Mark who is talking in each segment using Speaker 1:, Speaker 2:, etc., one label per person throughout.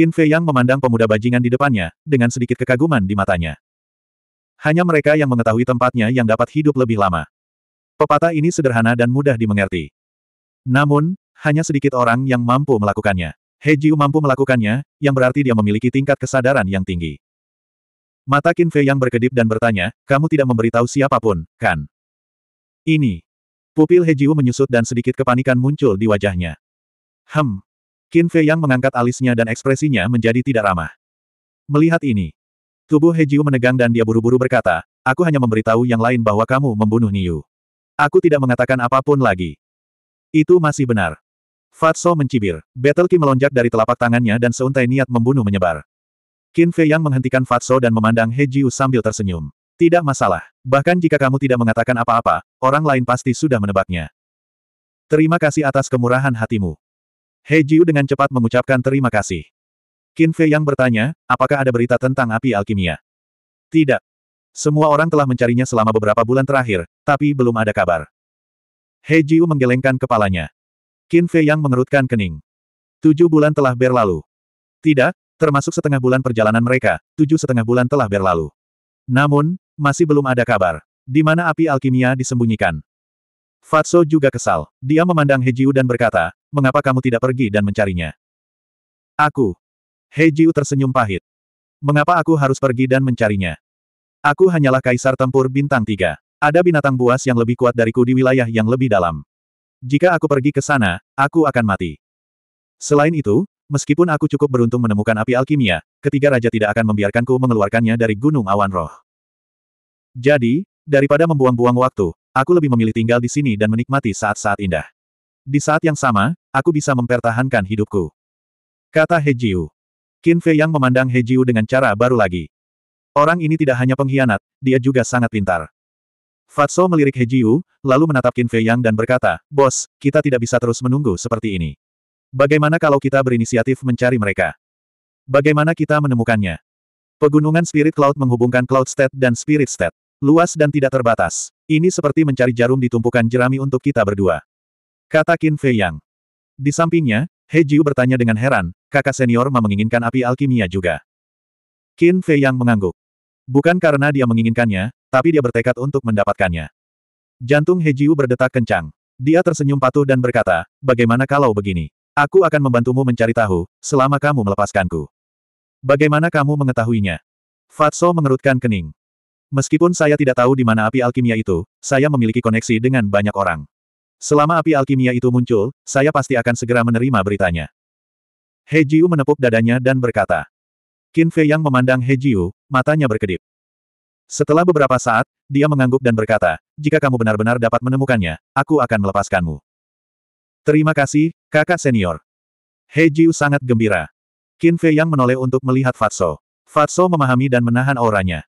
Speaker 1: Qin Fei Yang memandang pemuda bajingan di depannya, dengan sedikit kekaguman di matanya. Hanya mereka yang mengetahui tempatnya yang dapat hidup lebih lama. Pepatah ini sederhana dan mudah dimengerti. Namun, hanya sedikit orang yang mampu melakukannya. He Jiu mampu melakukannya, yang berarti dia memiliki tingkat kesadaran yang tinggi. Mata Qin Fei yang berkedip dan bertanya, kamu tidak memberitahu siapapun, kan? Ini. Pupil He Jiu menyusut dan sedikit kepanikan muncul di wajahnya. Hem, Qin Fei yang mengangkat alisnya dan ekspresinya menjadi tidak ramah. Melihat ini, tubuh He Jiu menegang dan dia buru-buru berkata, aku hanya memberitahu yang lain bahwa kamu membunuh Niu. Aku tidak mengatakan apapun lagi. Itu masih benar. Fatso mencibir. Battle Qi melonjak dari telapak tangannya dan seuntai niat membunuh menyebar. Qin Fei yang menghentikan Fatso dan memandang He Jiu sambil tersenyum. Tidak masalah. Bahkan jika kamu tidak mengatakan apa-apa, orang lain pasti sudah menebaknya. Terima kasih atas kemurahan hatimu. He Jiu dengan cepat mengucapkan terima kasih. Qin Fei yang bertanya, apakah ada berita tentang api alkimia? Tidak. Semua orang telah mencarinya selama beberapa bulan terakhir, tapi belum ada kabar. He Jiu menggelengkan kepalanya. Qin Fei yang mengerutkan kening. Tujuh bulan telah berlalu. Tidak, termasuk setengah bulan perjalanan mereka, tujuh setengah bulan telah berlalu. Namun, masih belum ada kabar. Di mana api alkimia disembunyikan? Fatso juga kesal. Dia memandang Hejiu dan berkata, mengapa kamu tidak pergi dan mencarinya? Aku. Hei Jiu tersenyum pahit. Mengapa aku harus pergi dan mencarinya? Aku hanyalah kaisar tempur bintang tiga. Ada binatang buas yang lebih kuat dariku di wilayah yang lebih dalam. Jika aku pergi ke sana, aku akan mati. Selain itu, meskipun aku cukup beruntung menemukan api alkimia, ketiga raja tidak akan membiarkanku mengeluarkannya dari gunung awan roh. Jadi, daripada membuang-buang waktu, aku lebih memilih tinggal di sini dan menikmati saat-saat indah. Di saat yang sama, Aku bisa mempertahankan hidupku. Kata He Jiu. Qin Fei yang memandang He Jiu dengan cara baru lagi. Orang ini tidak hanya pengkhianat, dia juga sangat pintar. Fatso melirik He Jiu, lalu menatap Qin Fei Yang dan berkata, Bos, kita tidak bisa terus menunggu seperti ini. Bagaimana kalau kita berinisiatif mencari mereka? Bagaimana kita menemukannya? Pegunungan Spirit Cloud menghubungkan Cloud State dan Spirit State. Luas dan tidak terbatas. Ini seperti mencari jarum di tumpukan jerami untuk kita berdua. Kata Qin Fei Yang. Di sampingnya, He Jiu bertanya dengan heran, kakak senior Ma menginginkan api alkimia juga. Qin Fei yang mengangguk. Bukan karena dia menginginkannya, tapi dia bertekad untuk mendapatkannya. Jantung He Jiu berdetak kencang. Dia tersenyum patuh dan berkata, bagaimana kalau begini? Aku akan membantumu mencari tahu, selama kamu melepaskanku. Bagaimana kamu mengetahuinya? Fatso mengerutkan kening. Meskipun saya tidak tahu di mana api alkimia itu, saya memiliki koneksi dengan banyak orang. Selama api alkimia itu muncul, saya pasti akan segera menerima beritanya. He Jiu menepuk dadanya dan berkata. Qin Fei yang memandang He Jiu, matanya berkedip. Setelah beberapa saat, dia mengangguk dan berkata, jika kamu benar-benar dapat menemukannya, aku akan melepaskanmu. Terima kasih, kakak senior. He Jiu sangat gembira. Qin Fei yang menoleh untuk melihat Fatso. Fatso memahami dan menahan auranya.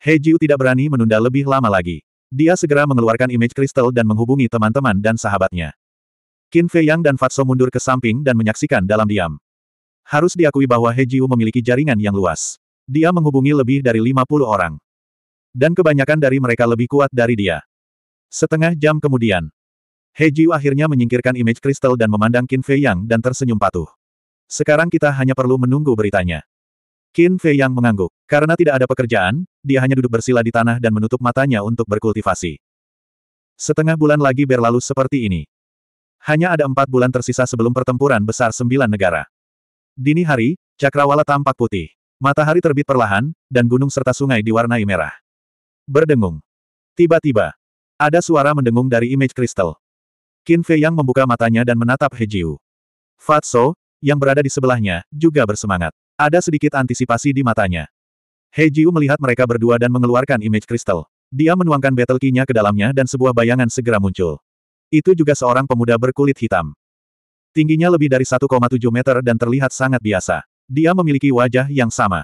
Speaker 1: He Jiu tidak berani menunda lebih lama lagi. Dia segera mengeluarkan image kristal dan menghubungi teman-teman dan sahabatnya. Qin Fei Yang dan Fatso mundur ke samping dan menyaksikan dalam diam. Harus diakui bahwa He Jiu memiliki jaringan yang luas. Dia menghubungi lebih dari 50 orang. Dan kebanyakan dari mereka lebih kuat dari dia. Setengah jam kemudian, He Jiu akhirnya menyingkirkan image kristal dan memandang Qin Fei Yang dan tersenyum patuh. Sekarang kita hanya perlu menunggu beritanya. Qin Fei yang mengangguk. Karena tidak ada pekerjaan, dia hanya duduk bersila di tanah dan menutup matanya untuk berkultivasi. Setengah bulan lagi berlalu seperti ini. Hanya ada empat bulan tersisa sebelum pertempuran besar sembilan negara. Dini hari, cakrawala tampak putih. Matahari terbit perlahan, dan gunung serta sungai diwarnai merah. Berdengung. Tiba-tiba, ada suara mendengung dari image kristal. Qin Fei yang membuka matanya dan menatap He Jiu. Fatso, yang berada di sebelahnya, juga bersemangat. Ada sedikit antisipasi di matanya. He Jiu melihat mereka berdua dan mengeluarkan image kristal. Dia menuangkan battle key-nya ke dalamnya dan sebuah bayangan segera muncul. Itu juga seorang pemuda berkulit hitam. Tingginya lebih dari 1,7 meter dan terlihat sangat biasa. Dia memiliki wajah yang sama.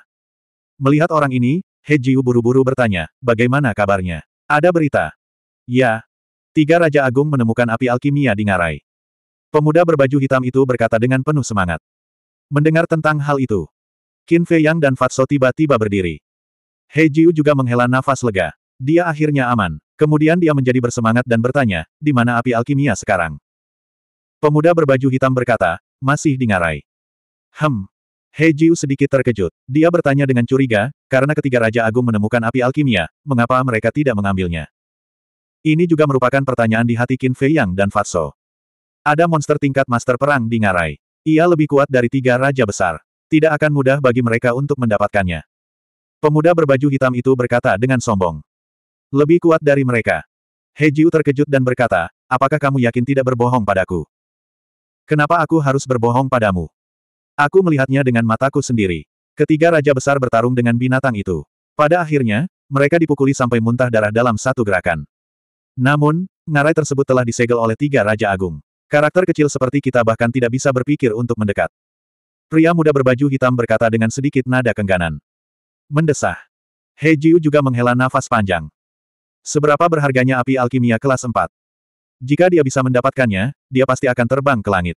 Speaker 1: Melihat orang ini, He Jiu buru-buru bertanya, bagaimana kabarnya? Ada berita? Ya. Tiga Raja Agung menemukan api alkimia di Ngarai. Pemuda berbaju hitam itu berkata dengan penuh semangat. Mendengar tentang hal itu, Qin Fei Yang dan Fatso tiba-tiba berdiri. He Jiu juga menghela nafas lega. Dia akhirnya aman. Kemudian dia menjadi bersemangat dan bertanya, di mana api alkimia sekarang? Pemuda berbaju hitam berkata, masih di ngarai. Hem. He Jiu sedikit terkejut. Dia bertanya dengan curiga, karena ketiga Raja Agung menemukan api alkimia, mengapa mereka tidak mengambilnya? Ini juga merupakan pertanyaan di hati Qin Fei Yang dan Fatso. Ada monster tingkat master perang di Ngarai. Ia lebih kuat dari tiga raja besar. Tidak akan mudah bagi mereka untuk mendapatkannya. Pemuda berbaju hitam itu berkata dengan sombong. Lebih kuat dari mereka. He Jiu terkejut dan berkata, apakah kamu yakin tidak berbohong padaku? Kenapa aku harus berbohong padamu? Aku melihatnya dengan mataku sendiri. Ketiga raja besar bertarung dengan binatang itu. Pada akhirnya, mereka dipukuli sampai muntah darah dalam satu gerakan. Namun, ngarai tersebut telah disegel oleh tiga raja agung. Karakter kecil seperti kita bahkan tidak bisa berpikir untuk mendekat. Pria muda berbaju hitam berkata dengan sedikit nada kengganan. Mendesah. He Jiu juga menghela nafas panjang. Seberapa berharganya api alkimia kelas 4? Jika dia bisa mendapatkannya, dia pasti akan terbang ke langit.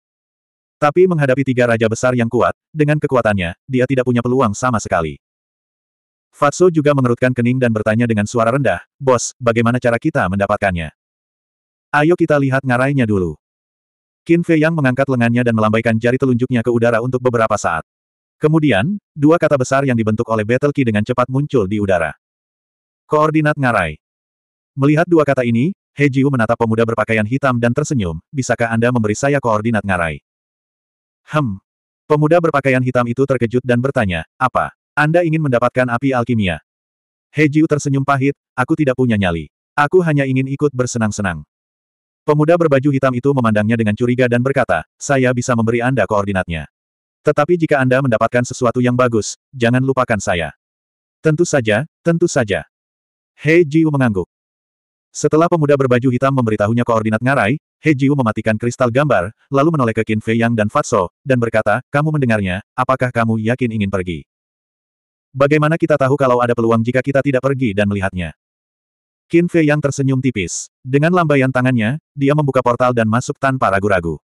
Speaker 1: Tapi menghadapi tiga raja besar yang kuat, dengan kekuatannya, dia tidak punya peluang sama sekali. Fatso juga mengerutkan kening dan bertanya dengan suara rendah, Bos, bagaimana cara kita mendapatkannya? Ayo kita lihat ngarainya dulu. Qin Fei Yang mengangkat lengannya dan melambaikan jari telunjuknya ke udara untuk beberapa saat. Kemudian, dua kata besar yang dibentuk oleh Battle Key dengan cepat muncul di udara. Koordinat ngarai. Melihat dua kata ini, He Jiu menatap pemuda berpakaian hitam dan tersenyum, bisakah Anda memberi saya koordinat ngarai? Hem. Pemuda berpakaian hitam itu terkejut dan bertanya, apa? Anda ingin mendapatkan api alkimia? He Jiu tersenyum pahit, aku tidak punya nyali. Aku hanya ingin ikut bersenang-senang. Pemuda berbaju hitam itu memandangnya dengan curiga dan berkata, saya bisa memberi Anda koordinatnya. Tetapi jika Anda mendapatkan sesuatu yang bagus, jangan lupakan saya. Tentu saja, tentu saja. He Jiu mengangguk. Setelah pemuda berbaju hitam memberitahunya koordinat ngarai, He Jiu mematikan kristal gambar, lalu menoleh ke Qin Fei Yang dan Fatso, dan berkata, kamu mendengarnya, apakah kamu yakin ingin pergi? Bagaimana kita tahu kalau ada peluang jika kita tidak pergi dan melihatnya? Qin Fei yang tersenyum tipis. Dengan lambaian tangannya, dia membuka portal dan masuk tanpa ragu-ragu.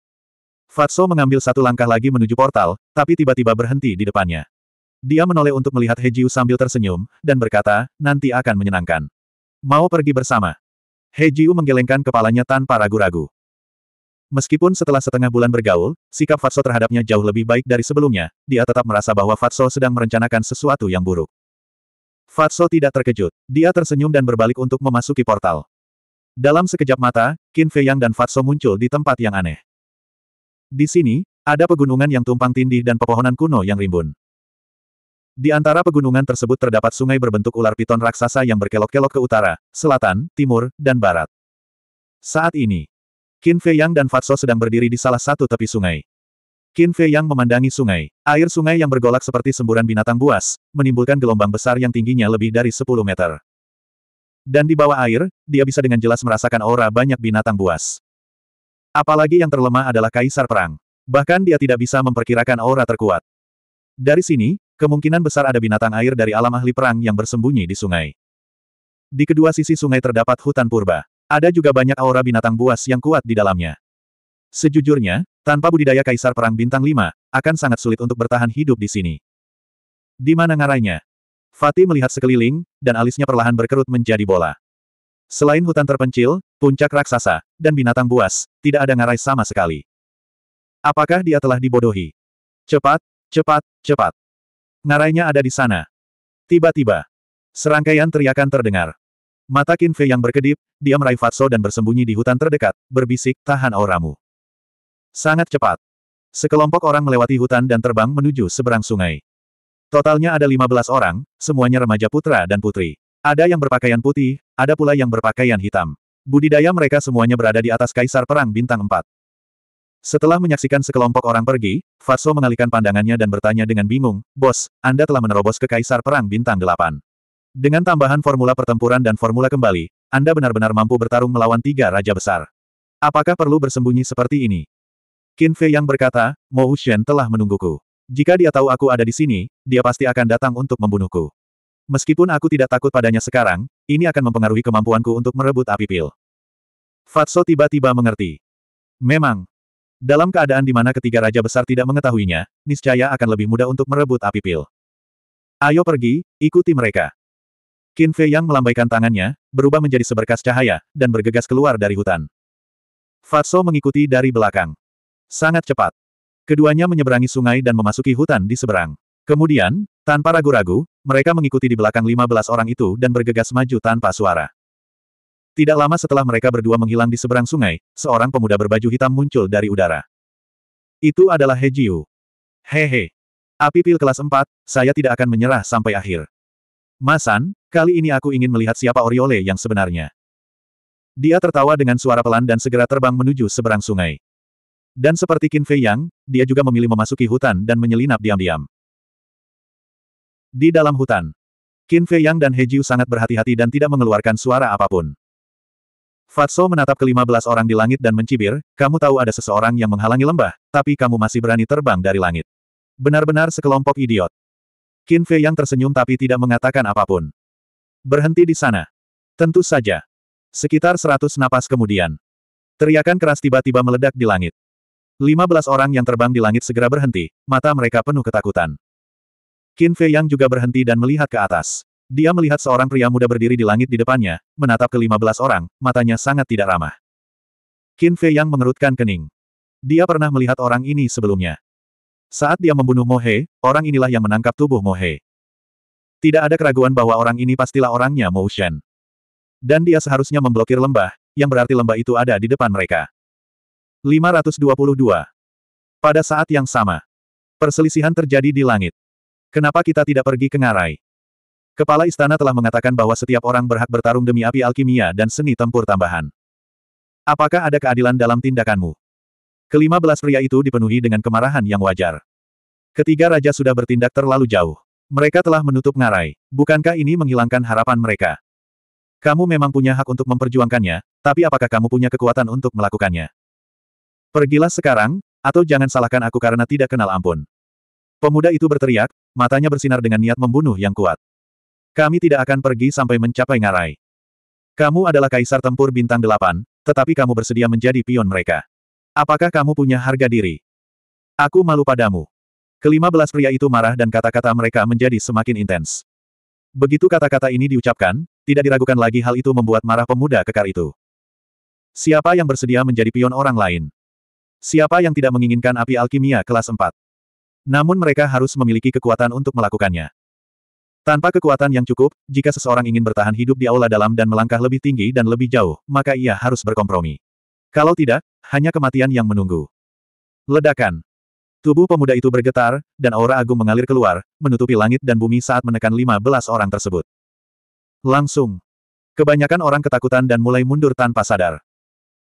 Speaker 1: Fatso mengambil satu langkah lagi menuju portal, tapi tiba-tiba berhenti di depannya. Dia menoleh untuk melihat Hejiu sambil tersenyum, dan berkata, nanti akan menyenangkan. Mau pergi bersama. Hejiu menggelengkan kepalanya tanpa ragu-ragu. Meskipun setelah setengah bulan bergaul, sikap Fatso terhadapnya jauh lebih baik dari sebelumnya, dia tetap merasa bahwa Fatso sedang merencanakan sesuatu yang buruk. Fatso tidak terkejut. Dia tersenyum dan berbalik untuk memasuki portal. Dalam sekejap mata, Qin Yang dan Fatso muncul di tempat yang aneh. Di sini, ada pegunungan yang tumpang tindih dan pepohonan kuno yang rimbun. Di antara pegunungan tersebut terdapat sungai berbentuk ular piton raksasa yang berkelok-kelok ke utara, selatan, timur, dan barat. Saat ini, Qin Yang dan Fatso sedang berdiri di salah satu tepi sungai. Qin Fei yang memandangi sungai. Air sungai yang bergolak seperti semburan binatang buas, menimbulkan gelombang besar yang tingginya lebih dari 10 meter. Dan di bawah air, dia bisa dengan jelas merasakan aura banyak binatang buas. Apalagi yang terlemah adalah Kaisar Perang. Bahkan dia tidak bisa memperkirakan aura terkuat. Dari sini, kemungkinan besar ada binatang air dari alam ahli perang yang bersembunyi di sungai. Di kedua sisi sungai terdapat hutan purba. Ada juga banyak aura binatang buas yang kuat di dalamnya. Sejujurnya, tanpa budidaya Kaisar Perang Bintang 5, akan sangat sulit untuk bertahan hidup di sini. Di mana ngarainya? Fatih melihat sekeliling, dan alisnya perlahan berkerut menjadi bola. Selain hutan terpencil, puncak raksasa, dan binatang buas, tidak ada ngarai sama sekali. Apakah dia telah dibodohi? Cepat, cepat, cepat. Ngarainya ada di sana. Tiba-tiba, serangkaian teriakan terdengar. Mata Kinfe yang berkedip, dia meraih Fatso dan bersembunyi di hutan terdekat, berbisik, tahan auramu. Sangat cepat. Sekelompok orang melewati hutan dan terbang menuju seberang sungai. Totalnya ada 15 orang, semuanya remaja putra dan putri. Ada yang berpakaian putih, ada pula yang berpakaian hitam. Budidaya mereka semuanya berada di atas kaisar perang bintang 4. Setelah menyaksikan sekelompok orang pergi, Fatso mengalihkan pandangannya dan bertanya dengan bingung, Bos, Anda telah menerobos ke kaisar perang bintang 8. Dengan tambahan formula pertempuran dan formula kembali, Anda benar-benar mampu bertarung melawan tiga raja besar. Apakah perlu bersembunyi seperti ini? Qin Fei yang berkata, Mo Shen telah menungguku. Jika dia tahu aku ada di sini, dia pasti akan datang untuk membunuhku. Meskipun aku tidak takut padanya sekarang, ini akan mempengaruhi kemampuanku untuk merebut api pil. Fatso tiba-tiba mengerti. Memang. Dalam keadaan di mana ketiga raja besar tidak mengetahuinya, niscaya akan lebih mudah untuk merebut api pil. Ayo pergi, ikuti mereka. Qin Fei yang melambaikan tangannya, berubah menjadi seberkas cahaya, dan bergegas keluar dari hutan. Fatso mengikuti dari belakang. Sangat cepat. Keduanya menyeberangi sungai dan memasuki hutan di seberang. Kemudian, tanpa ragu-ragu, mereka mengikuti di belakang 15 orang itu dan bergegas maju tanpa suara. Tidak lama setelah mereka berdua menghilang di seberang sungai, seorang pemuda berbaju hitam muncul dari udara. Itu adalah He Hehe. Api pil kelas 4, saya tidak akan menyerah sampai akhir. Masan, kali ini aku ingin melihat siapa Oriole yang sebenarnya. Dia tertawa dengan suara pelan dan segera terbang menuju seberang sungai. Dan seperti Qin Fei Yang, dia juga memilih memasuki hutan dan menyelinap diam-diam. Di dalam hutan, Qin Fei Yang dan He Jiu sangat berhati-hati dan tidak mengeluarkan suara apapun. Fatso menatap kelima belas orang di langit dan mencibir, kamu tahu ada seseorang yang menghalangi lembah, tapi kamu masih berani terbang dari langit. Benar-benar sekelompok idiot. Qin Fei Yang tersenyum tapi tidak mengatakan apapun. Berhenti di sana. Tentu saja. Sekitar seratus napas kemudian. Teriakan keras tiba-tiba meledak di langit. 15 orang yang terbang di langit segera berhenti, mata mereka penuh ketakutan. Qin Fei Yang juga berhenti dan melihat ke atas. Dia melihat seorang pria muda berdiri di langit di depannya, menatap ke belas orang, matanya sangat tidak ramah. Qin Fei Yang mengerutkan kening. Dia pernah melihat orang ini sebelumnya. Saat dia membunuh Mohe, orang inilah yang menangkap tubuh Mohe. Tidak ada keraguan bahwa orang ini pastilah orangnya mo Shen. Dan dia seharusnya memblokir lembah, yang berarti lembah itu ada di depan mereka. 522. Pada saat yang sama. Perselisihan terjadi di langit. Kenapa kita tidak pergi ke ngarai? Kepala istana telah mengatakan bahwa setiap orang berhak bertarung demi api alkimia dan seni tempur tambahan. Apakah ada keadilan dalam tindakanmu? Kelima belas pria itu dipenuhi dengan kemarahan yang wajar. Ketiga raja sudah bertindak terlalu jauh. Mereka telah menutup ngarai. Bukankah ini menghilangkan harapan mereka? Kamu memang punya hak untuk memperjuangkannya, tapi apakah kamu punya kekuatan untuk melakukannya? Pergilah sekarang, atau jangan salahkan aku karena tidak kenal ampun. Pemuda itu berteriak, matanya bersinar dengan niat membunuh yang kuat. Kami tidak akan pergi sampai mencapai ngarai. Kamu adalah kaisar tempur bintang delapan, tetapi kamu bersedia menjadi pion mereka. Apakah kamu punya harga diri? Aku malu padamu. Kelima belas pria itu marah dan kata-kata mereka menjadi semakin intens. Begitu kata-kata ini diucapkan, tidak diragukan lagi hal itu membuat marah pemuda kekar itu. Siapa yang bersedia menjadi pion orang lain? Siapa yang tidak menginginkan api alkimia kelas 4? Namun mereka harus memiliki kekuatan untuk melakukannya. Tanpa kekuatan yang cukup, jika seseorang ingin bertahan hidup di aula dalam dan melangkah lebih tinggi dan lebih jauh, maka ia harus berkompromi. Kalau tidak, hanya kematian yang menunggu. Ledakan. Tubuh pemuda itu bergetar, dan aura agung mengalir keluar, menutupi langit dan bumi saat menekan 15 orang tersebut. Langsung. Kebanyakan orang ketakutan dan mulai mundur tanpa sadar.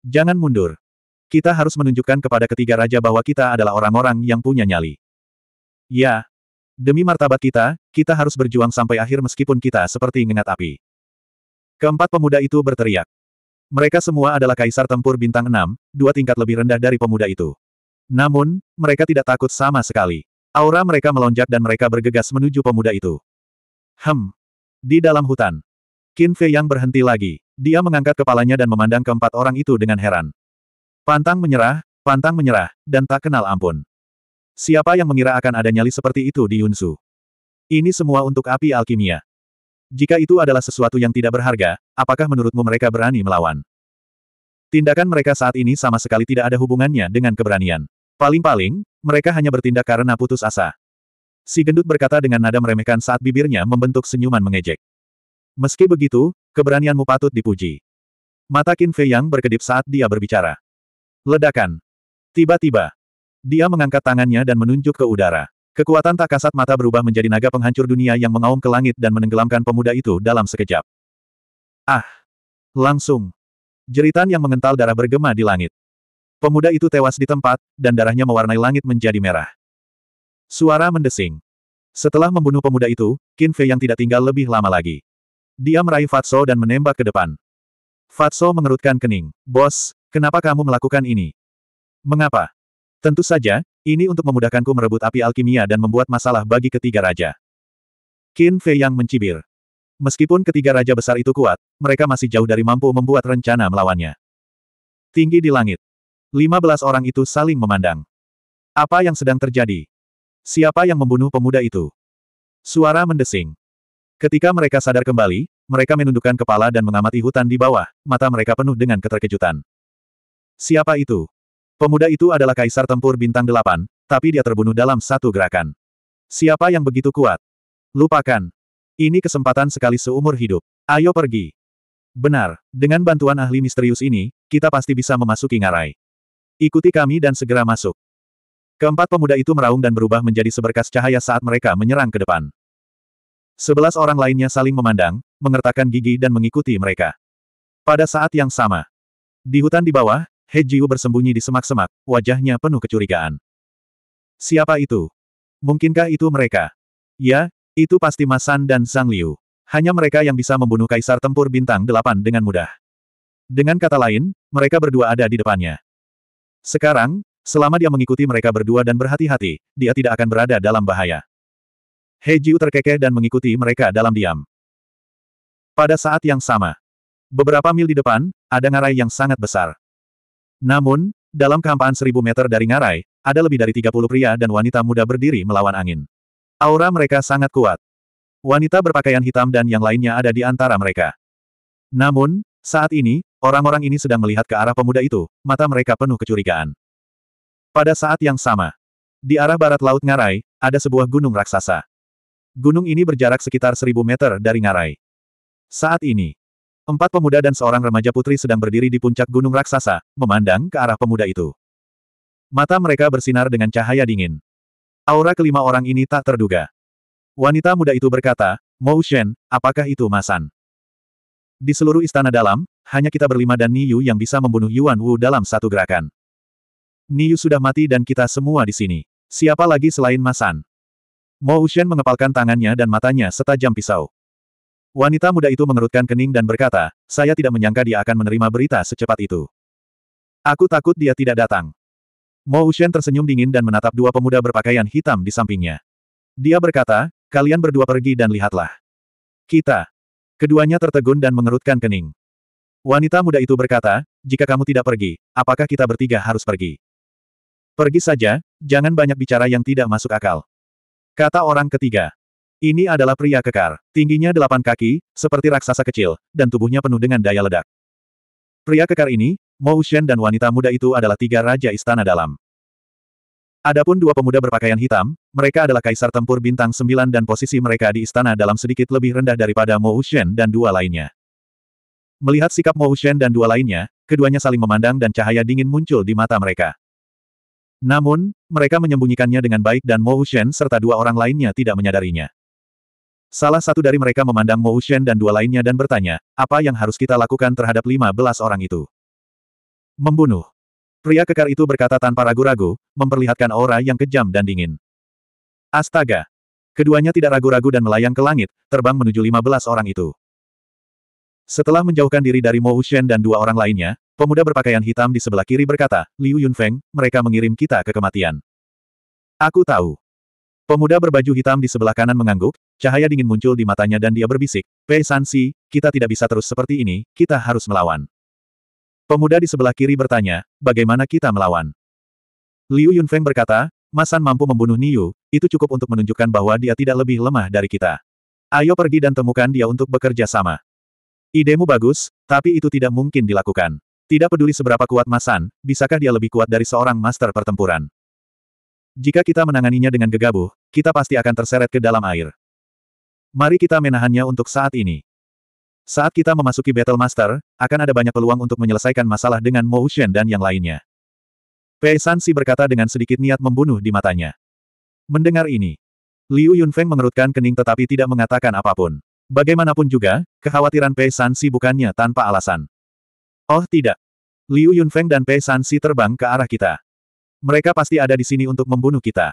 Speaker 1: Jangan mundur. Kita harus menunjukkan kepada ketiga raja bahwa kita adalah orang-orang yang punya nyali. Ya. Demi martabat kita, kita harus berjuang sampai akhir meskipun kita seperti ngengat api. Keempat pemuda itu berteriak. Mereka semua adalah kaisar tempur bintang enam, dua tingkat lebih rendah dari pemuda itu. Namun, mereka tidak takut sama sekali. Aura mereka melonjak dan mereka bergegas menuju pemuda itu. Hem. Di dalam hutan. Qin Fei yang berhenti lagi. Dia mengangkat kepalanya dan memandang keempat orang itu dengan heran. Pantang menyerah, pantang menyerah, dan tak kenal ampun. Siapa yang mengira akan ada nyali seperti itu di Yunsu? Ini semua untuk api alkimia. Jika itu adalah sesuatu yang tidak berharga, apakah menurutmu mereka berani melawan? Tindakan mereka saat ini sama sekali tidak ada hubungannya dengan keberanian. Paling-paling, mereka hanya bertindak karena putus asa. Si gendut berkata dengan nada meremehkan saat bibirnya membentuk senyuman mengejek. Meski begitu, keberanianmu patut dipuji. Mata Qin Fei Yang berkedip saat dia berbicara. Ledakan. Tiba-tiba. Dia mengangkat tangannya dan menunjuk ke udara. Kekuatan tak kasat mata berubah menjadi naga penghancur dunia yang mengaum ke langit dan menenggelamkan pemuda itu dalam sekejap. Ah! Langsung. Jeritan yang mengental darah bergema di langit. Pemuda itu tewas di tempat, dan darahnya mewarnai langit menjadi merah. Suara mendesing. Setelah membunuh pemuda itu, Qin Fei yang tidak tinggal lebih lama lagi. Dia meraih Fatso dan menembak ke depan. Fatso mengerutkan kening. Bos, Kenapa kamu melakukan ini? Mengapa? Tentu saja, ini untuk memudahkanku merebut api alkimia dan membuat masalah bagi ketiga raja. Qin Fei yang mencibir. Meskipun ketiga raja besar itu kuat, mereka masih jauh dari mampu membuat rencana melawannya. Tinggi di langit. 15 orang itu saling memandang. Apa yang sedang terjadi? Siapa yang membunuh pemuda itu? Suara mendesing. Ketika mereka sadar kembali, mereka menundukkan kepala dan mengamati hutan di bawah, mata mereka penuh dengan keterkejutan. Siapa itu? Pemuda itu adalah kaisar tempur bintang delapan, tapi dia terbunuh dalam satu gerakan. Siapa yang begitu kuat? Lupakan. Ini kesempatan sekali seumur hidup. Ayo pergi. Benar, dengan bantuan ahli misterius ini, kita pasti bisa memasuki ngarai. Ikuti kami dan segera masuk. Keempat pemuda itu meraung dan berubah menjadi seberkas cahaya saat mereka menyerang ke depan. Sebelas orang lainnya saling memandang, mengertakkan gigi dan mengikuti mereka. Pada saat yang sama, di hutan di bawah, He Jiu bersembunyi di semak-semak, wajahnya penuh kecurigaan. Siapa itu? Mungkinkah itu mereka? Ya, itu pasti Masan dan Zhang Liu. Hanya mereka yang bisa membunuh Kaisar Tempur Bintang Delapan dengan mudah. Dengan kata lain, mereka berdua ada di depannya. Sekarang, Selama dia mengikuti mereka berdua dan berhati-hati, dia tidak akan berada dalam bahaya. He Jiu terkekeh dan mengikuti mereka dalam diam. Pada saat yang sama, beberapa mil di depan, ada ngarai yang sangat besar. Namun, dalam kehampaan seribu meter dari ngarai, ada lebih dari 30 pria dan wanita muda berdiri melawan angin. Aura mereka sangat kuat. Wanita berpakaian hitam dan yang lainnya ada di antara mereka. Namun, saat ini, orang-orang ini sedang melihat ke arah pemuda itu, mata mereka penuh kecurigaan. Pada saat yang sama, di arah barat laut Ngarai, ada sebuah gunung raksasa. Gunung ini berjarak sekitar seribu meter dari Ngarai. Saat ini, Empat pemuda dan seorang remaja putri sedang berdiri di puncak gunung raksasa, memandang ke arah pemuda itu. Mata mereka bersinar dengan cahaya dingin. Aura kelima orang ini tak terduga. Wanita muda itu berkata, Mo Shen, apakah itu Masan? Di seluruh istana dalam, hanya kita berlima dan Niyu yang bisa membunuh Yuan Wu dalam satu gerakan. Niyu sudah mati dan kita semua di sini. Siapa lagi selain Masan? Mo Shen mengepalkan tangannya dan matanya setajam pisau. Wanita muda itu mengerutkan kening dan berkata, saya tidak menyangka dia akan menerima berita secepat itu. Aku takut dia tidak datang. Mo Ushen tersenyum dingin dan menatap dua pemuda berpakaian hitam di sampingnya. Dia berkata, kalian berdua pergi dan lihatlah. Kita. Keduanya tertegun dan mengerutkan kening. Wanita muda itu berkata, jika kamu tidak pergi, apakah kita bertiga harus pergi? Pergi saja, jangan banyak bicara yang tidak masuk akal. Kata orang ketiga. Ini adalah pria kekar, tingginya delapan kaki, seperti raksasa kecil, dan tubuhnya penuh dengan daya ledak. Pria kekar ini, Mo Shen dan wanita muda itu adalah tiga raja istana dalam. Adapun dua pemuda berpakaian hitam, mereka adalah kaisar tempur bintang sembilan dan posisi mereka di istana dalam sedikit lebih rendah daripada Mo Shen dan dua lainnya. Melihat sikap Mo Shen dan dua lainnya, keduanya saling memandang dan cahaya dingin muncul di mata mereka. Namun, mereka menyembunyikannya dengan baik dan Mo Shen serta dua orang lainnya tidak menyadarinya. Salah satu dari mereka memandang Mo Shen dan dua lainnya dan bertanya, apa yang harus kita lakukan terhadap lima belas orang itu? Membunuh. Pria kekar itu berkata tanpa ragu-ragu, memperlihatkan aura yang kejam dan dingin. Astaga! Keduanya tidak ragu-ragu dan melayang ke langit, terbang menuju lima belas orang itu. Setelah menjauhkan diri dari Mo Shen dan dua orang lainnya, pemuda berpakaian hitam di sebelah kiri berkata, Liu Yunfeng, mereka mengirim kita ke kematian. Aku tahu. Pemuda berbaju hitam di sebelah kanan mengangguk, Cahaya dingin muncul di matanya dan dia berbisik, Pei Sansi, kita tidak bisa terus seperti ini, kita harus melawan. Pemuda di sebelah kiri bertanya, bagaimana kita melawan? Liu Yunfeng berkata, Masan mampu membunuh Niu, itu cukup untuk menunjukkan bahwa dia tidak lebih lemah dari kita. Ayo pergi dan temukan dia untuk bekerja sama. Idemu bagus, tapi itu tidak mungkin dilakukan. Tidak peduli seberapa kuat Masan, bisakah dia lebih kuat dari seorang master pertempuran? Jika kita menanganinya dengan gegabah, kita pasti akan terseret ke dalam air. Mari kita menahannya untuk saat ini. Saat kita memasuki Battle Master, akan ada banyak peluang untuk menyelesaikan masalah dengan Mo Shen dan yang lainnya. Pei Sansi berkata dengan sedikit niat membunuh di matanya. Mendengar ini, Liu Yunfeng mengerutkan kening tetapi tidak mengatakan apapun. Bagaimanapun juga, kekhawatiran Pei Sansi bukannya tanpa alasan. Oh tidak. Liu Yunfeng dan Pei Sansi terbang ke arah kita. Mereka pasti ada di sini untuk membunuh kita.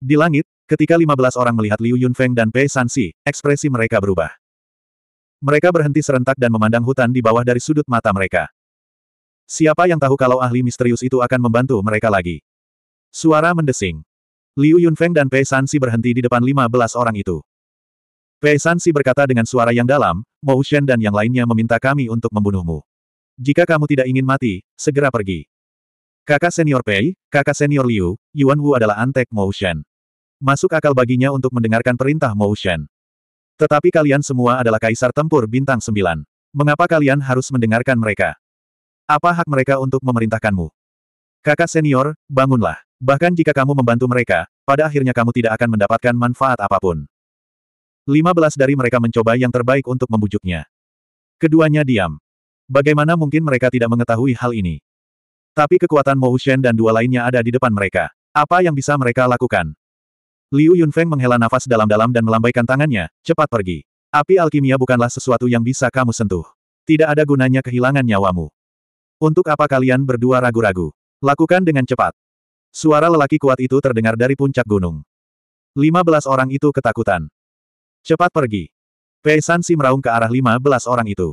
Speaker 1: Di langit, Ketika 15 orang melihat Liu Yunfeng dan Pei Sanxi, ekspresi mereka berubah. Mereka berhenti serentak dan memandang hutan di bawah dari sudut mata mereka. Siapa yang tahu kalau ahli misterius itu akan membantu mereka lagi? Suara mendesing. Liu Yunfeng dan Pei Sanxi berhenti di depan 15 orang itu. Pei Sanxi berkata dengan suara yang dalam, Mo Shen dan yang lainnya meminta kami untuk membunuhmu. Jika kamu tidak ingin mati, segera pergi. Kakak senior Pei, kakak senior Liu, Yuan Wu adalah antek Mo Shen. Masuk akal baginya untuk mendengarkan perintah Mo Shen. Tetapi kalian semua adalah kaisar tempur bintang sembilan. Mengapa kalian harus mendengarkan mereka? Apa hak mereka untuk memerintahkanmu? Kakak senior, bangunlah. Bahkan jika kamu membantu mereka, pada akhirnya kamu tidak akan mendapatkan manfaat apapun. 15 dari mereka mencoba yang terbaik untuk membujuknya. Keduanya diam. Bagaimana mungkin mereka tidak mengetahui hal ini? Tapi kekuatan Mo Shen dan dua lainnya ada di depan mereka. Apa yang bisa mereka lakukan? Liu Yunfeng menghela nafas dalam-dalam dan melambaikan tangannya, cepat pergi. Api alkimia bukanlah sesuatu yang bisa kamu sentuh. Tidak ada gunanya kehilangan nyawamu. Untuk apa kalian berdua ragu-ragu? Lakukan dengan cepat. Suara lelaki kuat itu terdengar dari puncak gunung. 15 orang itu ketakutan. Cepat pergi. Pei Sansi meraung ke arah 15 orang itu.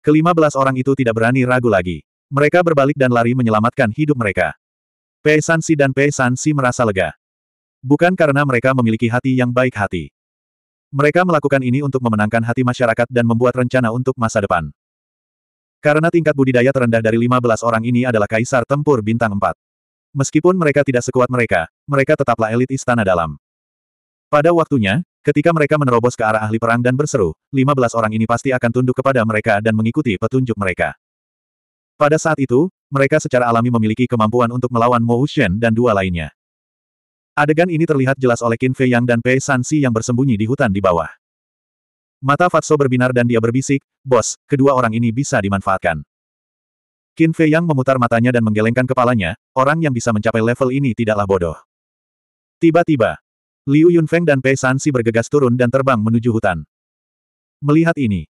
Speaker 1: Kelima belas orang itu tidak berani ragu lagi. Mereka berbalik dan lari menyelamatkan hidup mereka. Pei Sansi dan Pei Sansi merasa lega. Bukan karena mereka memiliki hati yang baik hati. Mereka melakukan ini untuk memenangkan hati masyarakat dan membuat rencana untuk masa depan. Karena tingkat budidaya terendah dari 15 orang ini adalah kaisar tempur bintang 4. Meskipun mereka tidak sekuat mereka, mereka tetaplah elit istana dalam. Pada waktunya, ketika mereka menerobos ke arah ahli perang dan berseru, 15 orang ini pasti akan tunduk kepada mereka dan mengikuti petunjuk mereka. Pada saat itu, mereka secara alami memiliki kemampuan untuk melawan Mo Shen dan dua lainnya. Adegan ini terlihat jelas oleh Qin Fei Yang dan Pei Sansi yang bersembunyi di hutan di bawah. Mata Fatso berbinar dan dia berbisik, Bos, kedua orang ini bisa dimanfaatkan. Qin Fei Yang memutar matanya dan menggelengkan kepalanya, orang yang bisa mencapai level ini tidaklah bodoh. Tiba-tiba, Liu Yunfeng dan Pei Sansi bergegas turun dan terbang menuju hutan. Melihat ini,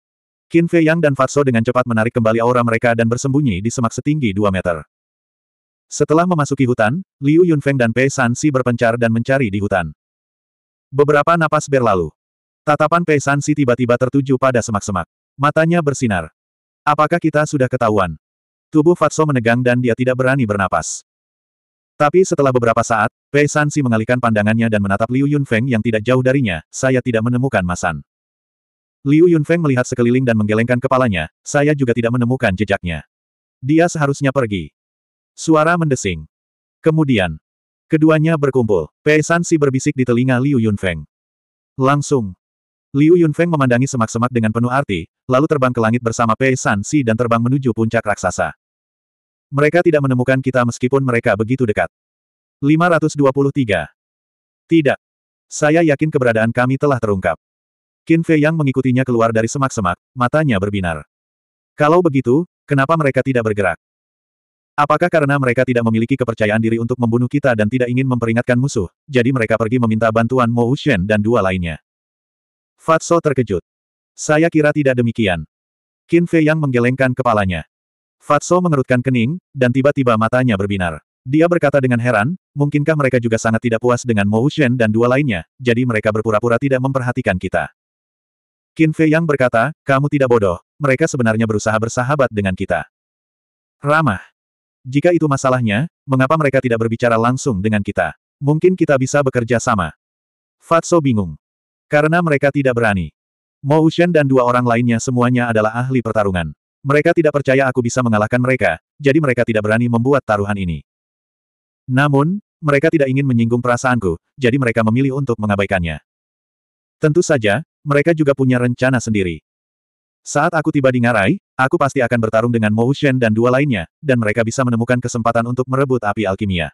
Speaker 1: Qin Fei Yang dan Fatso dengan cepat menarik kembali aura mereka dan bersembunyi di semak setinggi 2 meter. Setelah memasuki hutan, Liu Yunfeng dan Pei Sansi berpencar dan mencari di hutan. Beberapa napas berlalu. Tatapan Pei Sansi tiba-tiba tertuju pada semak-semak. Matanya bersinar. Apakah kita sudah ketahuan? Tubuh Fatso menegang dan dia tidak berani bernapas. Tapi setelah beberapa saat, Pei Sansi mengalihkan pandangannya dan menatap Liu Yunfeng yang tidak jauh darinya, saya tidak menemukan Masan. Liu Yunfeng melihat sekeliling dan menggelengkan kepalanya, saya juga tidak menemukan jejaknya. Dia seharusnya pergi. Suara mendesing. Kemudian, keduanya berkumpul. Pei Si berbisik di telinga Liu Yunfeng. Langsung. Liu Yunfeng memandangi semak-semak dengan penuh arti, lalu terbang ke langit bersama Pei Si dan terbang menuju puncak raksasa. Mereka tidak menemukan kita meskipun mereka begitu dekat. 523. Tidak. Saya yakin keberadaan kami telah terungkap. Qin Fei Yang mengikutinya keluar dari semak-semak, matanya berbinar. Kalau begitu, kenapa mereka tidak bergerak? Apakah karena mereka tidak memiliki kepercayaan diri untuk membunuh kita dan tidak ingin memperingatkan musuh, jadi mereka pergi meminta bantuan Mo Wuxian dan dua lainnya? Fatso terkejut. Saya kira tidak demikian. Qin Fei yang menggelengkan kepalanya. Fatso mengerutkan kening, dan tiba-tiba matanya berbinar. Dia berkata dengan heran, mungkinkah mereka juga sangat tidak puas dengan Mo Wuxian dan dua lainnya, jadi mereka berpura-pura tidak memperhatikan kita. Qin Fei yang berkata, kamu tidak bodoh, mereka sebenarnya berusaha bersahabat dengan kita. Ramah. Jika itu masalahnya, mengapa mereka tidak berbicara langsung dengan kita? Mungkin kita bisa bekerja sama. Fatso bingung. Karena mereka tidak berani. Mo Ushen dan dua orang lainnya semuanya adalah ahli pertarungan. Mereka tidak percaya aku bisa mengalahkan mereka, jadi mereka tidak berani membuat taruhan ini. Namun, mereka tidak ingin menyinggung perasaanku, jadi mereka memilih untuk mengabaikannya. Tentu saja, mereka juga punya rencana sendiri. Saat aku tiba di Ngarai, aku pasti akan bertarung dengan Mo Shen dan dua lainnya, dan mereka bisa menemukan kesempatan untuk merebut api alkimia.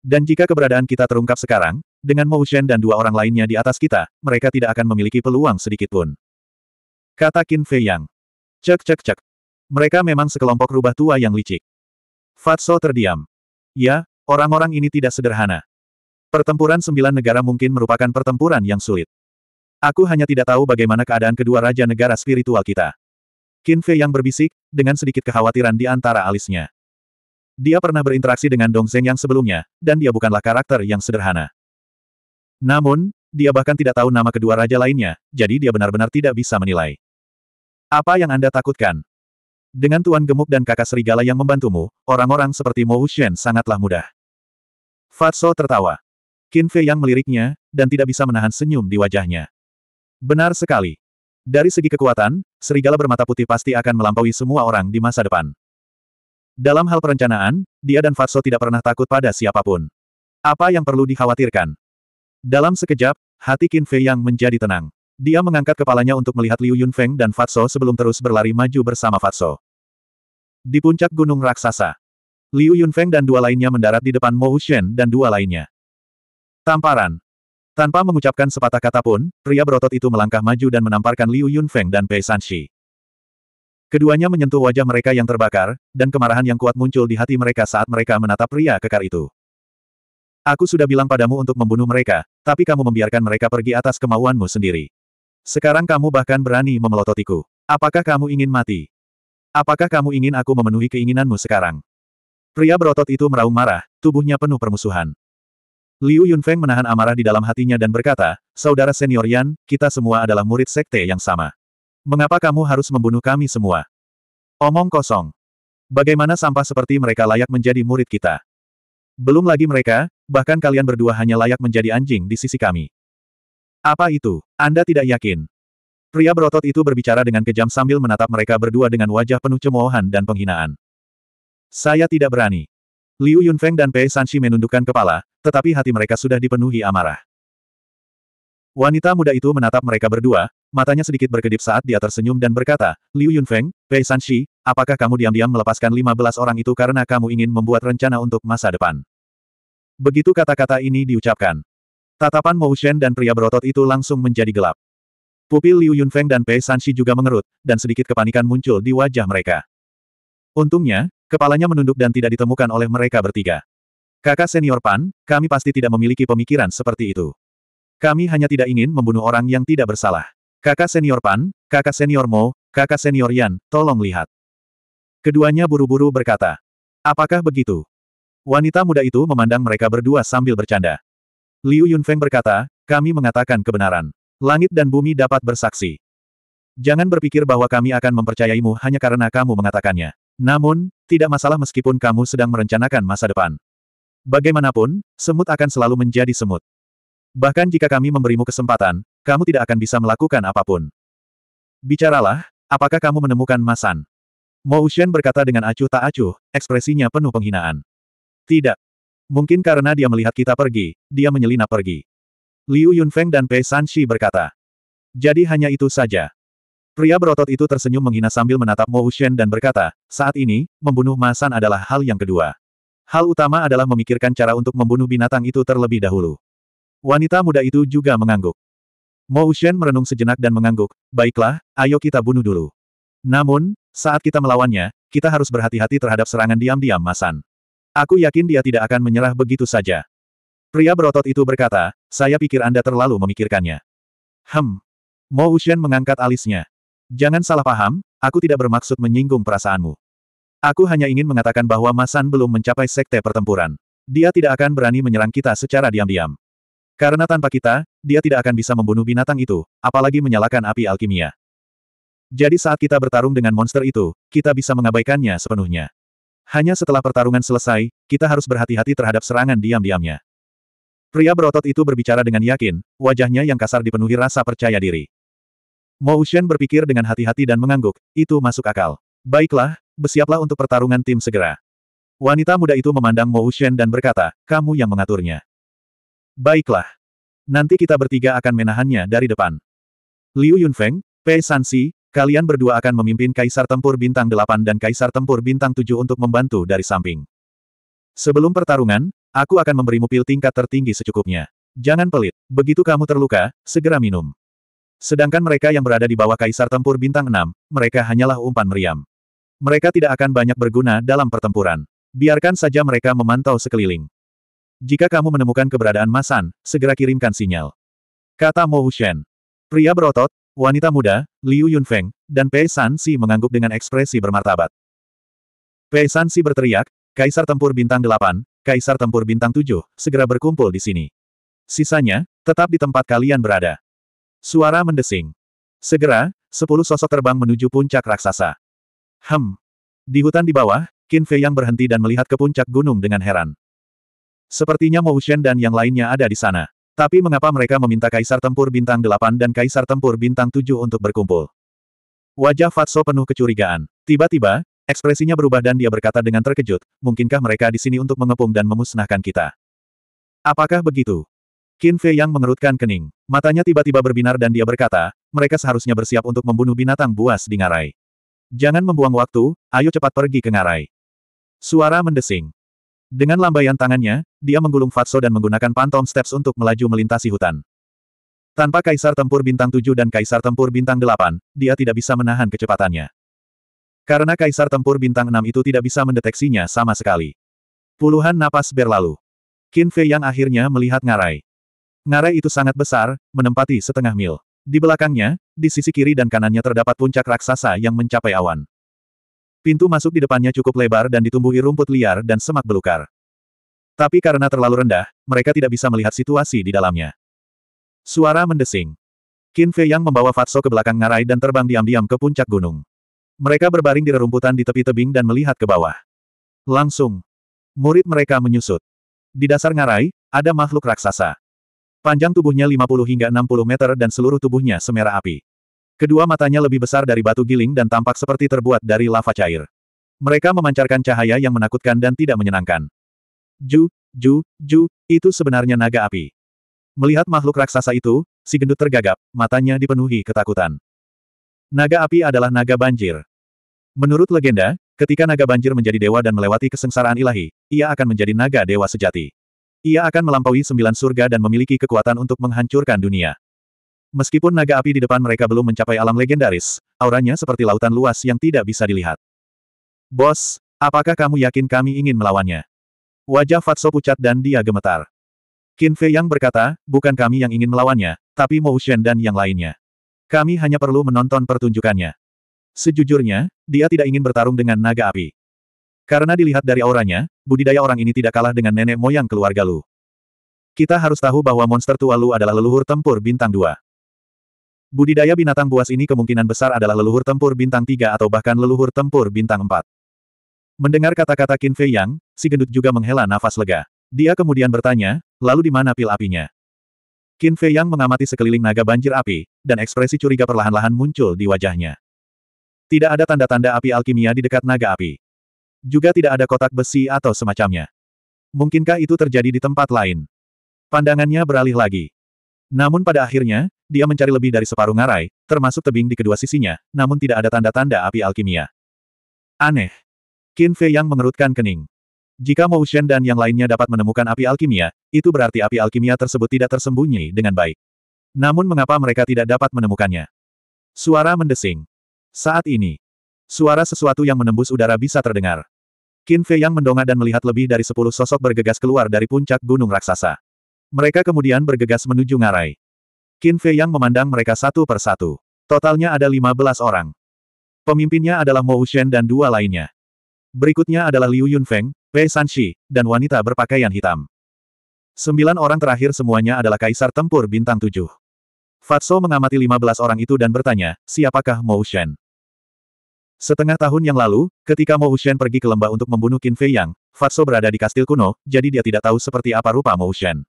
Speaker 1: Dan jika keberadaan kita terungkap sekarang, dengan Mo Shen dan dua orang lainnya di atas kita, mereka tidak akan memiliki peluang sedikitpun. Kata Qin Fei Yang. Cek cek cek. Mereka memang sekelompok rubah tua yang licik. Fatso terdiam. Ya, orang-orang ini tidak sederhana. Pertempuran sembilan negara mungkin merupakan pertempuran yang sulit. Aku hanya tidak tahu bagaimana keadaan kedua raja negara spiritual kita. Qin Fei yang berbisik, dengan sedikit kekhawatiran di antara alisnya. Dia pernah berinteraksi dengan Dong Zeng yang sebelumnya, dan dia bukanlah karakter yang sederhana. Namun, dia bahkan tidak tahu nama kedua raja lainnya, jadi dia benar-benar tidak bisa menilai. Apa yang Anda takutkan? Dengan tuan gemuk dan kakak serigala yang membantumu, orang-orang seperti Mo Wuxian sangatlah mudah. Fatso tertawa. Qin Fei yang meliriknya, dan tidak bisa menahan senyum di wajahnya. Benar sekali. Dari segi kekuatan, serigala bermata putih pasti akan melampaui semua orang di masa depan. Dalam hal perencanaan, dia dan Fatso tidak pernah takut pada siapapun. Apa yang perlu dikhawatirkan? Dalam sekejap, hati Qin Fei yang menjadi tenang. Dia mengangkat kepalanya untuk melihat Liu Yunfeng dan Fatso sebelum terus berlari maju bersama Fatso. Di puncak gunung raksasa, Liu Yunfeng dan dua lainnya mendarat di depan Mo Shen dan dua lainnya. Tamparan. Tanpa mengucapkan sepatah kata pun, pria berotot itu melangkah maju dan menamparkan Liu Yunfeng dan Pei Sanxi. Keduanya menyentuh wajah mereka yang terbakar, dan kemarahan yang kuat muncul di hati mereka saat mereka menatap pria kekar itu. Aku sudah bilang padamu untuk membunuh mereka, tapi kamu membiarkan mereka pergi atas kemauanmu sendiri. Sekarang kamu bahkan berani memelototiku. Apakah kamu ingin mati? Apakah kamu ingin aku memenuhi keinginanmu sekarang? Pria berotot itu meraung marah, tubuhnya penuh permusuhan. Liu Yunfeng menahan amarah di dalam hatinya dan berkata, Saudara senior Yan, kita semua adalah murid sekte yang sama. Mengapa kamu harus membunuh kami semua? Omong kosong. Bagaimana sampah seperti mereka layak menjadi murid kita? Belum lagi mereka, bahkan kalian berdua hanya layak menjadi anjing di sisi kami. Apa itu? Anda tidak yakin? Pria berotot itu berbicara dengan kejam sambil menatap mereka berdua dengan wajah penuh cemoohan dan penghinaan. Saya tidak berani. Liu Yunfeng dan Pei Sanxi menundukkan kepala, tetapi hati mereka sudah dipenuhi amarah. Wanita muda itu menatap mereka berdua, matanya sedikit berkedip saat dia tersenyum dan berkata, Liu Yunfeng, Pei Sanxi, apakah kamu diam-diam melepaskan 15 orang itu karena kamu ingin membuat rencana untuk masa depan? Begitu kata-kata ini diucapkan. Tatapan Mou Shen dan pria berotot itu langsung menjadi gelap. Pupil Liu Yunfeng dan Pei Sanxi juga mengerut, dan sedikit kepanikan muncul di wajah mereka. Untungnya, Kepalanya menunduk dan tidak ditemukan oleh mereka bertiga. Kakak senior Pan, kami pasti tidak memiliki pemikiran seperti itu. Kami hanya tidak ingin membunuh orang yang tidak bersalah. Kakak senior Pan, kakak senior Mo, kakak senior Yan, tolong lihat. Keduanya buru-buru berkata. Apakah begitu? Wanita muda itu memandang mereka berdua sambil bercanda. Liu Yunfeng berkata, kami mengatakan kebenaran. Langit dan bumi dapat bersaksi. Jangan berpikir bahwa kami akan mempercayaimu hanya karena kamu mengatakannya. Namun, tidak masalah meskipun kamu sedang merencanakan masa depan. Bagaimanapun, semut akan selalu menjadi semut. Bahkan jika kami memberimu kesempatan, kamu tidak akan bisa melakukan apapun. Bicaralah, apakah kamu menemukan Masan? Mo Ushen berkata dengan acuh tak acuh, ekspresinya penuh penghinaan. Tidak. Mungkin karena dia melihat kita pergi, dia menyelinap pergi. Liu Yunfeng dan Pei Sanxi berkata. Jadi hanya itu saja. Pria berotot itu tersenyum menghina sambil menatap Mo Ushen dan berkata, saat ini, membunuh Masan adalah hal yang kedua. Hal utama adalah memikirkan cara untuk membunuh binatang itu terlebih dahulu. Wanita muda itu juga mengangguk. Mo Ushen merenung sejenak dan mengangguk, baiklah, ayo kita bunuh dulu. Namun, saat kita melawannya, kita harus berhati-hati terhadap serangan diam-diam Masan. Aku yakin dia tidak akan menyerah begitu saja. Pria berotot itu berkata, saya pikir Anda terlalu memikirkannya. Hem. Mo Ushen mengangkat alisnya. Jangan salah paham, aku tidak bermaksud menyinggung perasaanmu. Aku hanya ingin mengatakan bahwa Masan belum mencapai sekte pertempuran. Dia tidak akan berani menyerang kita secara diam-diam. Karena tanpa kita, dia tidak akan bisa membunuh binatang itu, apalagi menyalakan api alkimia. Jadi saat kita bertarung dengan monster itu, kita bisa mengabaikannya sepenuhnya. Hanya setelah pertarungan selesai, kita harus berhati-hati terhadap serangan diam-diamnya. Pria berotot itu berbicara dengan yakin, wajahnya yang kasar dipenuhi rasa percaya diri. Mo Ushen berpikir dengan hati-hati dan mengangguk, itu masuk akal. Baiklah, bersiaplah untuk pertarungan tim segera. Wanita muda itu memandang Mo Ushen dan berkata, kamu yang mengaturnya. Baiklah. Nanti kita bertiga akan menahannya dari depan. Liu Yunfeng, Pei Sanxi, kalian berdua akan memimpin Kaisar Tempur Bintang 8 dan Kaisar Tempur Bintang 7 untuk membantu dari samping. Sebelum pertarungan, aku akan memberimu pil tingkat tertinggi secukupnya. Jangan pelit, begitu kamu terluka, segera minum. Sedangkan mereka yang berada di bawah Kaisar Tempur Bintang 6, mereka hanyalah umpan meriam. Mereka tidak akan banyak berguna dalam pertempuran. Biarkan saja mereka memantau sekeliling. Jika kamu menemukan keberadaan Masan, segera kirimkan sinyal. Kata Mo Hushen. Pria berotot, wanita muda, Liu Yunfeng, dan Pei San Si mengangguk dengan ekspresi bermartabat. Pei San Si berteriak, Kaisar Tempur Bintang 8, Kaisar Tempur Bintang 7, segera berkumpul di sini. Sisanya, tetap di tempat kalian berada. Suara mendesing. Segera, sepuluh sosok terbang menuju puncak raksasa. Hem. Di hutan di bawah, Qin Fei yang berhenti dan melihat ke puncak gunung dengan heran. Sepertinya Mo Shen dan yang lainnya ada di sana. Tapi mengapa mereka meminta Kaisar Tempur Bintang 8 dan Kaisar Tempur Bintang 7 untuk berkumpul? Wajah Fatso penuh kecurigaan. Tiba-tiba, ekspresinya berubah dan dia berkata dengan terkejut, mungkinkah mereka di sini untuk mengepung dan memusnahkan kita? Apakah begitu? Qin Fei yang mengerutkan kening. Matanya tiba-tiba berbinar dan dia berkata, mereka seharusnya bersiap untuk membunuh binatang buas di ngarai. Jangan membuang waktu, ayo cepat pergi ke ngarai. Suara mendesing. Dengan lambaian tangannya, dia menggulung Fatso dan menggunakan pantom steps untuk melaju melintasi hutan. Tanpa Kaisar Tempur Bintang 7 dan Kaisar Tempur Bintang 8, dia tidak bisa menahan kecepatannya. Karena Kaisar Tempur Bintang 6 itu tidak bisa mendeteksinya sama sekali. Puluhan napas berlalu. Qin Fei yang akhirnya melihat ngarai. Ngarai itu sangat besar, menempati setengah mil. Di belakangnya, di sisi kiri dan kanannya terdapat puncak raksasa yang mencapai awan. Pintu masuk di depannya cukup lebar dan ditumbuhi rumput liar dan semak belukar. Tapi karena terlalu rendah, mereka tidak bisa melihat situasi di dalamnya. Suara mendesing. Qin Fei Yang membawa Fatso ke belakang ngarai dan terbang diam-diam ke puncak gunung. Mereka berbaring di rerumputan di tepi tebing dan melihat ke bawah. Langsung. Murid mereka menyusut. Di dasar ngarai, ada makhluk raksasa. Panjang tubuhnya 50 hingga 60 meter dan seluruh tubuhnya semerah api. Kedua matanya lebih besar dari batu giling dan tampak seperti terbuat dari lava cair. Mereka memancarkan cahaya yang menakutkan dan tidak menyenangkan. Ju, ju, ju, itu sebenarnya naga api. Melihat makhluk raksasa itu, si gendut tergagap, matanya dipenuhi ketakutan. Naga api adalah naga banjir. Menurut legenda, ketika naga banjir menjadi dewa dan melewati kesengsaraan ilahi, ia akan menjadi naga dewa sejati. Ia akan melampaui sembilan surga dan memiliki kekuatan untuk menghancurkan dunia. Meskipun naga api di depan mereka belum mencapai alam legendaris, auranya seperti lautan luas yang tidak bisa dilihat. Bos, apakah kamu yakin kami ingin melawannya? Wajah Fatso pucat dan dia gemetar. Qin Fei yang berkata, bukan kami yang ingin melawannya, tapi Mo Shen dan yang lainnya. Kami hanya perlu menonton pertunjukannya. Sejujurnya, dia tidak ingin bertarung dengan naga api. Karena dilihat dari auranya, budidaya orang ini tidak kalah dengan nenek moyang keluarga Lu. Kita harus tahu bahwa monster tua Lu adalah leluhur tempur bintang 2. Budidaya binatang buas ini kemungkinan besar adalah leluhur tempur bintang 3 atau bahkan leluhur tempur bintang 4. Mendengar kata-kata Qin Fei Yang, si gendut juga menghela nafas lega. Dia kemudian bertanya, lalu di mana pil apinya? Qin Fei Yang mengamati sekeliling naga banjir api, dan ekspresi curiga perlahan-lahan muncul di wajahnya. Tidak ada tanda-tanda api alkimia di dekat naga api. Juga tidak ada kotak besi atau semacamnya. Mungkinkah itu terjadi di tempat lain? Pandangannya beralih lagi. Namun pada akhirnya, dia mencari lebih dari separuh ngarai, termasuk tebing di kedua sisinya, namun tidak ada tanda-tanda api alkimia. Aneh. Qin Fei yang mengerutkan kening. Jika Mo Shen dan yang lainnya dapat menemukan api alkimia, itu berarti api alkimia tersebut tidak tersembunyi dengan baik. Namun mengapa mereka tidak dapat menemukannya? Suara mendesing. Saat ini, Suara sesuatu yang menembus udara bisa terdengar. Qin Fei yang mendongak dan melihat lebih dari sepuluh sosok bergegas keluar dari puncak gunung raksasa. Mereka kemudian bergegas menuju ngarai. Qin Fei yang memandang mereka satu per satu. Totalnya ada lima belas orang. Pemimpinnya adalah Mo Wuxian dan dua lainnya. Berikutnya adalah Liu Yunfeng, Pei Sanxi, dan wanita berpakaian hitam. Sembilan orang terakhir semuanya adalah kaisar tempur bintang tujuh. Fatso mengamati lima belas orang itu dan bertanya, siapakah Mo Wuxian? Setengah tahun yang lalu, ketika Mo Shen pergi ke lembah untuk membunuh Qin Fei Yang, Fatso berada di kastil kuno, jadi dia tidak tahu seperti apa rupa Mo Shen.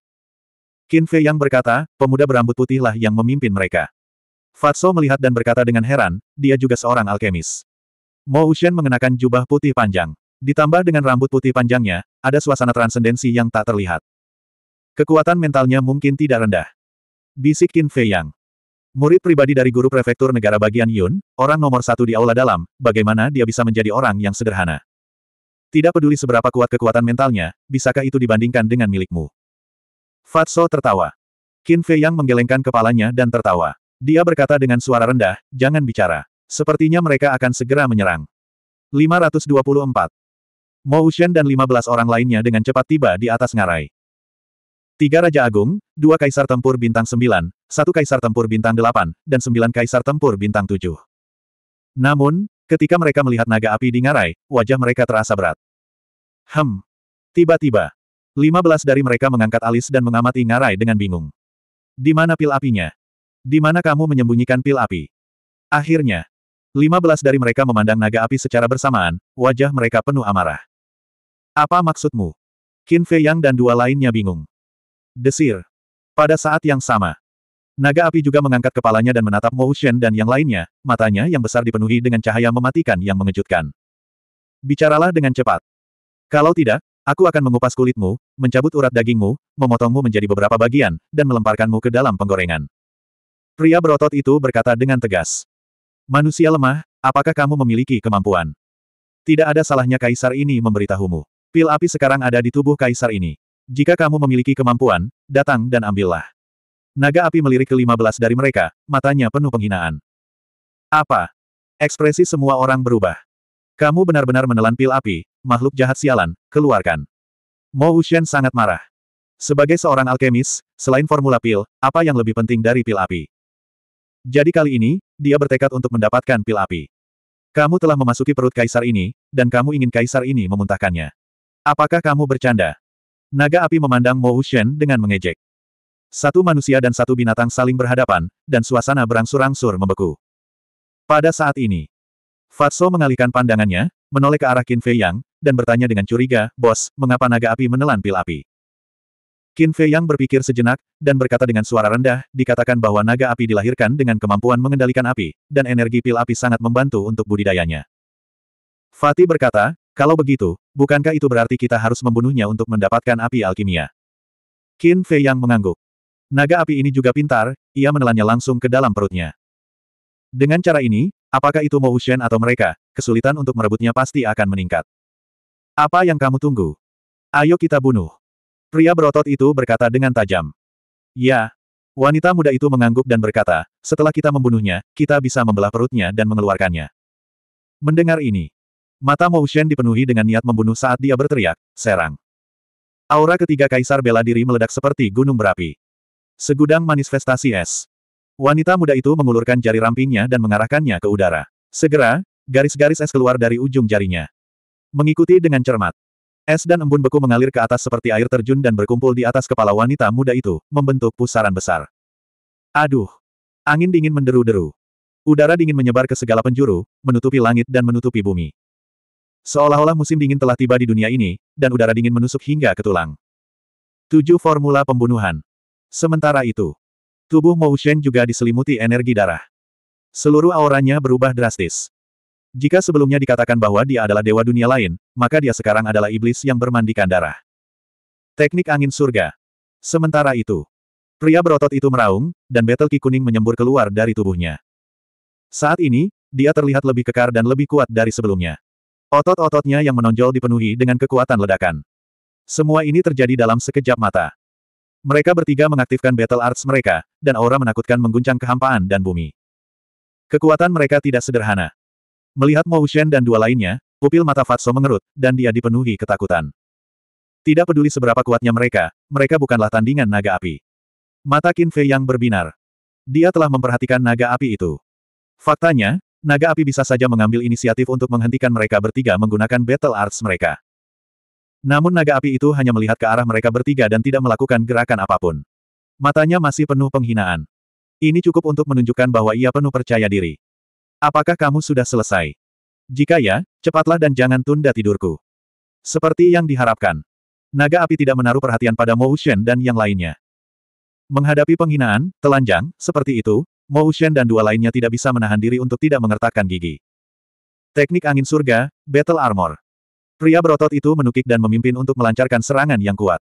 Speaker 1: Qin Fei Yang berkata, pemuda berambut putihlah yang memimpin mereka. Fatso melihat dan berkata dengan heran, dia juga seorang alkemis. Mo Shen mengenakan jubah putih panjang. Ditambah dengan rambut putih panjangnya, ada suasana transendensi yang tak terlihat. Kekuatan mentalnya mungkin tidak rendah. Bisik Qin Fei Yang. Murid pribadi dari guru prefektur negara bagian Yun, orang nomor satu di aula dalam, bagaimana dia bisa menjadi orang yang sederhana? Tidak peduli seberapa kuat kekuatan mentalnya, bisakah itu dibandingkan dengan milikmu? Fatso tertawa. Qin Fei Yang menggelengkan kepalanya dan tertawa. Dia berkata dengan suara rendah, jangan bicara. Sepertinya mereka akan segera menyerang. 524. Mo Ushen dan 15 orang lainnya dengan cepat tiba di atas ngarai. Tiga Raja Agung, dua Kaisar Tempur Bintang Sembilan, satu Kaisar Tempur Bintang Delapan, dan sembilan Kaisar Tempur Bintang Tujuh. Namun, ketika mereka melihat naga api di ngarai, wajah mereka terasa berat. Hem. Tiba-tiba, lima belas dari mereka mengangkat alis dan mengamati ngarai dengan bingung. Di mana pil apinya? Di mana kamu menyembunyikan pil api? Akhirnya, lima belas dari mereka memandang naga api secara bersamaan, wajah mereka penuh amarah. Apa maksudmu? Qin Fei Yang dan dua lainnya bingung. Desir. Pada saat yang sama, naga api juga mengangkat kepalanya dan menatap Mo Shen dan yang lainnya, matanya yang besar dipenuhi dengan cahaya mematikan yang mengejutkan. Bicaralah dengan cepat. Kalau tidak, aku akan mengupas kulitmu, mencabut urat dagingmu, memotongmu menjadi beberapa bagian, dan melemparkanmu ke dalam penggorengan. Pria berotot itu berkata dengan tegas. Manusia lemah, apakah kamu memiliki kemampuan? Tidak ada salahnya kaisar ini memberitahumu. Pil api sekarang ada di tubuh kaisar ini. Jika kamu memiliki kemampuan, datang dan ambillah. Naga api melirik ke belas dari mereka, matanya penuh penghinaan. Apa? Ekspresi semua orang berubah. Kamu benar-benar menelan pil api, makhluk jahat sialan, keluarkan. Mo Wuxian sangat marah. Sebagai seorang alkemis, selain formula pil, apa yang lebih penting dari pil api? Jadi kali ini, dia bertekad untuk mendapatkan pil api. Kamu telah memasuki perut kaisar ini, dan kamu ingin kaisar ini memuntahkannya. Apakah kamu bercanda? Naga api memandang Mo Wuxian dengan mengejek. Satu manusia dan satu binatang saling berhadapan, dan suasana berangsur-angsur membeku. Pada saat ini, Fatso mengalihkan pandangannya, menoleh ke arah Qin Fei Yang, dan bertanya dengan curiga, Bos, mengapa naga api menelan pil api? Qin Fei Yang berpikir sejenak, dan berkata dengan suara rendah, dikatakan bahwa naga api dilahirkan dengan kemampuan mengendalikan api, dan energi pil api sangat membantu untuk budidayanya. Fatih berkata, kalau begitu, bukankah itu berarti kita harus membunuhnya untuk mendapatkan api alkimia? Qin Fei yang mengangguk. Naga api ini juga pintar, ia menelannya langsung ke dalam perutnya. Dengan cara ini, apakah itu Mo Shen atau mereka, kesulitan untuk merebutnya pasti akan meningkat. Apa yang kamu tunggu? Ayo kita bunuh. Pria berotot itu berkata dengan tajam. Ya. Wanita muda itu mengangguk dan berkata, setelah kita membunuhnya, kita bisa membelah perutnya dan mengeluarkannya. Mendengar ini, Mata Mo Shen dipenuhi dengan niat membunuh saat dia berteriak, serang. Aura ketiga kaisar bela diri meledak seperti gunung berapi. Segudang manifestasi es. Wanita muda itu mengulurkan jari rampingnya dan mengarahkannya ke udara. Segera, garis-garis es keluar dari ujung jarinya. Mengikuti dengan cermat. Es dan embun beku mengalir ke atas seperti air terjun dan berkumpul di atas kepala wanita muda itu, membentuk pusaran besar. Aduh! Angin dingin menderu-deru. Udara dingin menyebar ke segala penjuru, menutupi langit dan menutupi bumi. Seolah-olah musim dingin telah tiba di dunia ini, dan udara dingin menusuk hingga ke tulang. Tujuh formula pembunuhan. Sementara itu, tubuh Mou Shen juga diselimuti energi darah. Seluruh auranya berubah drastis. Jika sebelumnya dikatakan bahwa dia adalah dewa dunia lain, maka dia sekarang adalah iblis yang bermandikan darah. Teknik angin surga. Sementara itu, pria berotot itu meraung, dan battle ki kuning menyembur keluar dari tubuhnya. Saat ini, dia terlihat lebih kekar dan lebih kuat dari sebelumnya. Otot-ototnya yang menonjol dipenuhi dengan kekuatan ledakan. Semua ini terjadi dalam sekejap mata. Mereka bertiga mengaktifkan battle arts mereka, dan aura menakutkan mengguncang kehampaan dan bumi. Kekuatan mereka tidak sederhana. Melihat Mo Shen dan dua lainnya, pupil mata Fatso mengerut, dan dia dipenuhi ketakutan. Tidak peduli seberapa kuatnya mereka, mereka bukanlah tandingan naga api. Mata Qin Fei yang berbinar. Dia telah memperhatikan naga api itu. Faktanya, Naga api bisa saja mengambil inisiatif untuk menghentikan mereka bertiga menggunakan battle arts mereka. Namun naga api itu hanya melihat ke arah mereka bertiga dan tidak melakukan gerakan apapun. Matanya masih penuh penghinaan. Ini cukup untuk menunjukkan bahwa ia penuh percaya diri. Apakah kamu sudah selesai? Jika ya, cepatlah dan jangan tunda tidurku. Seperti yang diharapkan. Naga api tidak menaruh perhatian pada Mo Shen dan yang lainnya. Menghadapi penghinaan, telanjang, seperti itu, Mo Ushen dan dua lainnya tidak bisa menahan diri untuk tidak mengertakkan gigi. Teknik angin surga, Battle Armor. Pria berotot itu menukik dan memimpin untuk melancarkan serangan yang kuat.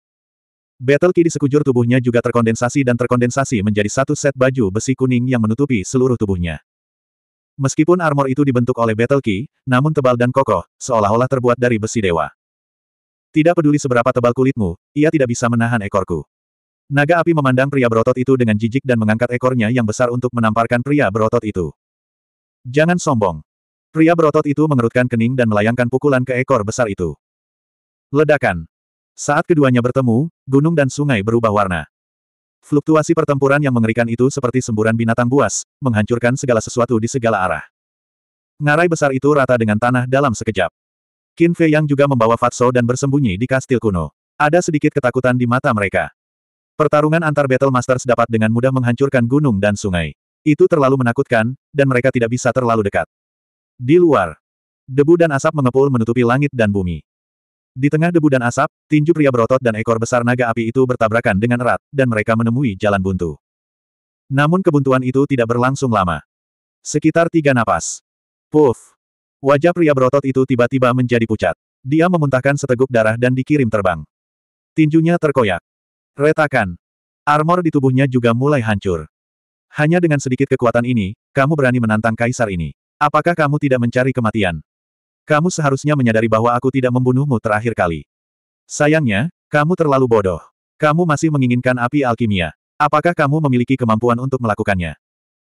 Speaker 1: Battle Ki di sekujur tubuhnya juga terkondensasi dan terkondensasi menjadi satu set baju besi kuning yang menutupi seluruh tubuhnya. Meskipun armor itu dibentuk oleh Battle Ki, namun tebal dan kokoh, seolah-olah terbuat dari besi dewa. Tidak peduli seberapa tebal kulitmu, ia tidak bisa menahan ekorku. Naga api memandang pria berotot itu dengan jijik dan mengangkat ekornya yang besar untuk menamparkan pria berotot itu. Jangan sombong. Pria berotot itu mengerutkan kening dan melayangkan pukulan ke ekor besar itu. Ledakan. Saat keduanya bertemu, gunung dan sungai berubah warna. Fluktuasi pertempuran yang mengerikan itu seperti semburan binatang buas, menghancurkan segala sesuatu di segala arah. Ngarai besar itu rata dengan tanah dalam sekejap. Qin Fei yang juga membawa Fatso dan bersembunyi di kastil kuno. Ada sedikit ketakutan di mata mereka. Pertarungan antar Battle Masters dapat dengan mudah menghancurkan gunung dan sungai. Itu terlalu menakutkan, dan mereka tidak bisa terlalu dekat. Di luar, debu dan asap mengepul menutupi langit dan bumi. Di tengah debu dan asap, tinju pria berotot dan ekor besar naga api itu bertabrakan dengan erat, dan mereka menemui jalan buntu. Namun kebuntuan itu tidak berlangsung lama. Sekitar tiga napas. Puff! Wajah pria berotot itu tiba-tiba menjadi pucat. Dia memuntahkan seteguk darah dan dikirim terbang. Tinjunya terkoyak. Retakan. Armor di tubuhnya juga mulai hancur. Hanya dengan sedikit kekuatan ini, kamu berani menantang kaisar ini. Apakah kamu tidak mencari kematian? Kamu seharusnya menyadari bahwa aku tidak membunuhmu terakhir kali. Sayangnya, kamu terlalu bodoh. Kamu masih menginginkan api alkimia. Apakah kamu memiliki kemampuan untuk melakukannya?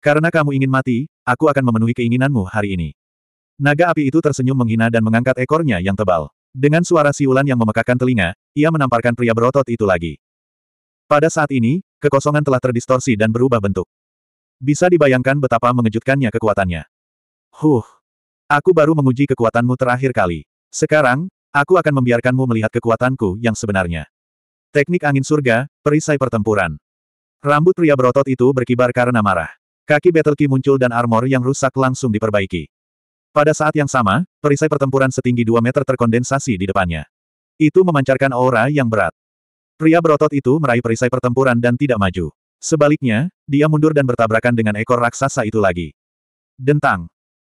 Speaker 1: Karena kamu ingin mati, aku akan memenuhi keinginanmu hari ini. Naga api itu tersenyum menghina dan mengangkat ekornya yang tebal. Dengan suara siulan yang memekakan telinga, ia menamparkan pria berotot itu lagi. Pada saat ini, kekosongan telah terdistorsi dan berubah bentuk. Bisa dibayangkan betapa mengejutkannya kekuatannya. Huh. Aku baru menguji kekuatanmu terakhir kali. Sekarang, aku akan membiarkanmu melihat kekuatanku yang sebenarnya. Teknik angin surga, perisai pertempuran. Rambut pria berotot itu berkibar karena marah. Kaki Battle key muncul dan armor yang rusak langsung diperbaiki. Pada saat yang sama, perisai pertempuran setinggi 2 meter terkondensasi di depannya. Itu memancarkan aura yang berat. Pria berotot itu meraih perisai pertempuran dan tidak maju. Sebaliknya, dia mundur dan bertabrakan dengan ekor raksasa itu lagi. Dentang.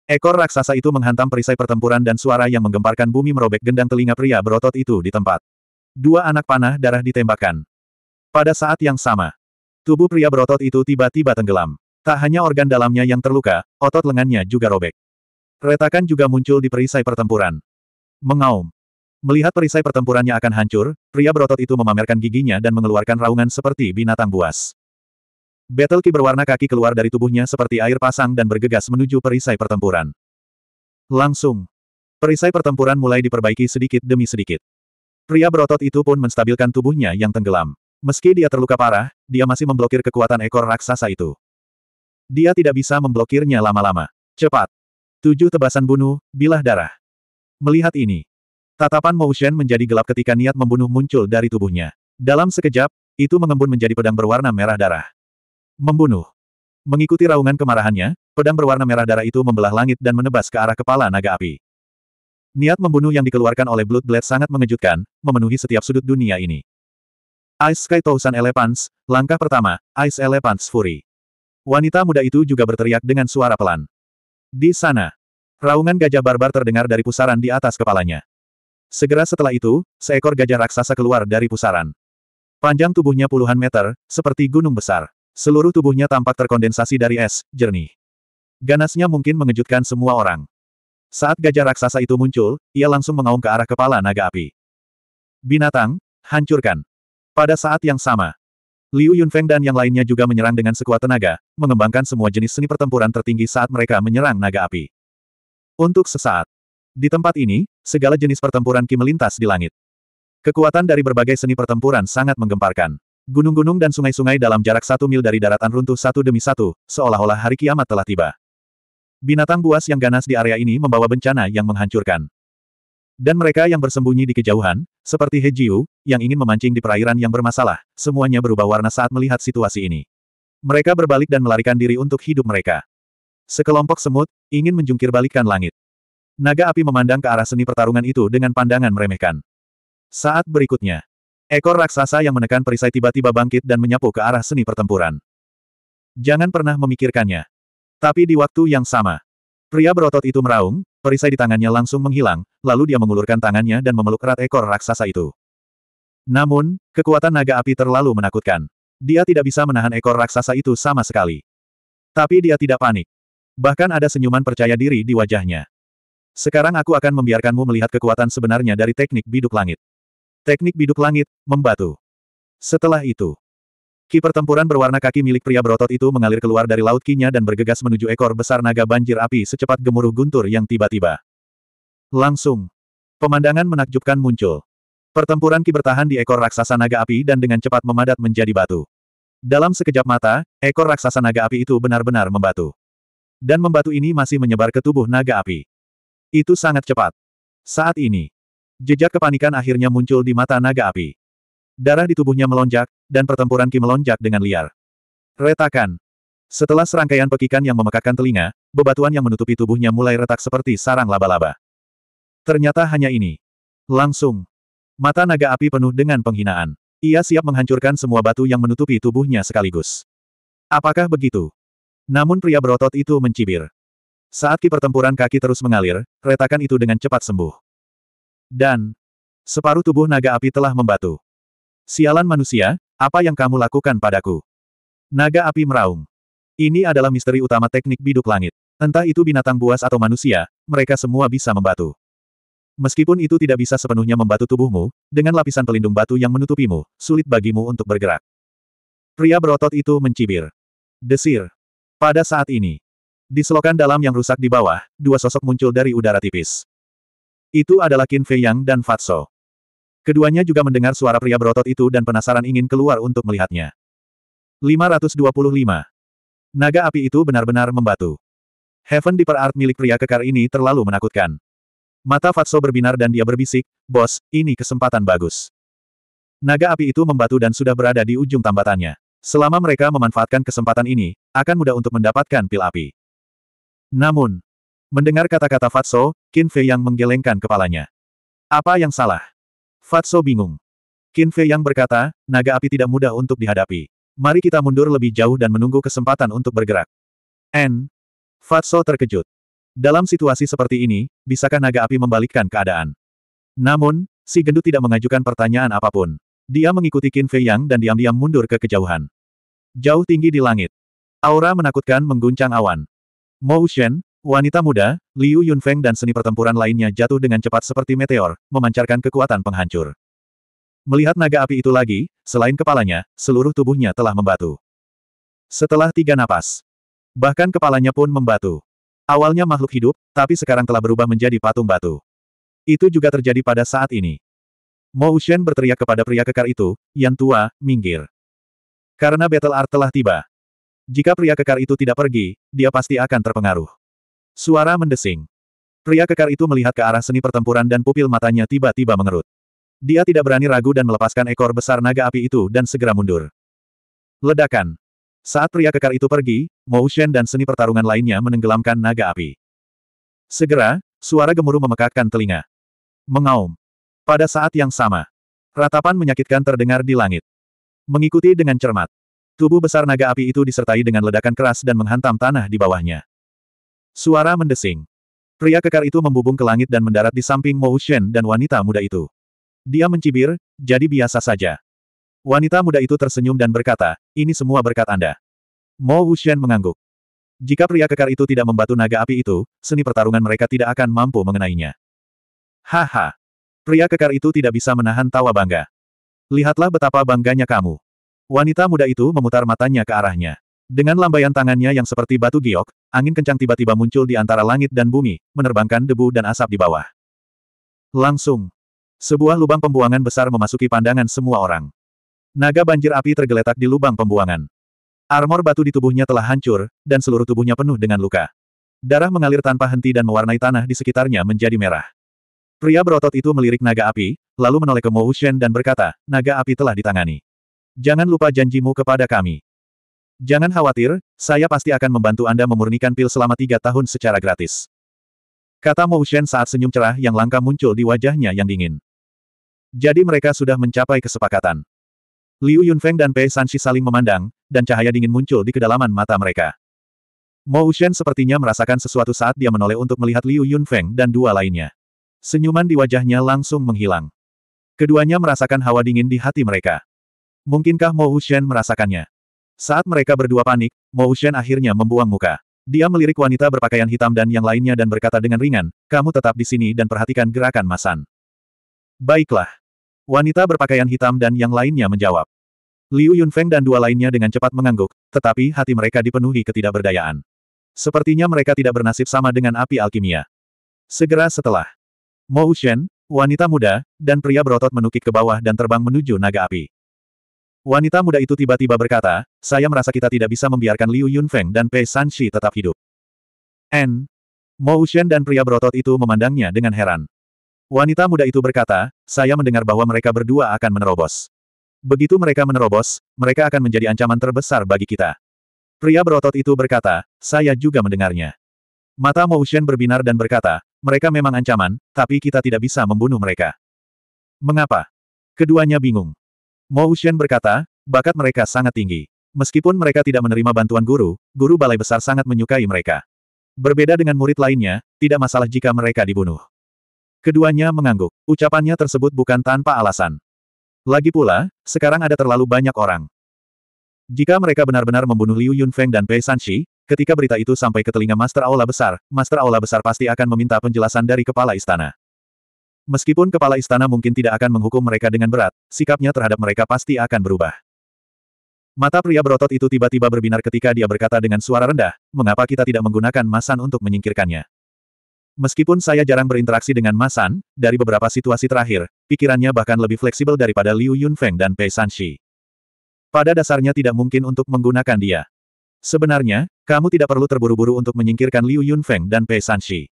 Speaker 1: Ekor raksasa itu menghantam perisai pertempuran dan suara yang menggemparkan bumi merobek gendang telinga pria berotot itu di tempat. Dua anak panah darah ditembakkan. Pada saat yang sama, tubuh pria berotot itu tiba-tiba tenggelam. Tak hanya organ dalamnya yang terluka, otot lengannya juga robek. Retakan juga muncul di perisai pertempuran. Mengaum. Melihat perisai pertempurannya akan hancur, pria berotot itu memamerkan giginya dan mengeluarkan raungan seperti binatang buas. Battle Ki berwarna kaki keluar dari tubuhnya seperti air pasang dan bergegas menuju perisai pertempuran. Langsung. Perisai pertempuran mulai diperbaiki sedikit demi sedikit. Pria berotot itu pun menstabilkan tubuhnya yang tenggelam. Meski dia terluka parah, dia masih memblokir kekuatan ekor raksasa itu. Dia tidak bisa memblokirnya lama-lama. Cepat. Tujuh tebasan bunuh, bilah darah. Melihat ini, Tatapan Mo Shen menjadi gelap ketika niat membunuh muncul dari tubuhnya. Dalam sekejap, itu mengembun menjadi pedang berwarna merah darah. Membunuh. Mengikuti raungan kemarahannya, pedang berwarna merah darah itu membelah langit dan menebas ke arah kepala naga api. Niat membunuh yang dikeluarkan oleh Blood Blade sangat mengejutkan, memenuhi setiap sudut dunia ini. Ice Sky Tousan Elephants, langkah pertama, Ice Elephants Fury. Wanita muda itu juga berteriak dengan suara pelan. Di sana, raungan gajah barbar terdengar dari pusaran di atas kepalanya. Segera setelah itu, seekor gajah raksasa keluar dari pusaran. Panjang tubuhnya puluhan meter, seperti gunung besar. Seluruh tubuhnya tampak terkondensasi dari es, jernih. Ganasnya mungkin mengejutkan semua orang. Saat gajah raksasa itu muncul, ia langsung mengaum ke arah kepala naga api. Binatang, hancurkan. Pada saat yang sama, Liu Yunfeng dan yang lainnya juga menyerang dengan sekuat tenaga, mengembangkan semua jenis seni pertempuran tertinggi saat mereka menyerang naga api. Untuk sesaat, di tempat ini, segala jenis pertempuran Ki melintas di langit. Kekuatan dari berbagai seni pertempuran sangat menggemparkan. Gunung-gunung dan sungai-sungai dalam jarak satu mil dari daratan runtuh satu demi satu, seolah-olah hari kiamat telah tiba. Binatang buas yang ganas di area ini membawa bencana yang menghancurkan. Dan mereka yang bersembunyi di kejauhan, seperti Hejiu, yang ingin memancing di perairan yang bermasalah, semuanya berubah warna saat melihat situasi ini. Mereka berbalik dan melarikan diri untuk hidup mereka. Sekelompok semut, ingin menjungkir balikan langit. Naga api memandang ke arah seni pertarungan itu dengan pandangan meremehkan. Saat berikutnya, ekor raksasa yang menekan perisai tiba-tiba bangkit dan menyapu ke arah seni pertempuran. Jangan pernah memikirkannya. Tapi di waktu yang sama, pria berotot itu meraung, perisai di tangannya langsung menghilang, lalu dia mengulurkan tangannya dan memeluk erat ekor raksasa itu. Namun, kekuatan naga api terlalu menakutkan. Dia tidak bisa menahan ekor raksasa itu sama sekali. Tapi dia tidak panik. Bahkan ada senyuman percaya diri di wajahnya. Sekarang aku akan membiarkanmu melihat kekuatan sebenarnya dari teknik biduk langit. Teknik biduk langit, membatu. Setelah itu, ki pertempuran berwarna kaki milik pria berotot itu mengalir keluar dari laut kinya dan bergegas menuju ekor besar naga banjir api secepat gemuruh guntur yang tiba-tiba. Langsung, pemandangan menakjubkan muncul. Pertempuran ki bertahan di ekor raksasa naga api dan dengan cepat memadat menjadi batu. Dalam sekejap mata, ekor raksasa naga api itu benar-benar membatu. Dan membatu ini masih menyebar ke tubuh naga api. Itu sangat cepat. Saat ini, jejak kepanikan akhirnya muncul di mata naga api. Darah di tubuhnya melonjak, dan pertempuran Ki melonjak dengan liar. Retakan. Setelah serangkaian pekikan yang memekakan telinga, bebatuan yang menutupi tubuhnya mulai retak seperti sarang laba-laba. Ternyata hanya ini. Langsung. Mata naga api penuh dengan penghinaan. Ia siap menghancurkan semua batu yang menutupi tubuhnya sekaligus. Apakah begitu? Namun pria berotot itu mencibir. Saat ki pertempuran kaki terus mengalir, retakan itu dengan cepat sembuh. Dan, separuh tubuh naga api telah membatu. Sialan manusia, apa yang kamu lakukan padaku? Naga api meraung. Ini adalah misteri utama teknik biduk langit. Entah itu binatang buas atau manusia, mereka semua bisa membatu. Meskipun itu tidak bisa sepenuhnya membatu tubuhmu, dengan lapisan pelindung batu yang menutupimu, sulit bagimu untuk bergerak. Pria berotot itu mencibir. Desir. Pada saat ini, di selokan dalam yang rusak di bawah, dua sosok muncul dari udara tipis. Itu adalah Qin Fei Yang dan Fatso. Keduanya juga mendengar suara pria berotot itu dan penasaran ingin keluar untuk melihatnya. 525. Naga api itu benar-benar membatu. Heaven Deeper Art milik pria kekar ini terlalu menakutkan. Mata Fatso berbinar dan dia berbisik, Bos, ini kesempatan bagus. Naga api itu membatu dan sudah berada di ujung tambatannya. Selama mereka memanfaatkan kesempatan ini, akan mudah untuk mendapatkan pil api. Namun, mendengar kata-kata Fatso, Qin Fei yang menggelengkan kepalanya. Apa yang salah? Fatso bingung. Qin Fei yang berkata, naga api tidak mudah untuk dihadapi. Mari kita mundur lebih jauh dan menunggu kesempatan untuk bergerak. N. Fatso terkejut. Dalam situasi seperti ini, bisakah naga api membalikkan keadaan? Namun, si gendut tidak mengajukan pertanyaan apapun. Dia mengikuti Qin Fei Yang dan diam-diam mundur ke kejauhan. Jauh tinggi di langit. Aura menakutkan mengguncang awan. Mo Shen, wanita muda, Liu Yunfeng dan seni pertempuran lainnya jatuh dengan cepat seperti meteor, memancarkan kekuatan penghancur. Melihat naga api itu lagi, selain kepalanya, seluruh tubuhnya telah membatu. Setelah tiga napas, bahkan kepalanya pun membatu. Awalnya makhluk hidup, tapi sekarang telah berubah menjadi patung batu. Itu juga terjadi pada saat ini. Mo Shen berteriak kepada pria kekar itu, yang tua, minggir. Karena battle art telah tiba. Jika pria kekar itu tidak pergi, dia pasti akan terpengaruh. Suara mendesing. Pria kekar itu melihat ke arah seni pertempuran dan pupil matanya tiba-tiba mengerut. Dia tidak berani ragu dan melepaskan ekor besar naga api itu dan segera mundur. Ledakan. Saat pria kekar itu pergi, motion dan seni pertarungan lainnya menenggelamkan naga api. Segera, suara gemuruh memekakkan telinga. Mengaum. Pada saat yang sama, ratapan menyakitkan terdengar di langit. Mengikuti dengan cermat, Tubuh besar naga api itu disertai dengan ledakan keras dan menghantam tanah di bawahnya. Suara mendesing. Pria kekar itu membubung ke langit dan mendarat di samping Mo Shen dan wanita muda itu. Dia mencibir, jadi biasa saja. Wanita muda itu tersenyum dan berkata, ini semua berkat Anda. Mo Shen mengangguk. Jika pria kekar itu tidak membantu naga api itu, seni pertarungan mereka tidak akan mampu mengenainya. Haha. Pria kekar itu tidak bisa menahan tawa bangga. Lihatlah betapa bangganya kamu. Wanita muda itu memutar matanya ke arahnya. Dengan lambaian tangannya yang seperti batu giok, angin kencang tiba-tiba muncul di antara langit dan bumi, menerbangkan debu dan asap di bawah. Langsung. Sebuah lubang pembuangan besar memasuki pandangan semua orang. Naga banjir api tergeletak di lubang pembuangan. Armor batu di tubuhnya telah hancur, dan seluruh tubuhnya penuh dengan luka. Darah mengalir tanpa henti dan mewarnai tanah di sekitarnya menjadi merah. Pria berotot itu melirik naga api, lalu menoleh ke Mo dan berkata, naga api telah ditangani. Jangan lupa janjimu kepada kami. Jangan khawatir, saya pasti akan membantu Anda memurnikan pil selama tiga tahun secara gratis. Kata Mo Shen saat senyum cerah yang langka muncul di wajahnya yang dingin. Jadi mereka sudah mencapai kesepakatan. Liu Yunfeng dan Pei Sanxi saling memandang, dan cahaya dingin muncul di kedalaman mata mereka. Mo Shen sepertinya merasakan sesuatu saat dia menoleh untuk melihat Liu Yunfeng dan dua lainnya. Senyuman di wajahnya langsung menghilang. Keduanya merasakan hawa dingin di hati mereka. Mungkinkah Mo Wuxian merasakannya? Saat mereka berdua panik, Mo Wuxian akhirnya membuang muka. Dia melirik wanita berpakaian hitam dan yang lainnya dan berkata dengan ringan, kamu tetap di sini dan perhatikan gerakan Masan. Baiklah. Wanita berpakaian hitam dan yang lainnya menjawab. Liu Yunfeng dan dua lainnya dengan cepat mengangguk, tetapi hati mereka dipenuhi ketidakberdayaan. Sepertinya mereka tidak bernasib sama dengan api alkimia. Segera setelah Mo Shen, wanita muda, dan pria berotot menukik ke bawah dan terbang menuju naga api. Wanita muda itu tiba-tiba berkata, saya merasa kita tidak bisa membiarkan Liu Yunfeng dan Pei Sanxi tetap hidup. N. Mo Ushen dan pria berotot itu memandangnya dengan heran. Wanita muda itu berkata, saya mendengar bahwa mereka berdua akan menerobos. Begitu mereka menerobos, mereka akan menjadi ancaman terbesar bagi kita. Pria berotot itu berkata, saya juga mendengarnya. Mata Mo Ushen berbinar dan berkata, mereka memang ancaman, tapi kita tidak bisa membunuh mereka. Mengapa? Keduanya bingung. Mo Ushen berkata, bakat mereka sangat tinggi. Meskipun mereka tidak menerima bantuan guru, guru balai besar sangat menyukai mereka. Berbeda dengan murid lainnya, tidak masalah jika mereka dibunuh. Keduanya mengangguk. Ucapannya tersebut bukan tanpa alasan. Lagi pula, sekarang ada terlalu banyak orang. Jika mereka benar-benar membunuh Liu Yunfeng dan Pei Sanxi, ketika berita itu sampai ke telinga Master Aula Besar, Master Aula Besar pasti akan meminta penjelasan dari kepala istana. Meskipun kepala istana mungkin tidak akan menghukum mereka dengan berat, sikapnya terhadap mereka pasti akan berubah. Mata pria berotot itu tiba-tiba berbinar ketika dia berkata dengan suara rendah, mengapa kita tidak menggunakan masan untuk menyingkirkannya. Meskipun saya jarang berinteraksi dengan masan, dari beberapa situasi terakhir, pikirannya bahkan lebih fleksibel daripada Liu Yunfeng dan Pei Sanxi. Pada dasarnya tidak mungkin untuk menggunakan dia. Sebenarnya, kamu tidak perlu terburu-buru untuk menyingkirkan Liu Yunfeng dan Pei Sanxi.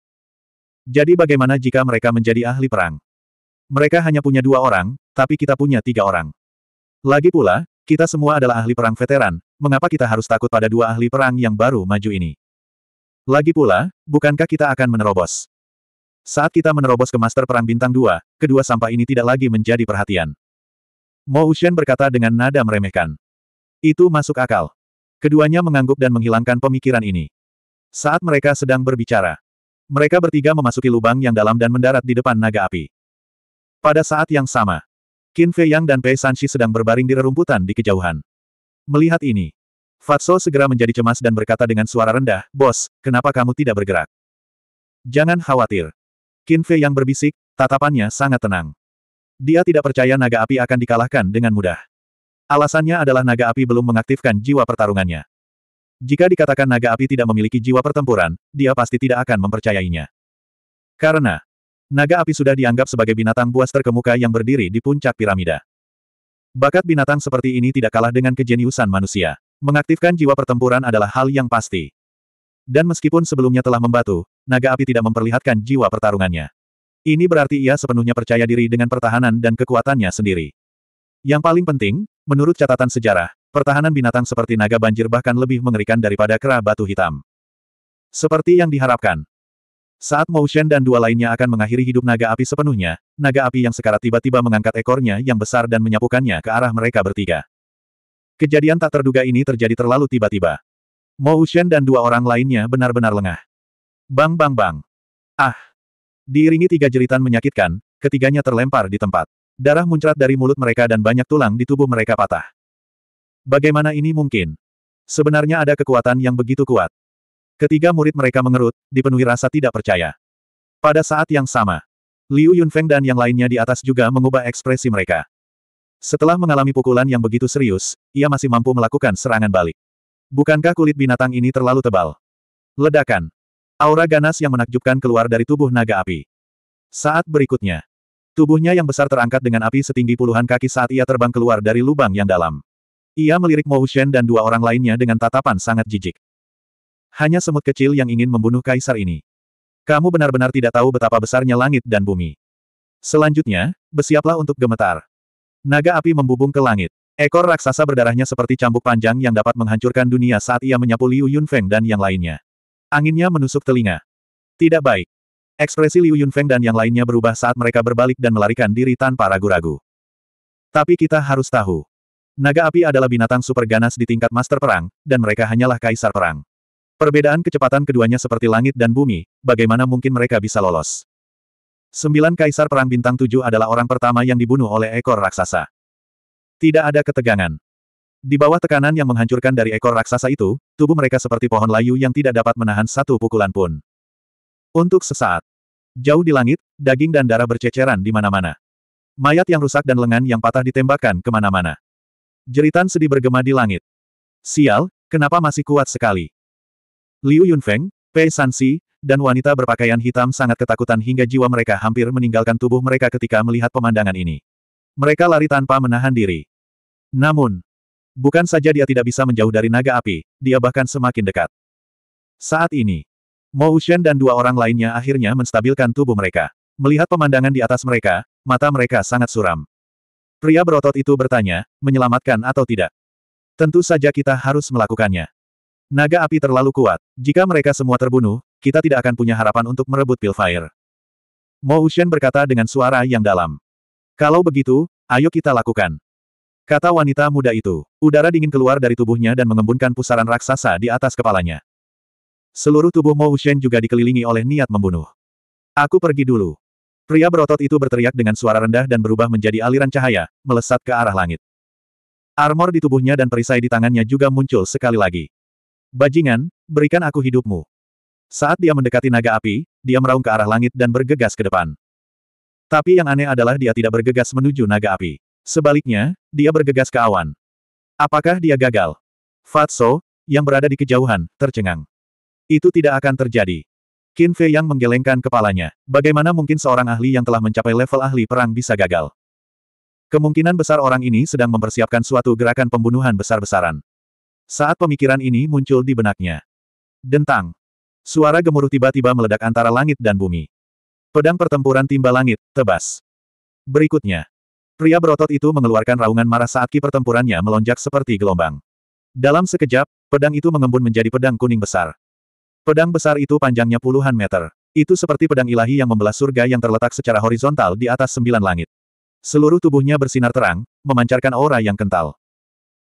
Speaker 1: Jadi bagaimana jika mereka menjadi ahli perang? Mereka hanya punya dua orang, tapi kita punya tiga orang. Lagi pula, kita semua adalah ahli perang veteran, mengapa kita harus takut pada dua ahli perang yang baru maju ini? Lagi pula, bukankah kita akan menerobos? Saat kita menerobos ke Master Perang Bintang 2, kedua sampah ini tidak lagi menjadi perhatian. Mo Ushen berkata dengan nada meremehkan. Itu masuk akal. Keduanya mengangguk dan menghilangkan pemikiran ini. Saat mereka sedang berbicara, mereka bertiga memasuki lubang yang dalam dan mendarat di depan naga api. Pada saat yang sama, Qin Fei Yang dan Pei Sanshi sedang berbaring di rerumputan di kejauhan. Melihat ini, Fatso segera menjadi cemas dan berkata dengan suara rendah, Bos, kenapa kamu tidak bergerak? Jangan khawatir. Qin Fei Yang berbisik, tatapannya sangat tenang. Dia tidak percaya naga api akan dikalahkan dengan mudah. Alasannya adalah naga api belum mengaktifkan jiwa pertarungannya. Jika dikatakan naga api tidak memiliki jiwa pertempuran, dia pasti tidak akan mempercayainya. Karena, naga api sudah dianggap sebagai binatang buas terkemuka yang berdiri di puncak piramida. Bakat binatang seperti ini tidak kalah dengan kejeniusan manusia. Mengaktifkan jiwa pertempuran adalah hal yang pasti. Dan meskipun sebelumnya telah membatu, naga api tidak memperlihatkan jiwa pertarungannya. Ini berarti ia sepenuhnya percaya diri dengan pertahanan dan kekuatannya sendiri. Yang paling penting, menurut catatan sejarah, Pertahanan binatang seperti naga banjir bahkan lebih mengerikan daripada kera batu hitam. Seperti yang diharapkan. Saat Mou Shen dan dua lainnya akan mengakhiri hidup naga api sepenuhnya, naga api yang sekarat tiba-tiba mengangkat ekornya yang besar dan menyapukannya ke arah mereka bertiga. Kejadian tak terduga ini terjadi terlalu tiba-tiba. Mou Shen dan dua orang lainnya benar-benar lengah. Bang bang bang. Ah. Diiringi tiga jeritan menyakitkan, ketiganya terlempar di tempat. Darah muncrat dari mulut mereka dan banyak tulang di tubuh mereka patah. Bagaimana ini mungkin? Sebenarnya ada kekuatan yang begitu kuat. Ketiga murid mereka mengerut, dipenuhi rasa tidak percaya. Pada saat yang sama, Liu Yunfeng dan yang lainnya di atas juga mengubah ekspresi mereka. Setelah mengalami pukulan yang begitu serius, ia masih mampu melakukan serangan balik. Bukankah kulit binatang ini terlalu tebal? Ledakan. Aura ganas yang menakjubkan keluar dari tubuh naga api. Saat berikutnya, tubuhnya yang besar terangkat dengan api setinggi puluhan kaki saat ia terbang keluar dari lubang yang dalam. Ia melirik Mo Shen dan dua orang lainnya dengan tatapan sangat jijik. Hanya semut kecil yang ingin membunuh kaisar ini. Kamu benar-benar tidak tahu betapa besarnya langit dan bumi. Selanjutnya, bersiaplah untuk gemetar. Naga api membubung ke langit. Ekor raksasa berdarahnya seperti cambuk panjang yang dapat menghancurkan dunia saat ia menyapu Liu Yunfeng dan yang lainnya. Anginnya menusuk telinga. Tidak baik. Ekspresi Liu Yunfeng dan yang lainnya berubah saat mereka berbalik dan melarikan diri tanpa ragu-ragu. Tapi kita harus tahu. Naga api adalah binatang super ganas di tingkat master perang, dan mereka hanyalah kaisar perang. Perbedaan kecepatan keduanya seperti langit dan bumi, bagaimana mungkin mereka bisa lolos. Sembilan kaisar perang bintang tujuh adalah orang pertama yang dibunuh oleh ekor raksasa. Tidak ada ketegangan. Di bawah tekanan yang menghancurkan dari ekor raksasa itu, tubuh mereka seperti pohon layu yang tidak dapat menahan satu pukulan pun. Untuk sesaat, jauh di langit, daging dan darah berceceran di mana-mana. Mayat yang rusak dan lengan yang patah ditembakkan kemana-mana. Jeritan sedih bergema di langit. Sial, kenapa masih kuat sekali? Liu Yunfeng, Pei Sansi, dan wanita berpakaian hitam sangat ketakutan hingga jiwa mereka hampir meninggalkan tubuh mereka ketika melihat pemandangan ini. Mereka lari tanpa menahan diri. Namun, bukan saja dia tidak bisa menjauh dari naga api, dia bahkan semakin dekat. Saat ini, Mo Shen dan dua orang lainnya akhirnya menstabilkan tubuh mereka. Melihat pemandangan di atas mereka, mata mereka sangat suram. Pria berotot itu bertanya, menyelamatkan atau tidak? Tentu saja kita harus melakukannya. Naga api terlalu kuat. Jika mereka semua terbunuh, kita tidak akan punya harapan untuk merebut Pilfire. Mo Ushen berkata dengan suara yang dalam. Kalau begitu, ayo kita lakukan. Kata wanita muda itu. Udara dingin keluar dari tubuhnya dan mengembunkan pusaran raksasa di atas kepalanya. Seluruh tubuh Mo Ushen juga dikelilingi oleh niat membunuh. Aku pergi dulu. Pria berotot itu berteriak dengan suara rendah dan berubah menjadi aliran cahaya, melesat ke arah langit. Armor di tubuhnya dan perisai di tangannya juga muncul sekali lagi. Bajingan, berikan aku hidupmu. Saat dia mendekati naga api, dia meraung ke arah langit dan bergegas ke depan. Tapi yang aneh adalah dia tidak bergegas menuju naga api. Sebaliknya, dia bergegas ke awan. Apakah dia gagal? Fatso, yang berada di kejauhan, tercengang. Itu tidak akan terjadi. Qin Fei yang menggelengkan kepalanya. Bagaimana mungkin seorang ahli yang telah mencapai level ahli perang bisa gagal? Kemungkinan besar orang ini sedang mempersiapkan suatu gerakan pembunuhan besar-besaran. Saat pemikiran ini muncul di benaknya. Dentang. Suara gemuruh tiba-tiba meledak antara langit dan bumi. Pedang pertempuran timba langit, tebas. Berikutnya. Pria berotot itu mengeluarkan raungan marah saat ki pertempurannya melonjak seperti gelombang. Dalam sekejap, pedang itu mengembun menjadi pedang kuning besar. Pedang besar itu panjangnya puluhan meter. Itu seperti pedang ilahi yang membelah surga yang terletak secara horizontal di atas sembilan langit. Seluruh tubuhnya bersinar terang, memancarkan aura yang kental.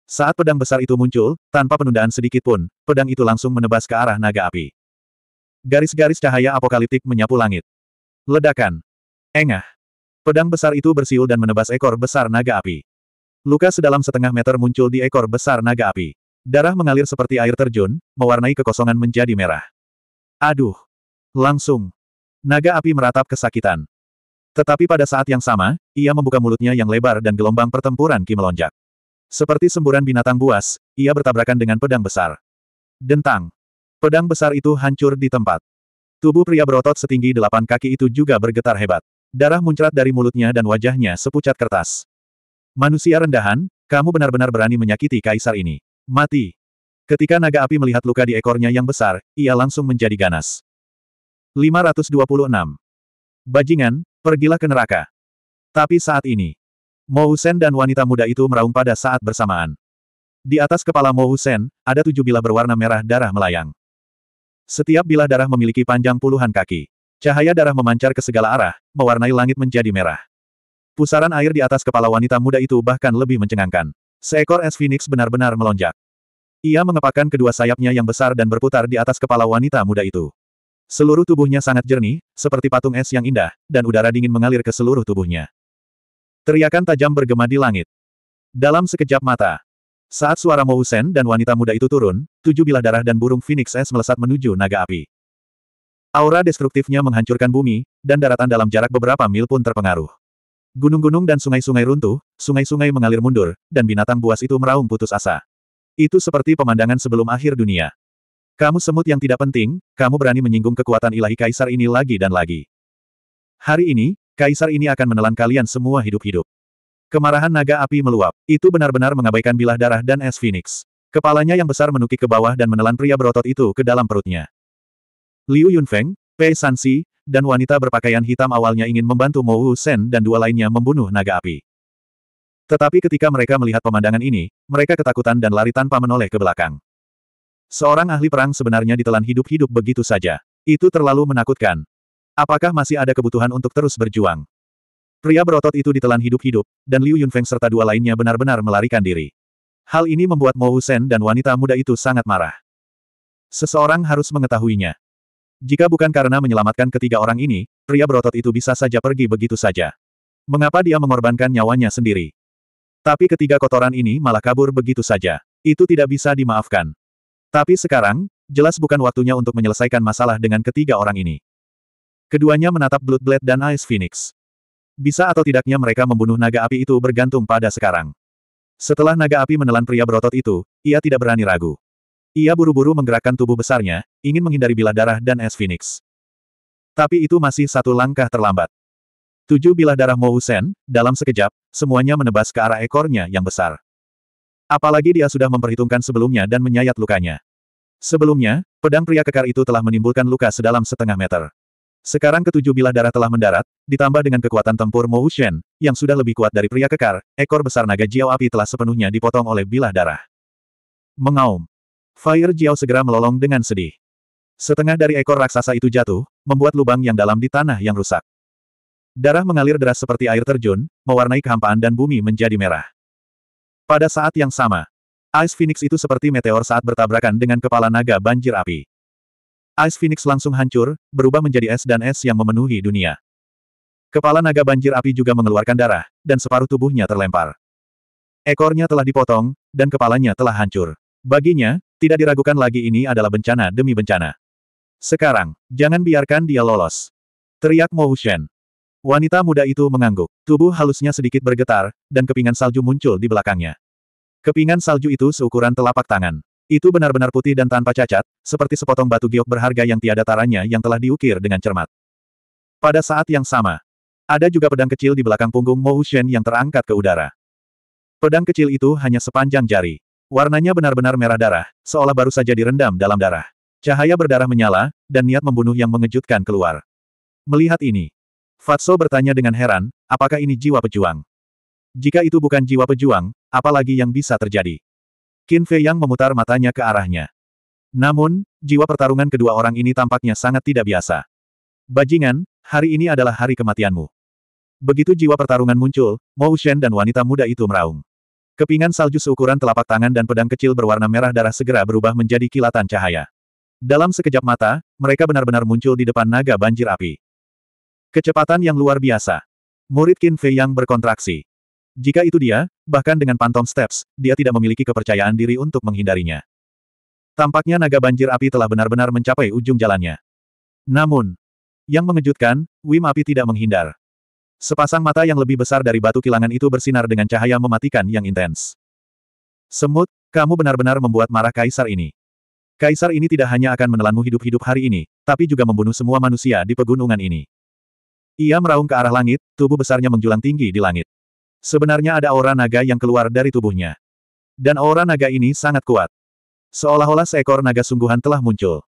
Speaker 1: Saat pedang besar itu muncul, tanpa penundaan sedikit pun, pedang itu langsung menebas ke arah naga api. Garis-garis cahaya apokaliptik menyapu langit. Ledakan. Engah. Pedang besar itu bersiul dan menebas ekor besar naga api. Luka sedalam setengah meter muncul di ekor besar naga api. Darah mengalir seperti air terjun, mewarnai kekosongan menjadi merah. Aduh! Langsung! Naga api meratap kesakitan. Tetapi pada saat yang sama, ia membuka mulutnya yang lebar dan gelombang pertempuran Ki melonjak. Seperti semburan binatang buas, ia bertabrakan dengan pedang besar. Dentang! Pedang besar itu hancur di tempat. Tubuh pria berotot setinggi delapan kaki itu juga bergetar hebat. Darah muncrat dari mulutnya dan wajahnya sepucat kertas. Manusia rendahan, kamu benar-benar berani menyakiti kaisar ini. Mati. Ketika naga api melihat luka di ekornya yang besar, ia langsung menjadi ganas. 526. Bajingan, pergilah ke neraka. Tapi saat ini, Mo Sen dan wanita muda itu meraung pada saat bersamaan. Di atas kepala Mo Sen, ada tujuh bilah berwarna merah darah melayang. Setiap bilah darah memiliki panjang puluhan kaki. Cahaya darah memancar ke segala arah, mewarnai langit menjadi merah. Pusaran air di atas kepala wanita muda itu bahkan lebih mencengangkan. Seekor es Phoenix benar-benar melonjak. Ia mengepakkan kedua sayapnya yang besar dan berputar di atas kepala wanita muda itu. Seluruh tubuhnya sangat jernih, seperti patung es yang indah, dan udara dingin mengalir ke seluruh tubuhnya. Teriakan tajam bergema di langit. Dalam sekejap mata, saat suara Mousen dan wanita muda itu turun, tujuh bilah darah dan burung Phoenix es melesat menuju naga api. Aura destruktifnya menghancurkan bumi, dan daratan dalam jarak beberapa mil pun terpengaruh. Gunung-gunung dan sungai-sungai runtuh, sungai-sungai mengalir mundur, dan binatang buas itu meraung putus asa. Itu seperti pemandangan sebelum akhir dunia. Kamu semut yang tidak penting, kamu berani menyinggung kekuatan ilahi kaisar ini lagi dan lagi. Hari ini, kaisar ini akan menelan kalian semua hidup-hidup. Kemarahan naga api meluap. Itu benar-benar mengabaikan bilah darah dan es phoenix. Kepalanya yang besar menukik ke bawah dan menelan pria berotot itu ke dalam perutnya. Liu Yunfeng, Pei Sansi, dan wanita berpakaian hitam awalnya ingin membantu Mo Wu Sen dan dua lainnya membunuh naga api. Tetapi ketika mereka melihat pemandangan ini, mereka ketakutan dan lari tanpa menoleh ke belakang. Seorang ahli perang sebenarnya ditelan hidup-hidup begitu saja. Itu terlalu menakutkan. Apakah masih ada kebutuhan untuk terus berjuang? Pria berotot itu ditelan hidup-hidup, dan Liu Yunfeng serta dua lainnya benar-benar melarikan diri. Hal ini membuat Mo Wu Sen dan wanita muda itu sangat marah. Seseorang harus mengetahuinya. Jika bukan karena menyelamatkan ketiga orang ini, pria berotot itu bisa saja pergi begitu saja. Mengapa dia mengorbankan nyawanya sendiri? Tapi ketiga kotoran ini malah kabur begitu saja. Itu tidak bisa dimaafkan. Tapi sekarang, jelas bukan waktunya untuk menyelesaikan masalah dengan ketiga orang ini. Keduanya menatap Bloodblade dan Ice Phoenix. Bisa atau tidaknya mereka membunuh naga api itu bergantung pada sekarang. Setelah naga api menelan pria berotot itu, ia tidak berani ragu. Ia buru-buru menggerakkan tubuh besarnya, ingin menghindari bilah darah dan es Phoenix. Tapi itu masih satu langkah terlambat. Tujuh bilah darah Mousen, dalam sekejap, semuanya menebas ke arah ekornya yang besar. Apalagi dia sudah memperhitungkan sebelumnya dan menyayat lukanya. Sebelumnya, pedang pria kekar itu telah menimbulkan luka sedalam setengah meter. Sekarang ketujuh bilah darah telah mendarat, ditambah dengan kekuatan tempur Mo Shen, yang sudah lebih kuat dari pria kekar, ekor besar naga Jiao api telah sepenuhnya dipotong oleh bilah darah. Mengaum. Fire Jiao segera melolong dengan sedih. Setengah dari ekor raksasa itu jatuh, membuat lubang yang dalam di tanah yang rusak. Darah mengalir deras seperti air terjun, mewarnai kehampaan dan bumi menjadi merah. Pada saat yang sama, Ice Phoenix itu seperti meteor saat bertabrakan dengan kepala naga banjir api. Ice Phoenix langsung hancur, berubah menjadi es dan es yang memenuhi dunia. Kepala naga banjir api juga mengeluarkan darah, dan separuh tubuhnya terlempar. Ekornya telah dipotong, dan kepalanya telah hancur. Baginya, tidak diragukan lagi ini adalah bencana demi bencana. Sekarang, jangan biarkan dia lolos. Teriak Mo Shen. Wanita muda itu mengangguk. Tubuh halusnya sedikit bergetar, dan kepingan salju muncul di belakangnya. Kepingan salju itu seukuran telapak tangan. Itu benar-benar putih dan tanpa cacat, seperti sepotong batu giok berharga yang tiada taranya yang telah diukir dengan cermat. Pada saat yang sama, ada juga pedang kecil di belakang punggung Mo Shen yang terangkat ke udara. Pedang kecil itu hanya sepanjang jari. Warnanya benar-benar merah darah, seolah baru saja direndam dalam darah. Cahaya berdarah menyala, dan niat membunuh yang mengejutkan keluar. Melihat ini, Fatso bertanya dengan heran, apakah ini jiwa pejuang? Jika itu bukan jiwa pejuang, apalagi yang bisa terjadi? Qin Fei Yang memutar matanya ke arahnya. Namun, jiwa pertarungan kedua orang ini tampaknya sangat tidak biasa. Bajingan, hari ini adalah hari kematianmu. Begitu jiwa pertarungan muncul, Mo Shen dan wanita muda itu meraung. Kepingan salju seukuran telapak tangan dan pedang kecil berwarna merah darah segera berubah menjadi kilatan cahaya. Dalam sekejap mata, mereka benar-benar muncul di depan naga banjir api. Kecepatan yang luar biasa. Murid Qin Fei yang berkontraksi. Jika itu dia, bahkan dengan pantom steps, dia tidak memiliki kepercayaan diri untuk menghindarinya. Tampaknya naga banjir api telah benar-benar mencapai ujung jalannya. Namun, yang mengejutkan, Wim api tidak menghindar. Sepasang mata yang lebih besar dari batu kilangan itu bersinar dengan cahaya mematikan yang intens. Semut, kamu benar-benar membuat marah kaisar ini. Kaisar ini tidak hanya akan menelanmu hidup-hidup hari ini, tapi juga membunuh semua manusia di pegunungan ini. Ia meraung ke arah langit, tubuh besarnya menjulang tinggi di langit. Sebenarnya ada aura naga yang keluar dari tubuhnya. Dan aura naga ini sangat kuat. Seolah-olah seekor naga sungguhan telah muncul.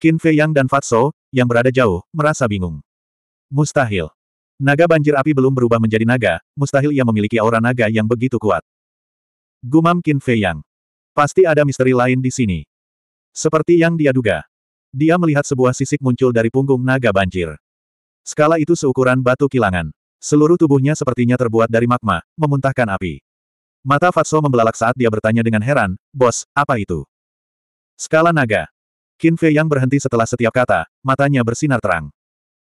Speaker 1: Qin Fei Yang dan Fatso, yang berada jauh, merasa bingung. Mustahil. Naga banjir api belum berubah menjadi naga, mustahil ia memiliki aura naga yang begitu kuat. Gumam Qin Fei Yang. Pasti ada misteri lain di sini. Seperti yang dia duga. Dia melihat sebuah sisik muncul dari punggung naga banjir. Skala itu seukuran batu kilangan. Seluruh tubuhnya sepertinya terbuat dari magma, memuntahkan api. Mata Fatso membelalak saat dia bertanya dengan heran, Bos, apa itu? Skala naga. Qin Fei Yang berhenti setelah setiap kata, matanya bersinar terang.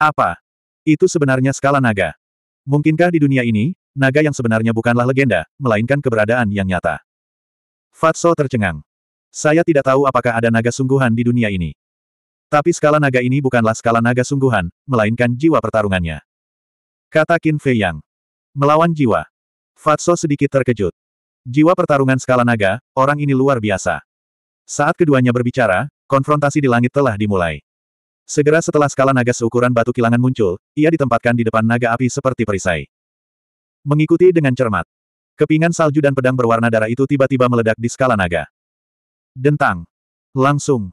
Speaker 1: Apa? Itu sebenarnya skala naga. Mungkinkah di dunia ini, naga yang sebenarnya bukanlah legenda, melainkan keberadaan yang nyata? Fatso tercengang. Saya tidak tahu apakah ada naga sungguhan di dunia ini. Tapi skala naga ini bukanlah skala naga sungguhan, melainkan jiwa pertarungannya. Kata Qin Fei Yang. Melawan jiwa. Fatso sedikit terkejut. Jiwa pertarungan skala naga, orang ini luar biasa. Saat keduanya berbicara, konfrontasi di langit telah dimulai. Segera setelah skala naga seukuran batu kilangan muncul, ia ditempatkan di depan naga api seperti perisai. Mengikuti dengan cermat. Kepingan salju dan pedang berwarna darah itu tiba-tiba meledak di skala naga. Dentang. Langsung.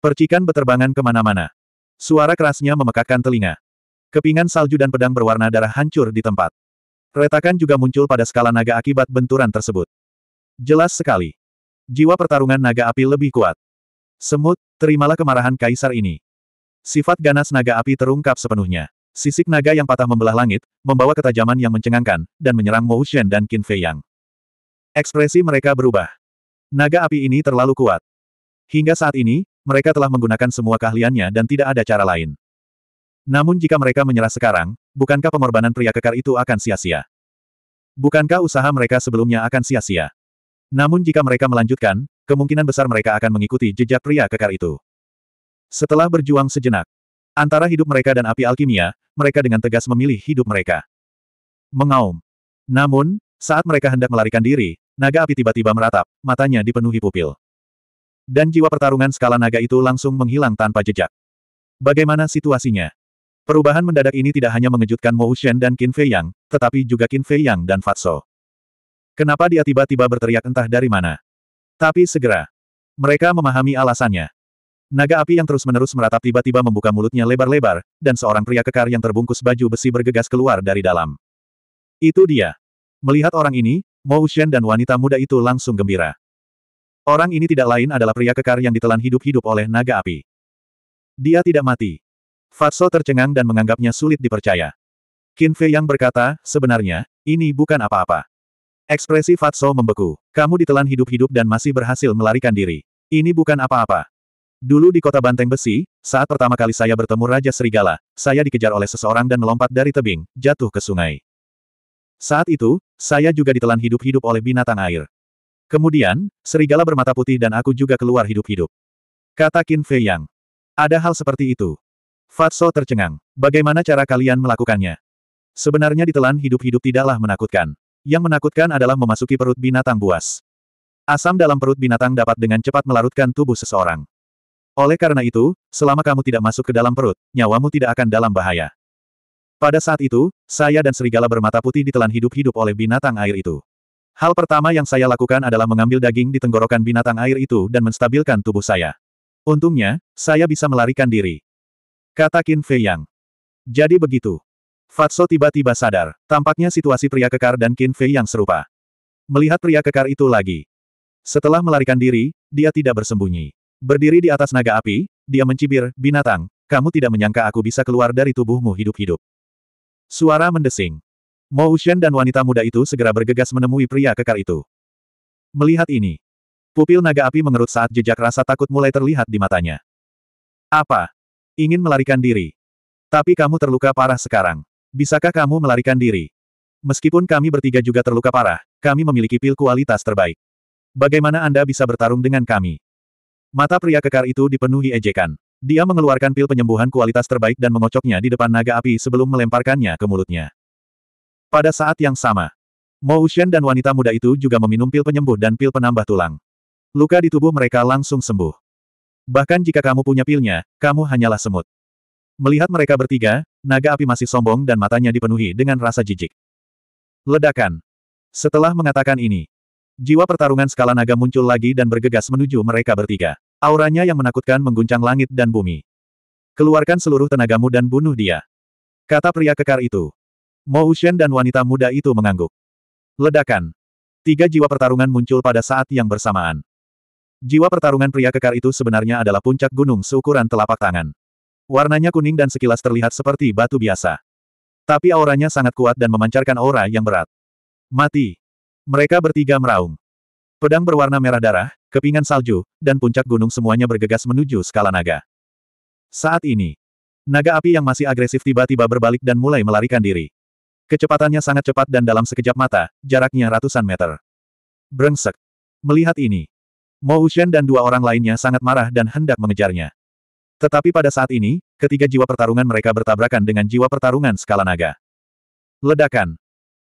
Speaker 1: Percikan beterbangan kemana-mana. Suara kerasnya memekakkan telinga. Kepingan salju dan pedang berwarna darah hancur di tempat. Retakan juga muncul pada skala naga akibat benturan tersebut. Jelas sekali. Jiwa pertarungan naga api lebih kuat. Semut, terimalah kemarahan kaisar ini. Sifat ganas naga api terungkap sepenuhnya. Sisik naga yang patah membelah langit, membawa ketajaman yang mencengangkan, dan menyerang Mo Shen dan Qin Fei Yang. Ekspresi mereka berubah. Naga api ini terlalu kuat. Hingga saat ini, mereka telah menggunakan semua keahliannya dan tidak ada cara lain. Namun jika mereka menyerah sekarang, bukankah pengorbanan pria kekar itu akan sia-sia? Bukankah usaha mereka sebelumnya akan sia-sia? Namun jika mereka melanjutkan, kemungkinan besar mereka akan mengikuti jejak pria kekar itu. Setelah berjuang sejenak, antara hidup mereka dan api alkimia, mereka dengan tegas memilih hidup mereka. Mengaum. Namun, saat mereka hendak melarikan diri, naga api tiba-tiba meratap, matanya dipenuhi pupil. Dan jiwa pertarungan skala naga itu langsung menghilang tanpa jejak. Bagaimana situasinya? Perubahan mendadak ini tidak hanya mengejutkan Mo Shen dan Qin Fei Yang, tetapi juga Qin Fei Yang dan Fatso. Kenapa dia tiba-tiba berteriak entah dari mana? Tapi segera, mereka memahami alasannya. Naga api yang terus-menerus meratap tiba-tiba membuka mulutnya lebar-lebar, dan seorang pria kekar yang terbungkus baju besi bergegas keluar dari dalam. Itu dia. Melihat orang ini, Mo Shen dan wanita muda itu langsung gembira. Orang ini tidak lain adalah pria kekar yang ditelan hidup-hidup oleh naga api. Dia tidak mati. Fatso tercengang dan menganggapnya sulit dipercaya. Qin Fei yang berkata, sebenarnya, ini bukan apa-apa. Ekspresi Fatso membeku. Kamu ditelan hidup-hidup dan masih berhasil melarikan diri. Ini bukan apa-apa. Dulu di kota Banteng Besi, saat pertama kali saya bertemu Raja Serigala, saya dikejar oleh seseorang dan melompat dari tebing, jatuh ke sungai. Saat itu, saya juga ditelan hidup-hidup oleh binatang air. Kemudian, Serigala bermata putih dan aku juga keluar hidup-hidup. Kata Qin Fei Yang. Ada hal seperti itu. Fatso tercengang. Bagaimana cara kalian melakukannya? Sebenarnya ditelan hidup-hidup tidaklah menakutkan. Yang menakutkan adalah memasuki perut binatang buas. Asam dalam perut binatang dapat dengan cepat melarutkan tubuh seseorang. Oleh karena itu, selama kamu tidak masuk ke dalam perut, nyawamu tidak akan dalam bahaya. Pada saat itu, saya dan serigala bermata putih ditelan hidup-hidup oleh binatang air itu. Hal pertama yang saya lakukan adalah mengambil daging di tenggorokan binatang air itu dan menstabilkan tubuh saya. Untungnya, saya bisa melarikan diri. Kata Qin Fei Yang. Jadi begitu. Fatso tiba-tiba sadar, tampaknya situasi pria kekar dan Qin Fei Yang serupa. Melihat pria kekar itu lagi. Setelah melarikan diri, dia tidak bersembunyi. Berdiri di atas naga api, dia mencibir, binatang, kamu tidak menyangka aku bisa keluar dari tubuhmu hidup-hidup. Suara mendesing. Mo Shen dan wanita muda itu segera bergegas menemui pria kekar itu. Melihat ini, pupil naga api mengerut saat jejak rasa takut mulai terlihat di matanya. Apa? Ingin melarikan diri. Tapi kamu terluka parah sekarang. Bisakah kamu melarikan diri? Meskipun kami bertiga juga terluka parah, kami memiliki pil kualitas terbaik. Bagaimana Anda bisa bertarung dengan kami? Mata pria kekar itu dipenuhi ejekan. Dia mengeluarkan pil penyembuhan kualitas terbaik dan mengocoknya di depan naga api sebelum melemparkannya ke mulutnya. Pada saat yang sama, Mo Wuxian dan wanita muda itu juga meminum pil penyembuh dan pil penambah tulang. Luka di tubuh mereka langsung sembuh. Bahkan jika kamu punya pilnya, kamu hanyalah semut. Melihat mereka bertiga, naga api masih sombong dan matanya dipenuhi dengan rasa jijik. Ledakan. Setelah mengatakan ini, Jiwa pertarungan skala naga muncul lagi dan bergegas menuju mereka bertiga. Auranya yang menakutkan mengguncang langit dan bumi. Keluarkan seluruh tenagamu dan bunuh dia. Kata pria kekar itu. Mo Shen dan wanita muda itu mengangguk. Ledakan. Tiga jiwa pertarungan muncul pada saat yang bersamaan. Jiwa pertarungan pria kekar itu sebenarnya adalah puncak gunung seukuran telapak tangan. Warnanya kuning dan sekilas terlihat seperti batu biasa. Tapi auranya sangat kuat dan memancarkan aura yang berat. Mati. Mereka bertiga meraung. Pedang berwarna merah darah, kepingan salju, dan puncak gunung semuanya bergegas menuju skala naga. Saat ini, naga api yang masih agresif tiba-tiba berbalik dan mulai melarikan diri. Kecepatannya sangat cepat dan dalam sekejap mata, jaraknya ratusan meter. Brengsek. Melihat ini, Mo Ushen dan dua orang lainnya sangat marah dan hendak mengejarnya. Tetapi pada saat ini, ketiga jiwa pertarungan mereka bertabrakan dengan jiwa pertarungan skala naga. Ledakan.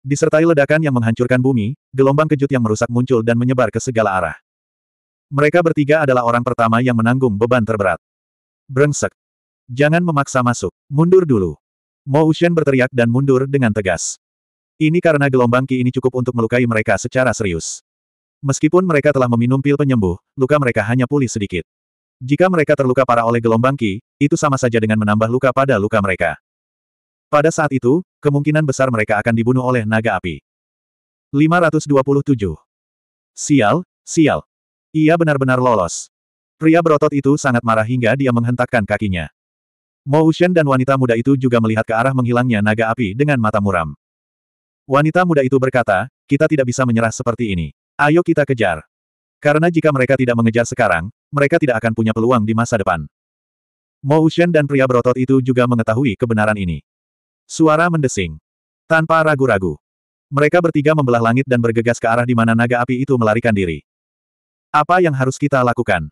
Speaker 1: Disertai ledakan yang menghancurkan bumi, gelombang kejut yang merusak muncul dan menyebar ke segala arah. Mereka bertiga adalah orang pertama yang menanggung beban terberat. Brengsek. Jangan memaksa masuk. Mundur dulu. Mo Ushen berteriak dan mundur dengan tegas. Ini karena gelombang ki ini cukup untuk melukai mereka secara serius. Meskipun mereka telah meminum pil penyembuh, luka mereka hanya pulih sedikit. Jika mereka terluka parah oleh gelombang ki, itu sama saja dengan menambah luka pada luka mereka. Pada saat itu, kemungkinan besar mereka akan dibunuh oleh naga api. 527. Sial, sial. Ia benar-benar lolos. Pria berotot itu sangat marah hingga dia menghentakkan kakinya. Mo Ushen dan wanita muda itu juga melihat ke arah menghilangnya naga api dengan mata muram. Wanita muda itu berkata, kita tidak bisa menyerah seperti ini. Ayo kita kejar. Karena jika mereka tidak mengejar sekarang, mereka tidak akan punya peluang di masa depan. Mo Ushen dan pria berotot itu juga mengetahui kebenaran ini. Suara mendesing. Tanpa ragu-ragu. Mereka bertiga membelah langit dan bergegas ke arah di mana naga api itu melarikan diri. Apa yang harus kita lakukan?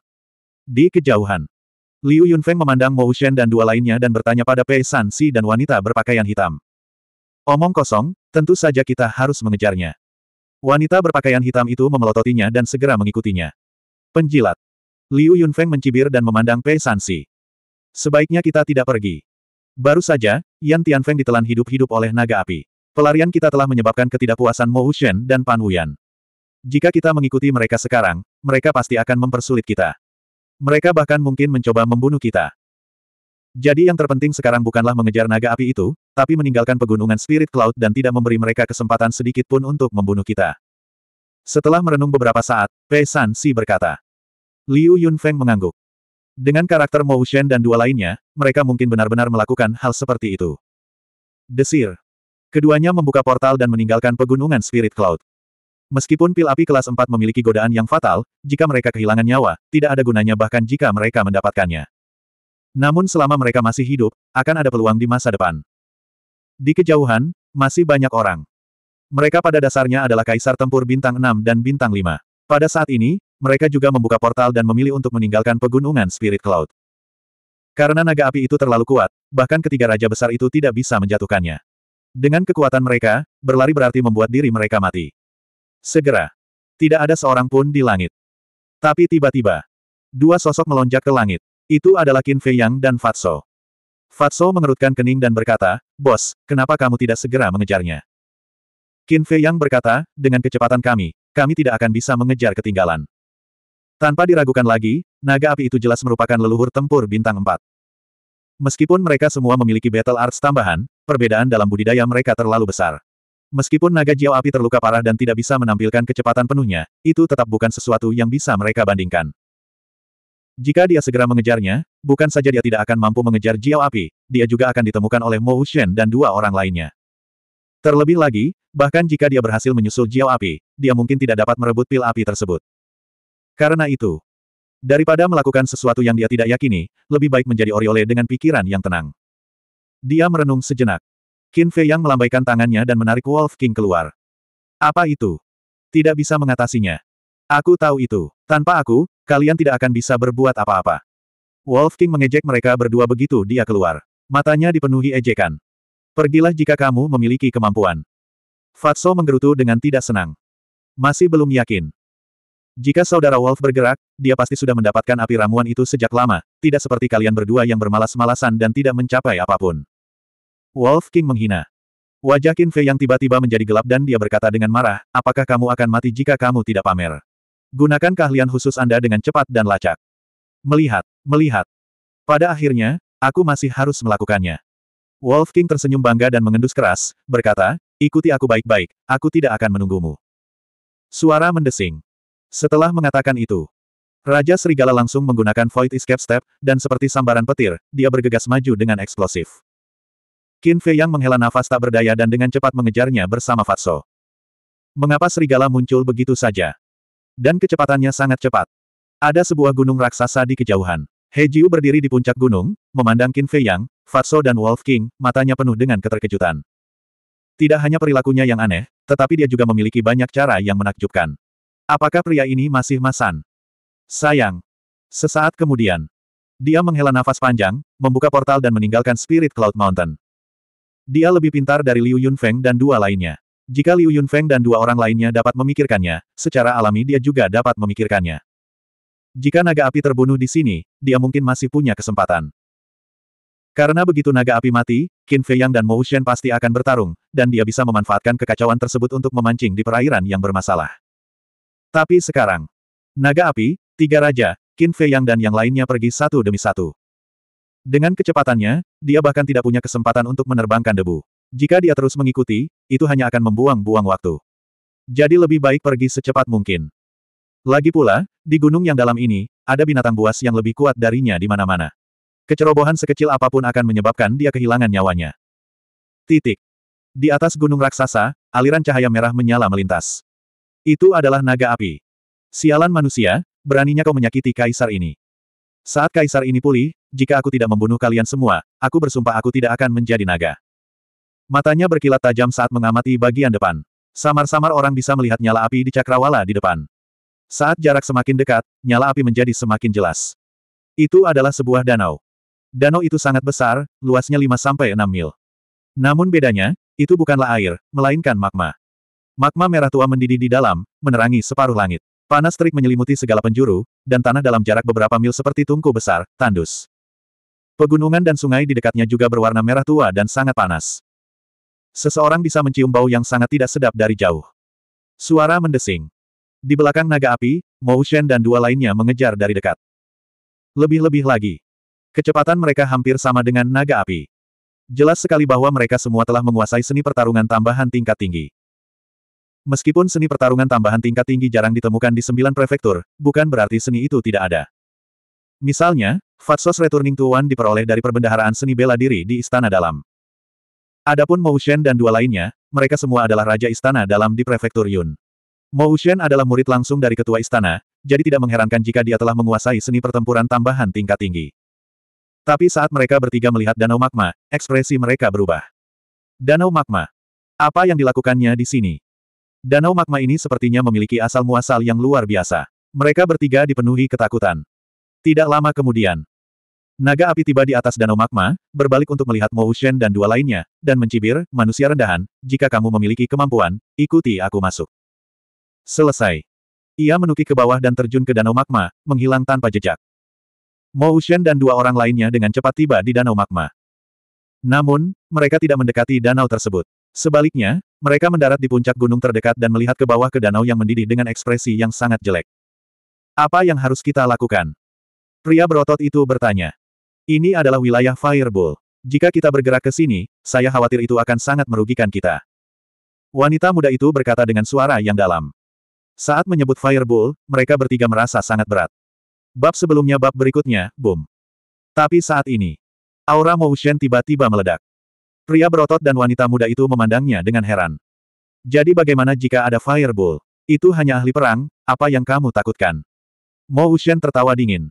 Speaker 1: Di kejauhan. Liu Yunfeng memandang Mo Shen dan dua lainnya dan bertanya pada Pei San Si dan wanita berpakaian hitam. Omong kosong, tentu saja kita harus mengejarnya. Wanita berpakaian hitam itu memelototinya dan segera mengikutinya. Penjilat. Liu Yunfeng mencibir dan memandang Pei San Si. Sebaiknya kita tidak pergi. Baru saja, Yan Tianfeng ditelan hidup-hidup oleh naga api. Pelarian kita telah menyebabkan ketidakpuasan Mo Wuxian dan Pan Wuyan. Jika kita mengikuti mereka sekarang, mereka pasti akan mempersulit kita. Mereka bahkan mungkin mencoba membunuh kita. Jadi yang terpenting sekarang bukanlah mengejar naga api itu, tapi meninggalkan pegunungan Spirit Cloud dan tidak memberi mereka kesempatan sedikit pun untuk membunuh kita. Setelah merenung beberapa saat, Pei San Si berkata. Liu Yunfeng mengangguk. Dengan karakter Mo Shen dan dua lainnya, mereka mungkin benar-benar melakukan hal seperti itu. Desir. Keduanya membuka portal dan meninggalkan pegunungan Spirit Cloud. Meskipun pil api kelas 4 memiliki godaan yang fatal, jika mereka kehilangan nyawa, tidak ada gunanya bahkan jika mereka mendapatkannya. Namun selama mereka masih hidup, akan ada peluang di masa depan. Di kejauhan, masih banyak orang. Mereka pada dasarnya adalah kaisar tempur bintang 6 dan bintang 5. Pada saat ini, mereka juga membuka portal dan memilih untuk meninggalkan pegunungan Spirit Cloud. Karena naga api itu terlalu kuat, bahkan ketiga raja besar itu tidak bisa menjatuhkannya. Dengan kekuatan mereka, berlari berarti membuat diri mereka mati. Segera. Tidak ada seorang pun di langit. Tapi tiba-tiba, dua sosok melonjak ke langit. Itu adalah Qin Fei Yang dan Fatso. Fatso mengerutkan kening dan berkata, Bos, kenapa kamu tidak segera mengejarnya? Qin Fei Yang berkata, dengan kecepatan kami, kami tidak akan bisa mengejar ketinggalan. Tanpa diragukan lagi, naga api itu jelas merupakan leluhur tempur bintang 4. Meskipun mereka semua memiliki battle arts tambahan, perbedaan dalam budidaya mereka terlalu besar. Meskipun naga jiao api terluka parah dan tidak bisa menampilkan kecepatan penuhnya, itu tetap bukan sesuatu yang bisa mereka bandingkan. Jika dia segera mengejarnya, bukan saja dia tidak akan mampu mengejar jiao api, dia juga akan ditemukan oleh Mo Shen dan dua orang lainnya. Terlebih lagi, bahkan jika dia berhasil menyusul jiao api, dia mungkin tidak dapat merebut pil api tersebut. Karena itu, daripada melakukan sesuatu yang dia tidak yakini, lebih baik menjadi Oriole dengan pikiran yang tenang. Dia merenung sejenak. Qin Fei yang melambaikan tangannya dan menarik Wolf King keluar. Apa itu? Tidak bisa mengatasinya. Aku tahu itu. Tanpa aku, kalian tidak akan bisa berbuat apa-apa. Wolf King mengejek mereka berdua begitu dia keluar. Matanya dipenuhi ejekan. Pergilah jika kamu memiliki kemampuan. Fatso menggerutu dengan tidak senang. Masih belum yakin. Jika saudara Wolf bergerak, dia pasti sudah mendapatkan api ramuan itu sejak lama, tidak seperti kalian berdua yang bermalas-malasan dan tidak mencapai apapun. Wolf King menghina. Wajah Qin Fei yang tiba-tiba menjadi gelap dan dia berkata dengan marah, apakah kamu akan mati jika kamu tidak pamer? Gunakan keahlian khusus Anda dengan cepat dan lacak. Melihat, melihat. Pada akhirnya, aku masih harus melakukannya. Wolf King tersenyum bangga dan mengendus keras, berkata, ikuti aku baik-baik, aku tidak akan menunggumu. Suara mendesing. Setelah mengatakan itu, Raja Serigala langsung menggunakan Void Escape Step, dan seperti sambaran petir, dia bergegas maju dengan eksplosif. Qin Fei yang menghela nafas tak berdaya dan dengan cepat mengejarnya bersama Fatso. Mengapa serigala muncul begitu saja? Dan kecepatannya sangat cepat. Ada sebuah gunung raksasa di kejauhan. He Jiu berdiri di puncak gunung, memandang Qin Fei Yang, Fatso dan Wolf King, matanya penuh dengan keterkejutan. Tidak hanya perilakunya yang aneh, tetapi dia juga memiliki banyak cara yang menakjubkan. Apakah pria ini masih masan? Sayang. Sesaat kemudian. Dia menghela nafas panjang, membuka portal dan meninggalkan Spirit Cloud Mountain. Dia lebih pintar dari Liu Yunfeng dan dua lainnya. Jika Liu Yunfeng dan dua orang lainnya dapat memikirkannya, secara alami dia juga dapat memikirkannya. Jika naga api terbunuh di sini, dia mungkin masih punya kesempatan. Karena begitu naga api mati, Qin Feiyang dan Mo Shen pasti akan bertarung, dan dia bisa memanfaatkan kekacauan tersebut untuk memancing di perairan yang bermasalah. Tapi sekarang, naga api, tiga raja, Qin Fei Yang dan yang lainnya pergi satu demi satu. Dengan kecepatannya, dia bahkan tidak punya kesempatan untuk menerbangkan debu. Jika dia terus mengikuti, itu hanya akan membuang-buang waktu. Jadi lebih baik pergi secepat mungkin. Lagi pula, di gunung yang dalam ini, ada binatang buas yang lebih kuat darinya di mana-mana. Kecerobohan sekecil apapun akan menyebabkan dia kehilangan nyawanya. Titik. Di atas gunung raksasa, aliran cahaya merah menyala melintas. Itu adalah naga api. Sialan manusia, beraninya kau menyakiti kaisar ini. Saat kaisar ini pulih, jika aku tidak membunuh kalian semua, aku bersumpah aku tidak akan menjadi naga. Matanya berkilat tajam saat mengamati bagian depan. Samar-samar orang bisa melihat nyala api di cakrawala di depan. Saat jarak semakin dekat, nyala api menjadi semakin jelas. Itu adalah sebuah danau. Danau itu sangat besar, luasnya 5-6 mil. Namun bedanya, itu bukanlah air, melainkan magma. Magma merah tua mendidih di dalam, menerangi separuh langit. Panas terik menyelimuti segala penjuru, dan tanah dalam jarak beberapa mil seperti tungku besar, tandus. Pegunungan dan sungai di dekatnya juga berwarna merah tua dan sangat panas. Seseorang bisa mencium bau yang sangat tidak sedap dari jauh. Suara mendesing. Di belakang naga api, Shen dan dua lainnya mengejar dari dekat. Lebih-lebih lagi. Kecepatan mereka hampir sama dengan naga api. Jelas sekali bahwa mereka semua telah menguasai seni pertarungan tambahan tingkat tinggi. Meskipun seni pertarungan tambahan tingkat tinggi jarang ditemukan di sembilan prefektur, bukan berarti seni itu tidak ada. Misalnya, Fatsos Returning to One diperoleh dari perbendaharaan seni bela diri di Istana Dalam. Adapun Moushen dan dua lainnya, mereka semua adalah Raja Istana Dalam di Prefektur Yun. Moushen adalah murid langsung dari Ketua Istana, jadi tidak mengherankan jika dia telah menguasai seni pertempuran tambahan tingkat tinggi. Tapi saat mereka bertiga melihat Danau Magma, ekspresi mereka berubah. Danau Magma. Apa yang dilakukannya di sini? Danau magma ini sepertinya memiliki asal-muasal yang luar biasa. Mereka bertiga dipenuhi ketakutan. Tidak lama kemudian, naga api tiba di atas danau magma, berbalik untuk melihat Mo Shen dan dua lainnya, dan mencibir, manusia rendahan, jika kamu memiliki kemampuan, ikuti aku masuk. Selesai. Ia menukik ke bawah dan terjun ke danau magma, menghilang tanpa jejak. Mo Shen dan dua orang lainnya dengan cepat tiba di danau magma. Namun, mereka tidak mendekati danau tersebut. Sebaliknya, mereka mendarat di puncak gunung terdekat dan melihat ke bawah ke danau yang mendidih dengan ekspresi yang sangat jelek. Apa yang harus kita lakukan? Pria berotot itu bertanya. Ini adalah wilayah Fireball. Jika kita bergerak ke sini, saya khawatir itu akan sangat merugikan kita. Wanita muda itu berkata dengan suara yang dalam. Saat menyebut Fireball, mereka bertiga merasa sangat berat. Bab sebelumnya bab berikutnya, boom. Tapi saat ini, aura motion tiba-tiba meledak. Pria berotot dan wanita muda itu memandangnya dengan heran. Jadi bagaimana jika ada fireball? Itu hanya ahli perang, apa yang kamu takutkan? Mo Wuxian tertawa dingin.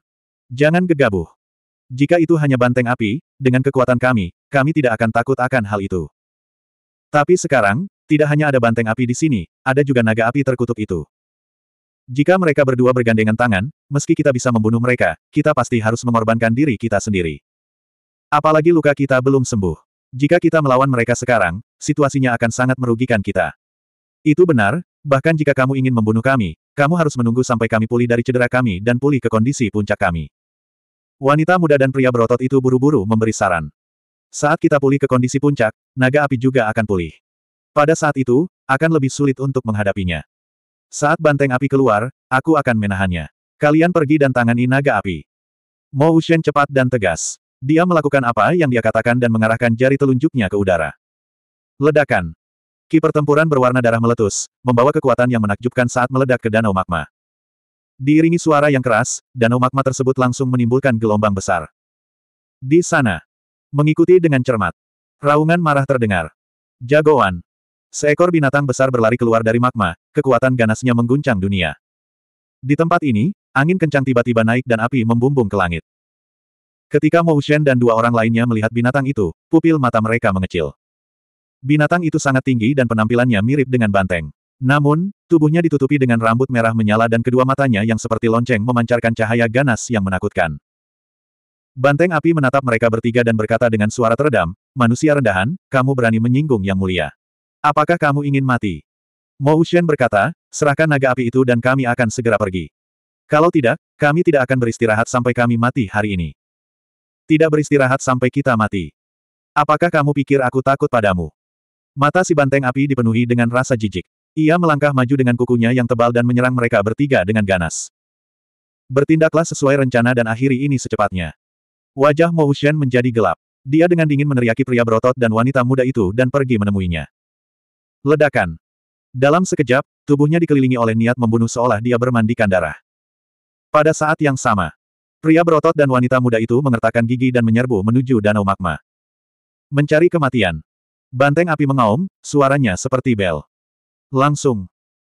Speaker 1: Jangan gegabah. Jika itu hanya banteng api, dengan kekuatan kami, kami tidak akan takut akan hal itu. Tapi sekarang, tidak hanya ada banteng api di sini, ada juga naga api terkutuk itu. Jika mereka berdua bergandengan tangan, meski kita bisa membunuh mereka, kita pasti harus mengorbankan diri kita sendiri. Apalagi luka kita belum sembuh. Jika kita melawan mereka sekarang, situasinya akan sangat merugikan kita. Itu benar, bahkan jika kamu ingin membunuh kami, kamu harus menunggu sampai kami pulih dari cedera kami dan pulih ke kondisi puncak kami. Wanita muda dan pria berotot itu buru-buru memberi saran. Saat kita pulih ke kondisi puncak, naga api juga akan pulih. Pada saat itu, akan lebih sulit untuk menghadapinya. Saat banteng api keluar, aku akan menahannya. Kalian pergi dan tangani naga api. Mo Hushen cepat dan tegas. Dia melakukan apa yang dia katakan dan mengarahkan jari telunjuknya ke udara. Ledakan. Ki pertempuran berwarna darah meletus, membawa kekuatan yang menakjubkan saat meledak ke danau magma. Diiringi suara yang keras, danau magma tersebut langsung menimbulkan gelombang besar. Di sana. Mengikuti dengan cermat. Raungan marah terdengar. Jagoan. Seekor binatang besar berlari keluar dari magma, kekuatan ganasnya mengguncang dunia. Di tempat ini, angin kencang tiba-tiba naik dan api membumbung ke langit. Ketika Mo Shen dan dua orang lainnya melihat binatang itu, pupil mata mereka mengecil. Binatang itu sangat tinggi dan penampilannya mirip dengan banteng. Namun, tubuhnya ditutupi dengan rambut merah menyala dan kedua matanya yang seperti lonceng memancarkan cahaya ganas yang menakutkan. Banteng api menatap mereka bertiga dan berkata dengan suara teredam, manusia rendahan, kamu berani menyinggung yang mulia. Apakah kamu ingin mati? Mo Shen berkata, serahkan naga api itu dan kami akan segera pergi. Kalau tidak, kami tidak akan beristirahat sampai kami mati hari ini. Tidak beristirahat sampai kita mati. Apakah kamu pikir aku takut padamu? Mata si banteng api dipenuhi dengan rasa jijik. Ia melangkah maju dengan kukunya yang tebal dan menyerang mereka bertiga dengan ganas. Bertindaklah sesuai rencana dan akhiri ini secepatnya. Wajah Mo Shen menjadi gelap. Dia dengan dingin meneriaki pria berotot dan wanita muda itu dan pergi menemuinya. Ledakan. Dalam sekejap, tubuhnya dikelilingi oleh niat membunuh seolah dia bermandikan darah. Pada saat yang sama, Pria berotot dan wanita muda itu mengertakkan gigi dan menyerbu menuju danau magma. Mencari kematian. Banteng api mengaum, suaranya seperti bel. Langsung.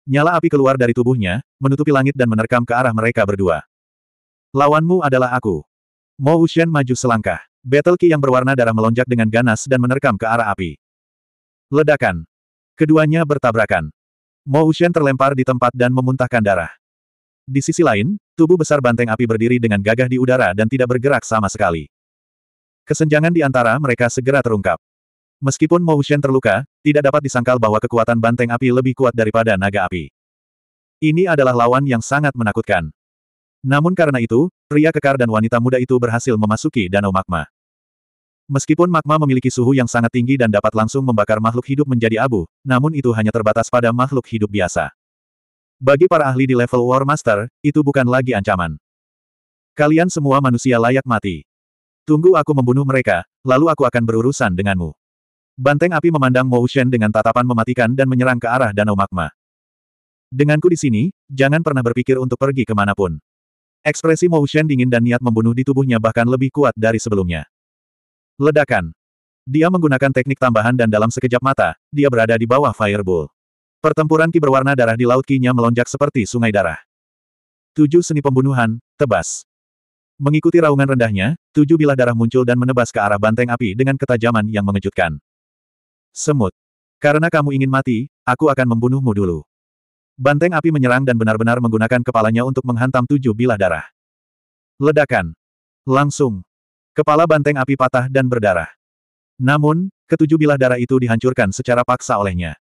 Speaker 1: Nyala api keluar dari tubuhnya, menutupi langit dan menerkam ke arah mereka berdua. Lawanmu adalah aku. Mo Ushen maju selangkah. Battle Ki yang berwarna darah melonjak dengan ganas dan menerkam ke arah api. Ledakan. Keduanya bertabrakan. Mo Ushen terlempar di tempat dan memuntahkan darah. Di sisi lain, tubuh besar banteng api berdiri dengan gagah di udara dan tidak bergerak sama sekali. Kesenjangan di antara mereka segera terungkap. Meskipun Mo Shen terluka, tidak dapat disangkal bahwa kekuatan banteng api lebih kuat daripada naga api. Ini adalah lawan yang sangat menakutkan. Namun karena itu, pria kekar dan wanita muda itu berhasil memasuki danau magma. Meskipun magma memiliki suhu yang sangat tinggi dan dapat langsung membakar makhluk hidup menjadi abu, namun itu hanya terbatas pada makhluk hidup biasa. Bagi para ahli di level War Master, itu bukan lagi ancaman. Kalian semua manusia layak mati. Tunggu aku membunuh mereka, lalu aku akan berurusan denganmu. Banteng api memandang Mo Shen dengan tatapan mematikan dan menyerang ke arah danau magma. Denganku di sini, jangan pernah berpikir untuk pergi kemanapun. Ekspresi Mo Shen dingin dan niat membunuh di tubuhnya bahkan lebih kuat dari sebelumnya. Ledakan. Dia menggunakan teknik tambahan dan dalam sekejap mata, dia berada di bawah Fireball. Pertempuran Ki berwarna darah di Laut Kinya melonjak seperti sungai darah. Tujuh seni pembunuhan, tebas. Mengikuti raungan rendahnya, tujuh bilah darah muncul dan menebas ke arah banteng api dengan ketajaman yang mengejutkan. Semut. Karena kamu ingin mati, aku akan membunuhmu dulu. Banteng api menyerang dan benar-benar menggunakan kepalanya untuk menghantam tujuh bilah darah. Ledakan. Langsung. Kepala banteng api patah dan berdarah. Namun, ketujuh bilah darah itu dihancurkan secara paksa olehnya.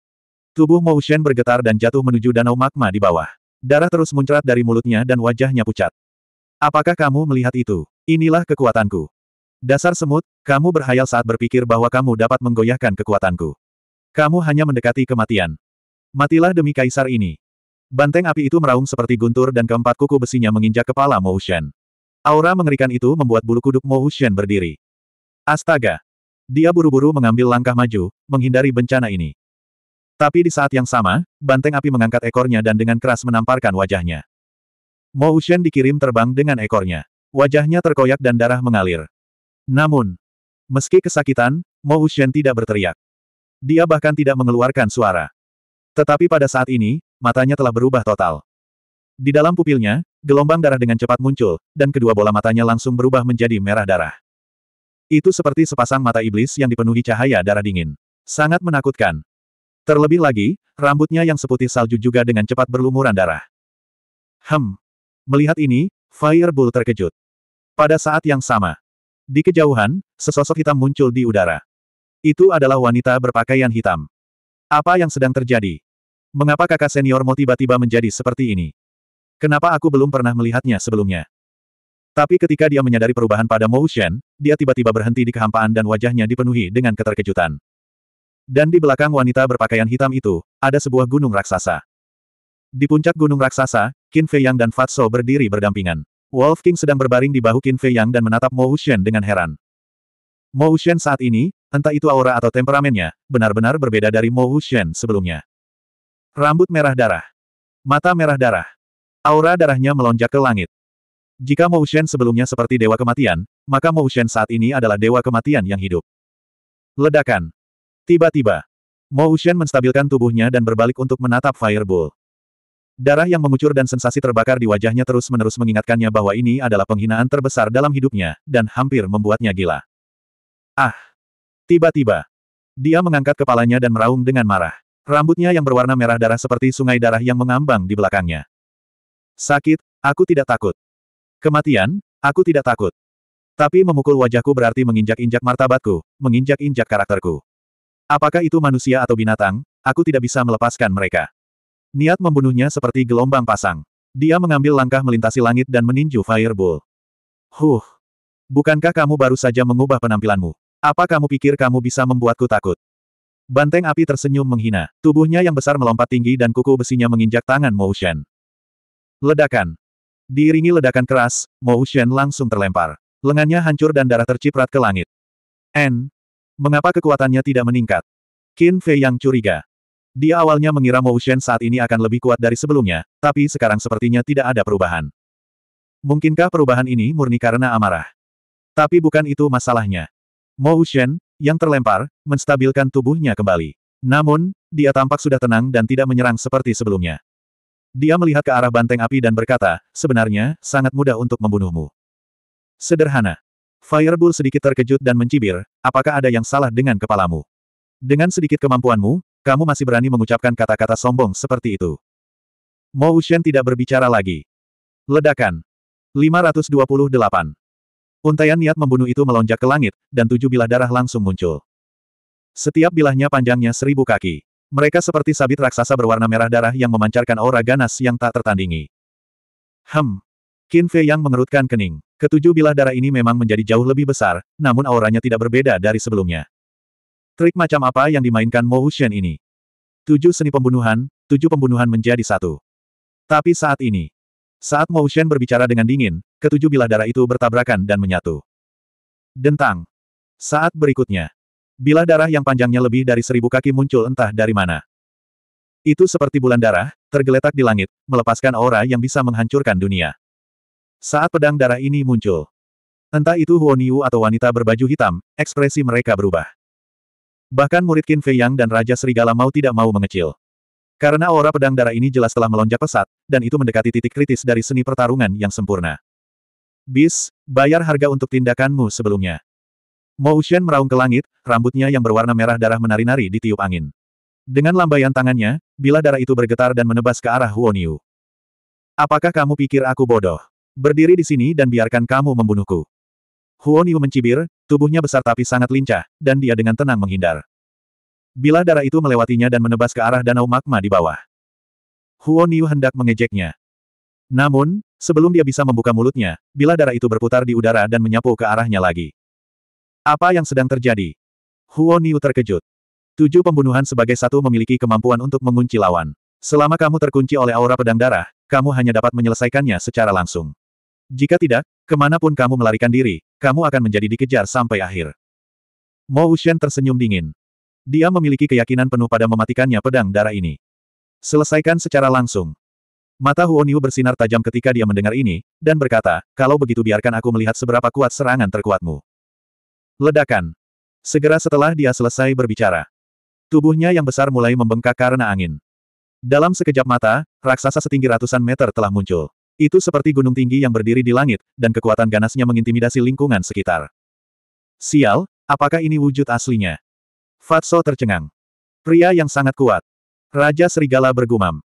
Speaker 1: Tubuh Mo Shen bergetar dan jatuh menuju danau magma di bawah. Darah terus muncrat dari mulutnya dan wajahnya pucat. Apakah kamu melihat itu? Inilah kekuatanku. Dasar semut, kamu berhayal saat berpikir bahwa kamu dapat menggoyahkan kekuatanku. Kamu hanya mendekati kematian. Matilah demi kaisar ini. Banteng api itu meraung seperti guntur dan keempat kuku besinya menginjak kepala Mo Shen. Aura mengerikan itu membuat bulu kuduk Mo Shen berdiri. Astaga! Dia buru-buru mengambil langkah maju, menghindari bencana ini. Tapi di saat yang sama, banteng api mengangkat ekornya dan dengan keras menamparkan wajahnya. Mo Ushen dikirim terbang dengan ekornya. Wajahnya terkoyak dan darah mengalir. Namun, meski kesakitan, Mo Ushen tidak berteriak. Dia bahkan tidak mengeluarkan suara. Tetapi pada saat ini, matanya telah berubah total. Di dalam pupilnya, gelombang darah dengan cepat muncul, dan kedua bola matanya langsung berubah menjadi merah darah. Itu seperti sepasang mata iblis yang dipenuhi cahaya darah dingin. Sangat menakutkan. Terlebih lagi, rambutnya yang seputih salju juga dengan cepat berlumuran darah. Hem. Melihat ini, Firebull terkejut. Pada saat yang sama, di kejauhan, sesosok hitam muncul di udara. Itu adalah wanita berpakaian hitam. Apa yang sedang terjadi? Mengapa kakak seniormu tiba-tiba menjadi seperti ini? Kenapa aku belum pernah melihatnya sebelumnya? Tapi ketika dia menyadari perubahan pada Mo Shen, dia tiba-tiba berhenti di kehampaan dan wajahnya dipenuhi dengan keterkejutan. Dan di belakang wanita berpakaian hitam itu, ada sebuah gunung raksasa. Di puncak gunung raksasa, Qin Fei Yang dan Fatso berdiri berdampingan. Wolf King sedang berbaring di bahu Qin Fei Yang dan menatap Mo Wuxian dengan heran. Mo Wuxian saat ini, entah itu aura atau temperamennya, benar-benar berbeda dari Mo Wuxian sebelumnya. Rambut merah darah. Mata merah darah. Aura darahnya melonjak ke langit. Jika Mo Wuxian sebelumnya seperti dewa kematian, maka Mo Wuxian saat ini adalah dewa kematian yang hidup. Ledakan. Tiba-tiba, Mo Ushen menstabilkan tubuhnya dan berbalik untuk menatap Fireball. Darah yang mengucur dan sensasi terbakar di wajahnya terus-menerus mengingatkannya bahwa ini adalah penghinaan terbesar dalam hidupnya, dan hampir membuatnya gila. Ah! Tiba-tiba, dia mengangkat kepalanya dan meraung dengan marah. Rambutnya yang berwarna merah darah seperti sungai darah yang mengambang di belakangnya. Sakit, aku tidak takut. Kematian, aku tidak takut. Tapi memukul wajahku berarti menginjak-injak martabatku, menginjak-injak karakterku. Apakah itu manusia atau binatang, aku tidak bisa melepaskan mereka. Niat membunuhnya seperti gelombang pasang. Dia mengambil langkah melintasi langit dan meninju Fireball. Huh. Bukankah kamu baru saja mengubah penampilanmu? Apa kamu pikir kamu bisa membuatku takut? Banteng api tersenyum menghina. Tubuhnya yang besar melompat tinggi dan kuku besinya menginjak tangan Motion. Ledakan. Diiringi ledakan keras, Motion langsung terlempar. Lengannya hancur dan darah terciprat ke langit. N. Mengapa kekuatannya tidak meningkat? Qin Fei yang curiga. Dia awalnya mengira Mo Shen saat ini akan lebih kuat dari sebelumnya, tapi sekarang sepertinya tidak ada perubahan. Mungkinkah perubahan ini murni karena amarah? Tapi bukan itu masalahnya. Mo Shen, yang terlempar, menstabilkan tubuhnya kembali. Namun, dia tampak sudah tenang dan tidak menyerang seperti sebelumnya. Dia melihat ke arah banteng api dan berkata, sebenarnya, sangat mudah untuk membunuhmu. Sederhana. Firebull sedikit terkejut dan mencibir, apakah ada yang salah dengan kepalamu? Dengan sedikit kemampuanmu, kamu masih berani mengucapkan kata-kata sombong seperti itu. Mo Ushen tidak berbicara lagi. Ledakan. 528. Untaian niat membunuh itu melonjak ke langit, dan tujuh bilah darah langsung muncul. Setiap bilahnya panjangnya seribu kaki. Mereka seperti sabit raksasa berwarna merah darah yang memancarkan aura ganas yang tak tertandingi. Hem, Qin Fei Yang mengerutkan kening. Ketujuh bilah darah ini memang menjadi jauh lebih besar, namun auranya tidak berbeda dari sebelumnya. Trik macam apa yang dimainkan Mo Wuxian ini? Tujuh seni pembunuhan, tujuh pembunuhan menjadi satu. Tapi saat ini, saat Mo Wuxian berbicara dengan dingin, ketujuh bilah darah itu bertabrakan dan menyatu. Dentang. Saat berikutnya, bilah darah yang panjangnya lebih dari seribu kaki muncul entah dari mana. Itu seperti bulan darah, tergeletak di langit, melepaskan aura yang bisa menghancurkan dunia. Saat pedang darah ini muncul. Entah itu Huoniu atau wanita berbaju hitam, ekspresi mereka berubah. Bahkan murid Qin Fei Yang dan Raja Serigala mau tidak mau mengecil. Karena aura pedang darah ini jelas telah melonjak pesat, dan itu mendekati titik kritis dari seni pertarungan yang sempurna. Bis, bayar harga untuk tindakanmu sebelumnya. Mo Xian meraung ke langit, rambutnya yang berwarna merah darah menari-nari di tiup angin. Dengan lambaian tangannya, bila darah itu bergetar dan menebas ke arah Huoniu. Apakah kamu pikir aku bodoh? Berdiri di sini dan biarkan kamu membunuhku. Huo Niu mencibir, tubuhnya besar tapi sangat lincah, dan dia dengan tenang menghindar. Bila darah itu melewatinya dan menebas ke arah danau magma di bawah. Huo Niu hendak mengejeknya. Namun, sebelum dia bisa membuka mulutnya, bila darah itu berputar di udara dan menyapu ke arahnya lagi. Apa yang sedang terjadi? Huo Niu terkejut. Tujuh pembunuhan sebagai satu memiliki kemampuan untuk mengunci lawan. Selama kamu terkunci oleh aura pedang darah, kamu hanya dapat menyelesaikannya secara langsung. Jika tidak, kemanapun kamu melarikan diri, kamu akan menjadi dikejar sampai akhir. Mo Wuxian tersenyum dingin. Dia memiliki keyakinan penuh pada mematikannya pedang darah ini. Selesaikan secara langsung. Mata Huoniu bersinar tajam ketika dia mendengar ini, dan berkata, kalau begitu biarkan aku melihat seberapa kuat serangan terkuatmu. Ledakan. Segera setelah dia selesai berbicara. Tubuhnya yang besar mulai membengkak karena angin. Dalam sekejap mata, raksasa setinggi ratusan meter telah muncul. Itu seperti gunung tinggi yang berdiri di langit, dan kekuatan ganasnya mengintimidasi lingkungan sekitar. Sial, apakah ini wujud aslinya? Fatso tercengang. Pria yang sangat kuat. Raja Serigala bergumam.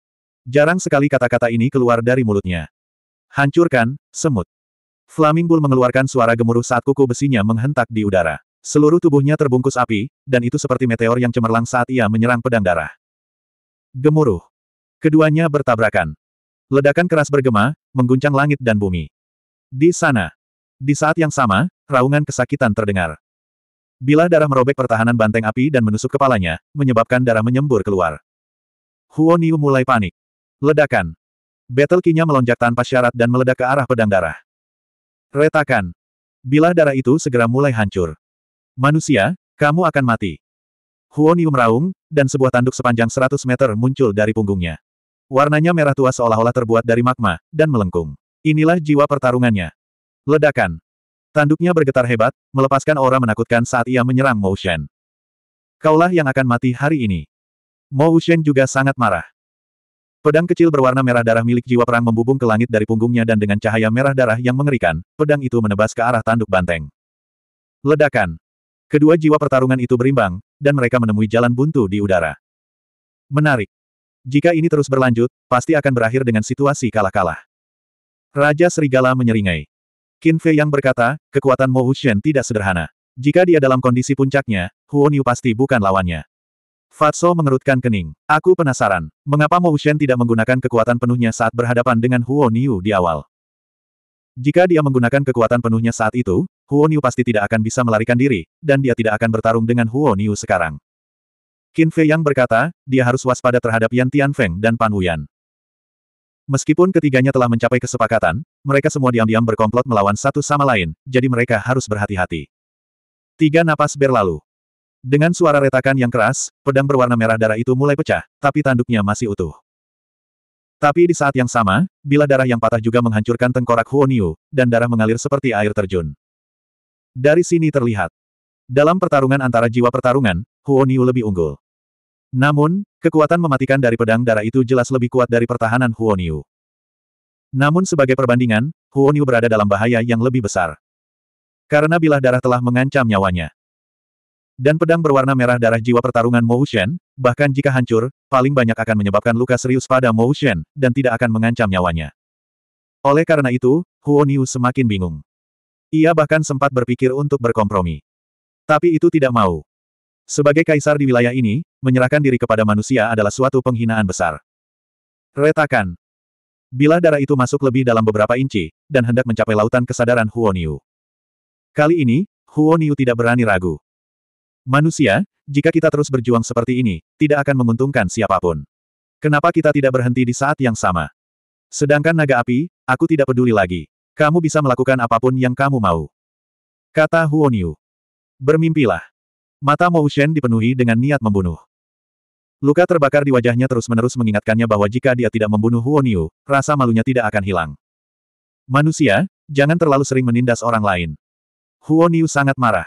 Speaker 1: Jarang sekali kata-kata ini keluar dari mulutnya. Hancurkan, semut. Flaming Bull mengeluarkan suara gemuruh saat kuku besinya menghentak di udara. Seluruh tubuhnya terbungkus api, dan itu seperti meteor yang cemerlang saat ia menyerang pedang darah. Gemuruh. Keduanya bertabrakan. Ledakan keras bergema, mengguncang langit dan bumi. Di sana. Di saat yang sama, raungan kesakitan terdengar. Bila darah merobek pertahanan banteng api dan menusuk kepalanya, menyebabkan darah menyembur keluar. Huoniu mulai panik. Ledakan. Battle kinya melonjak tanpa syarat dan meledak ke arah pedang darah. Retakan. Bila darah itu segera mulai hancur. Manusia, kamu akan mati. Huoniu meraung, dan sebuah tanduk sepanjang 100 meter muncul dari punggungnya. Warnanya merah tua seolah-olah terbuat dari magma, dan melengkung. Inilah jiwa pertarungannya. Ledakan. Tanduknya bergetar hebat, melepaskan aura menakutkan saat ia menyerang Mo Shen. Kaulah yang akan mati hari ini. Mo Shen juga sangat marah. Pedang kecil berwarna merah darah milik jiwa perang membubung ke langit dari punggungnya dan dengan cahaya merah darah yang mengerikan, pedang itu menebas ke arah tanduk banteng. Ledakan. Kedua jiwa pertarungan itu berimbang, dan mereka menemui jalan buntu di udara. Menarik. Jika ini terus berlanjut, pasti akan berakhir dengan situasi kalah-kalah. Raja Serigala menyeringai. Qin Fei yang berkata, kekuatan Mo Wuxian tidak sederhana. Jika dia dalam kondisi puncaknya, Huo Niu pasti bukan lawannya. Fatso mengerutkan kening. Aku penasaran, mengapa Mo Wuxian tidak menggunakan kekuatan penuhnya saat berhadapan dengan Huo Niu di awal. Jika dia menggunakan kekuatan penuhnya saat itu, Huo Niu pasti tidak akan bisa melarikan diri, dan dia tidak akan bertarung dengan Huo Niu sekarang. Qin Fei Yang berkata, dia harus waspada terhadap Yan Tian Feng dan Pan Wuyan. Meskipun ketiganya telah mencapai kesepakatan, mereka semua diam-diam berkomplot melawan satu sama lain, jadi mereka harus berhati-hati. Tiga napas berlalu. Dengan suara retakan yang keras, pedang berwarna merah darah itu mulai pecah, tapi tanduknya masih utuh. Tapi di saat yang sama, bila darah yang patah juga menghancurkan tengkorak Huoniu, dan darah mengalir seperti air terjun. Dari sini terlihat. Dalam pertarungan antara jiwa pertarungan, Huoniu lebih unggul. Namun, kekuatan mematikan dari pedang darah itu jelas lebih kuat dari pertahanan Huoniu. Namun sebagai perbandingan, Huoniu berada dalam bahaya yang lebih besar. Karena bilah darah telah mengancam nyawanya. Dan pedang berwarna merah darah jiwa pertarungan Mo Shen, bahkan jika hancur, paling banyak akan menyebabkan luka serius pada Mo Shen, dan tidak akan mengancam nyawanya. Oleh karena itu, Huoniu semakin bingung. Ia bahkan sempat berpikir untuk berkompromi. Tapi itu tidak mau. Sebagai kaisar di wilayah ini, menyerahkan diri kepada manusia adalah suatu penghinaan besar. Retakan. Bila darah itu masuk lebih dalam beberapa inci, dan hendak mencapai lautan kesadaran Huoniu. Kali ini, Huoniu tidak berani ragu. Manusia, jika kita terus berjuang seperti ini, tidak akan menguntungkan siapapun. Kenapa kita tidak berhenti di saat yang sama? Sedangkan naga api, aku tidak peduli lagi. Kamu bisa melakukan apapun yang kamu mau. Kata Huoniu. Bermimpilah. Mata Mo Shen dipenuhi dengan niat membunuh. Luka terbakar di wajahnya terus-menerus mengingatkannya bahwa jika dia tidak membunuh Huoniu, rasa malunya tidak akan hilang. Manusia, jangan terlalu sering menindas orang lain. Huoniu sangat marah.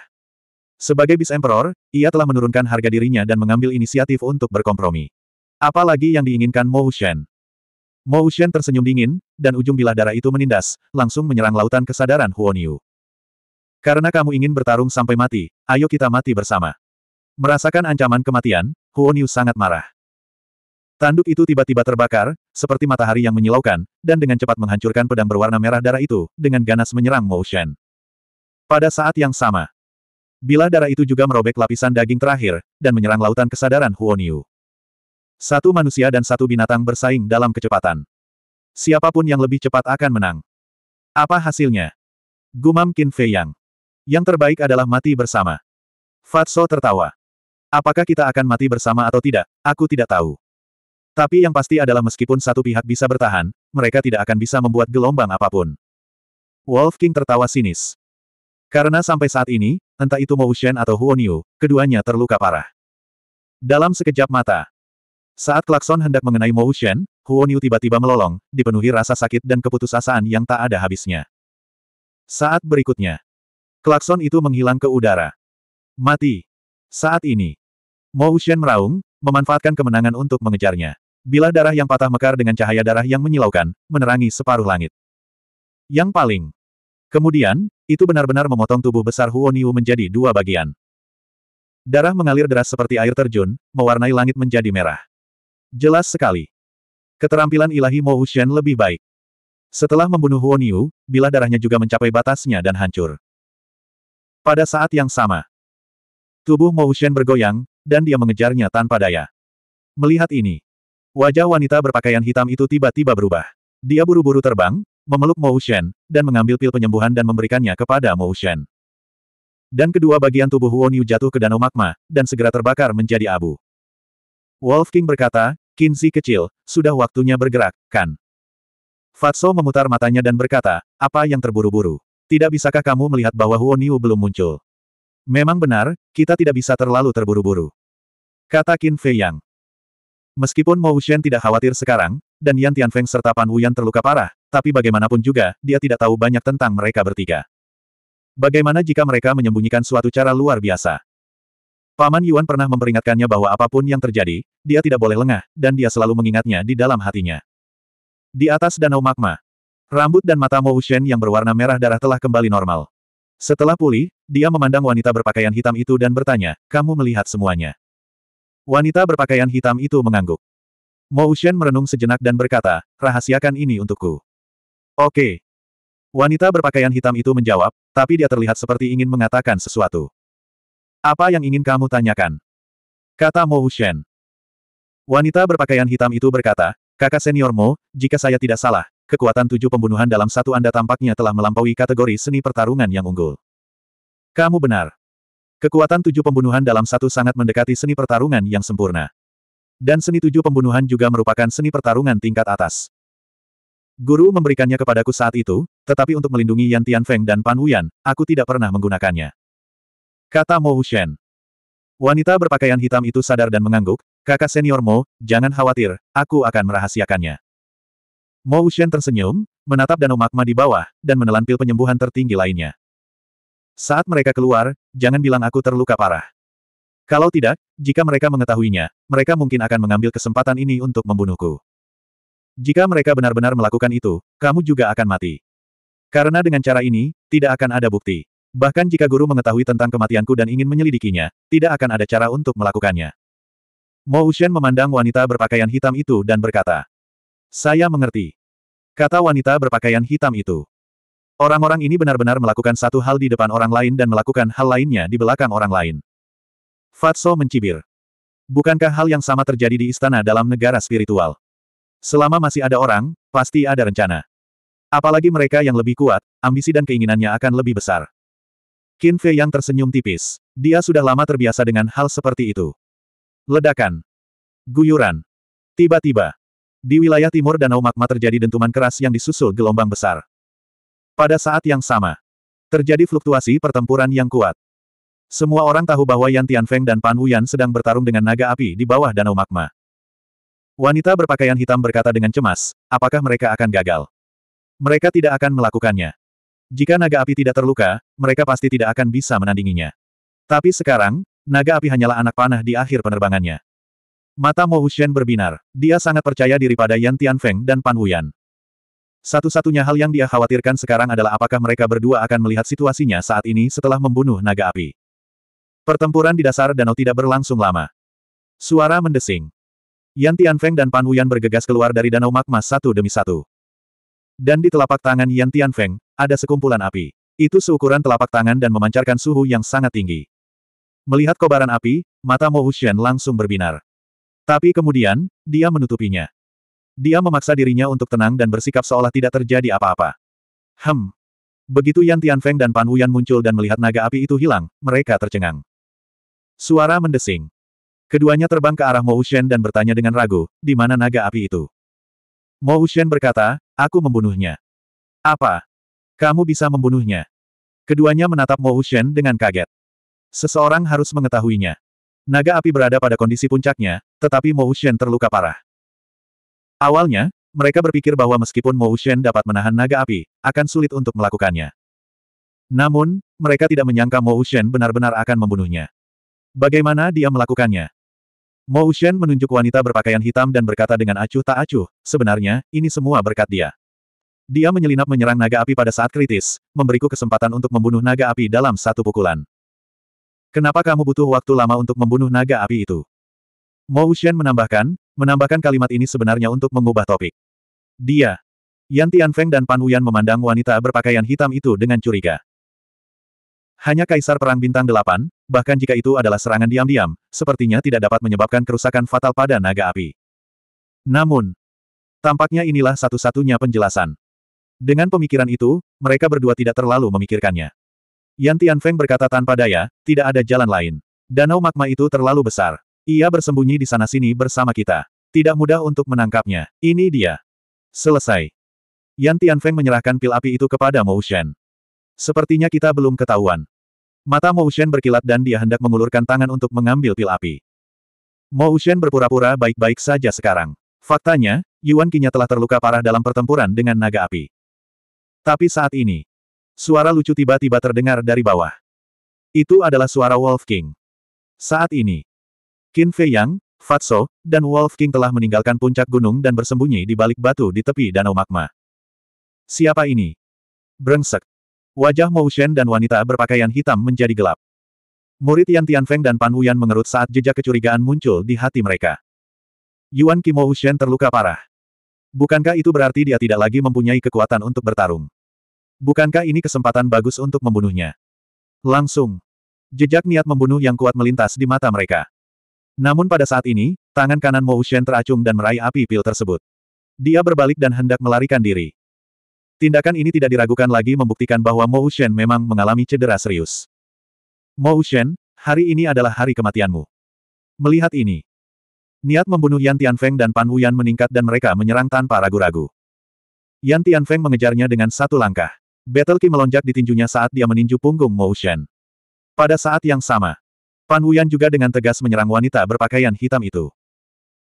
Speaker 1: Sebagai bis Emperor, ia telah menurunkan harga dirinya dan mengambil inisiatif untuk berkompromi. Apalagi yang diinginkan Mo Shen. Mo Shen tersenyum dingin, dan ujung bilah darah itu menindas, langsung menyerang lautan kesadaran Huoniu. Karena kamu ingin bertarung sampai mati, ayo kita mati bersama. Merasakan ancaman kematian, Huoniu sangat marah. Tanduk itu tiba-tiba terbakar, seperti matahari yang menyilaukan, dan dengan cepat menghancurkan pedang berwarna merah darah itu, dengan ganas menyerang Mo Shen. Pada saat yang sama, bila darah itu juga merobek lapisan daging terakhir, dan menyerang lautan kesadaran Huoniu. Satu manusia dan satu binatang bersaing dalam kecepatan. Siapapun yang lebih cepat akan menang. Apa hasilnya? Gumam Qin Fei Yang. Yang terbaik adalah mati bersama. Fatso tertawa. Apakah kita akan mati bersama atau tidak, aku tidak tahu. Tapi yang pasti adalah meskipun satu pihak bisa bertahan, mereka tidak akan bisa membuat gelombang apapun. Wolf King tertawa sinis. Karena sampai saat ini, entah itu Mo Shen atau Huo Niu, keduanya terluka parah. Dalam sekejap mata. Saat klakson hendak mengenai Mo Shen, Huo Niu tiba-tiba melolong, dipenuhi rasa sakit dan keputusasaan yang tak ada habisnya. Saat berikutnya. Klakson itu menghilang ke udara. Mati. Saat ini. Mo Hushen meraung, memanfaatkan kemenangan untuk mengejarnya. Bila darah yang patah mekar dengan cahaya darah yang menyilaukan, menerangi separuh langit. Yang paling. Kemudian, itu benar-benar memotong tubuh besar Huoniu menjadi dua bagian. Darah mengalir deras seperti air terjun, mewarnai langit menjadi merah. Jelas sekali. Keterampilan ilahi Mo Hushen lebih baik. Setelah membunuh Huoniu, bila darahnya juga mencapai batasnya dan hancur. Pada saat yang sama, tubuh Mo Shen bergoyang, dan dia mengejarnya tanpa daya. Melihat ini, wajah wanita berpakaian hitam itu tiba-tiba berubah. Dia buru-buru terbang, memeluk Mo Shen, dan mengambil pil penyembuhan dan memberikannya kepada Mo Shen. Dan kedua bagian tubuh Won Yu jatuh ke danau magma, dan segera terbakar menjadi abu. Wolf King berkata, Kinzi kecil, sudah waktunya bergerak, kan? Fatso memutar matanya dan berkata, apa yang terburu-buru? Tidak bisakah kamu melihat bahwa Huoniu belum muncul? Memang benar, kita tidak bisa terlalu terburu-buru. Kata Qin Fei Yang. Meskipun Mo Wuxian tidak khawatir sekarang, dan Yan Tianfeng serta Pan Wuyan terluka parah, tapi bagaimanapun juga, dia tidak tahu banyak tentang mereka bertiga. Bagaimana jika mereka menyembunyikan suatu cara luar biasa? Paman Yuan pernah memperingatkannya bahwa apapun yang terjadi, dia tidak boleh lengah, dan dia selalu mengingatnya di dalam hatinya. Di atas danau magma, Rambut dan mata Mo Shen yang berwarna merah darah telah kembali normal. Setelah pulih, dia memandang wanita berpakaian hitam itu dan bertanya, kamu melihat semuanya. Wanita berpakaian hitam itu mengangguk. Mo Shen merenung sejenak dan berkata, rahasiakan ini untukku. Oke. Wanita berpakaian hitam itu menjawab, tapi dia terlihat seperti ingin mengatakan sesuatu. Apa yang ingin kamu tanyakan? Kata Mo Shen. Wanita berpakaian hitam itu berkata, kakak senior Mo, jika saya tidak salah, kekuatan tujuh pembunuhan dalam satu anda tampaknya telah melampaui kategori seni pertarungan yang unggul. Kamu benar. Kekuatan tujuh pembunuhan dalam satu sangat mendekati seni pertarungan yang sempurna. Dan seni tujuh pembunuhan juga merupakan seni pertarungan tingkat atas. Guru memberikannya kepadaku saat itu, tetapi untuk melindungi Yan Tianfeng dan Pan Wuyan, aku tidak pernah menggunakannya. Kata Mo Hushen. Wanita berpakaian hitam itu sadar dan mengangguk, kakak senior Mo, jangan khawatir, aku akan merahasiakannya. Mo Ushen tersenyum, menatap danau magma di bawah, dan menelan pil penyembuhan tertinggi lainnya. Saat mereka keluar, jangan bilang aku terluka parah. Kalau tidak, jika mereka mengetahuinya, mereka mungkin akan mengambil kesempatan ini untuk membunuhku. Jika mereka benar-benar melakukan itu, kamu juga akan mati. Karena dengan cara ini, tidak akan ada bukti. Bahkan jika guru mengetahui tentang kematianku dan ingin menyelidikinya, tidak akan ada cara untuk melakukannya. Mo Ushen memandang wanita berpakaian hitam itu dan berkata, saya mengerti. Kata wanita berpakaian hitam itu. Orang-orang ini benar-benar melakukan satu hal di depan orang lain dan melakukan hal lainnya di belakang orang lain. Fatso mencibir. Bukankah hal yang sama terjadi di istana dalam negara spiritual? Selama masih ada orang, pasti ada rencana. Apalagi mereka yang lebih kuat, ambisi dan keinginannya akan lebih besar. Qin Fei yang tersenyum tipis. Dia sudah lama terbiasa dengan hal seperti itu. Ledakan. Guyuran. Tiba-tiba, di wilayah timur Danau Magma terjadi dentuman keras yang disusul gelombang besar. Pada saat yang sama, terjadi fluktuasi pertempuran yang kuat. Semua orang tahu bahwa Yan Tianfeng dan Pan Wuyan sedang bertarung dengan naga api di bawah Danau Magma. Wanita berpakaian hitam berkata dengan cemas, apakah mereka akan gagal? Mereka tidak akan melakukannya. Jika naga api tidak terluka, mereka pasti tidak akan bisa menandinginya. Tapi sekarang, naga api hanyalah anak panah di akhir penerbangannya. Mata Mo Hushen berbinar. Dia sangat percaya diri pada Yan Tianfeng dan Pan Wuyan. Satu-satunya hal yang dia khawatirkan sekarang adalah apakah mereka berdua akan melihat situasinya saat ini setelah membunuh naga api. Pertempuran di dasar danau tidak berlangsung lama. Suara mendesing. Yan Tianfeng dan Pan Wuyan bergegas keluar dari danau magma satu demi satu. Dan di telapak tangan Yan Tianfeng, ada sekumpulan api. Itu seukuran telapak tangan dan memancarkan suhu yang sangat tinggi. Melihat kobaran api, mata Mo Hushen langsung berbinar. Tapi kemudian, dia menutupinya. Dia memaksa dirinya untuk tenang dan bersikap seolah tidak terjadi apa-apa. Hem. Begitu Yan Tianfeng dan Pan Wuyan muncul dan melihat naga api itu hilang, mereka tercengang. Suara mendesing. Keduanya terbang ke arah Mo Ushen dan bertanya dengan ragu, di mana naga api itu? Mo Ushen berkata, aku membunuhnya. Apa? Kamu bisa membunuhnya? Keduanya menatap Mo Ushen dengan kaget. Seseorang harus mengetahuinya. Naga api berada pada kondisi puncaknya, tetapi Mo Shen terluka parah. Awalnya, mereka berpikir bahwa meskipun Mo Shen dapat menahan naga api, akan sulit untuk melakukannya. Namun, mereka tidak menyangka Mo Shen benar-benar akan membunuhnya. Bagaimana dia melakukannya? Mo Shen menunjuk wanita berpakaian hitam dan berkata dengan acuh tak acuh, sebenarnya, ini semua berkat dia. Dia menyelinap menyerang naga api pada saat kritis, memberiku kesempatan untuk membunuh naga api dalam satu pukulan. Kenapa kamu butuh waktu lama untuk membunuh naga api itu? Mo Wuxian menambahkan, menambahkan kalimat ini sebenarnya untuk mengubah topik. Dia. Yan Tianfeng dan Pan Wuyan memandang wanita berpakaian hitam itu dengan curiga. Hanya Kaisar Perang Bintang Delapan, bahkan jika itu adalah serangan diam-diam, sepertinya tidak dapat menyebabkan kerusakan fatal pada naga api. Namun, tampaknya inilah satu-satunya penjelasan. Dengan pemikiran itu, mereka berdua tidak terlalu memikirkannya. Yan Tianfeng berkata tanpa daya, tidak ada jalan lain. Danau magma itu terlalu besar. Ia bersembunyi di sana-sini bersama kita. Tidak mudah untuk menangkapnya. Ini dia. Selesai. Yan Tianfeng menyerahkan pil api itu kepada Mo Shen. Sepertinya kita belum ketahuan. Mata Mo Shen berkilat dan dia hendak mengulurkan tangan untuk mengambil pil api. Mo Shen berpura-pura baik-baik saja sekarang. Faktanya, Yuan Qinya telah terluka parah dalam pertempuran dengan naga api. Tapi saat ini, Suara lucu tiba-tiba terdengar dari bawah. Itu adalah suara Wolf King. Saat ini, Qin Fei Yang, Fatso, dan Wolf King telah meninggalkan puncak gunung dan bersembunyi di balik batu di tepi danau magma. Siapa ini? Brengsek. Wajah Mao Shen dan wanita berpakaian hitam menjadi gelap. Murid Yan Feng dan Pan Wuyan mengerut saat jejak kecurigaan muncul di hati mereka. Yuan Kimou Shen terluka parah. Bukankah itu berarti dia tidak lagi mempunyai kekuatan untuk bertarung? Bukankah ini kesempatan bagus untuk membunuhnya? Langsung. Jejak niat membunuh yang kuat melintas di mata mereka. Namun pada saat ini, tangan kanan Mo Shen teracung dan meraih api pil tersebut. Dia berbalik dan hendak melarikan diri. Tindakan ini tidak diragukan lagi membuktikan bahwa Mo Shen memang mengalami cedera serius. Mo Shen, hari ini adalah hari kematianmu. Melihat ini, niat membunuh Yan Tianfeng dan Pan Wuyan meningkat dan mereka menyerang tanpa ragu-ragu. Yan Tianfeng mengejarnya dengan satu langkah. Battle Qi melonjak di tinjunya saat dia meninju punggung Mo Shen. Pada saat yang sama, Pan Wuyan juga dengan tegas menyerang wanita berpakaian hitam itu.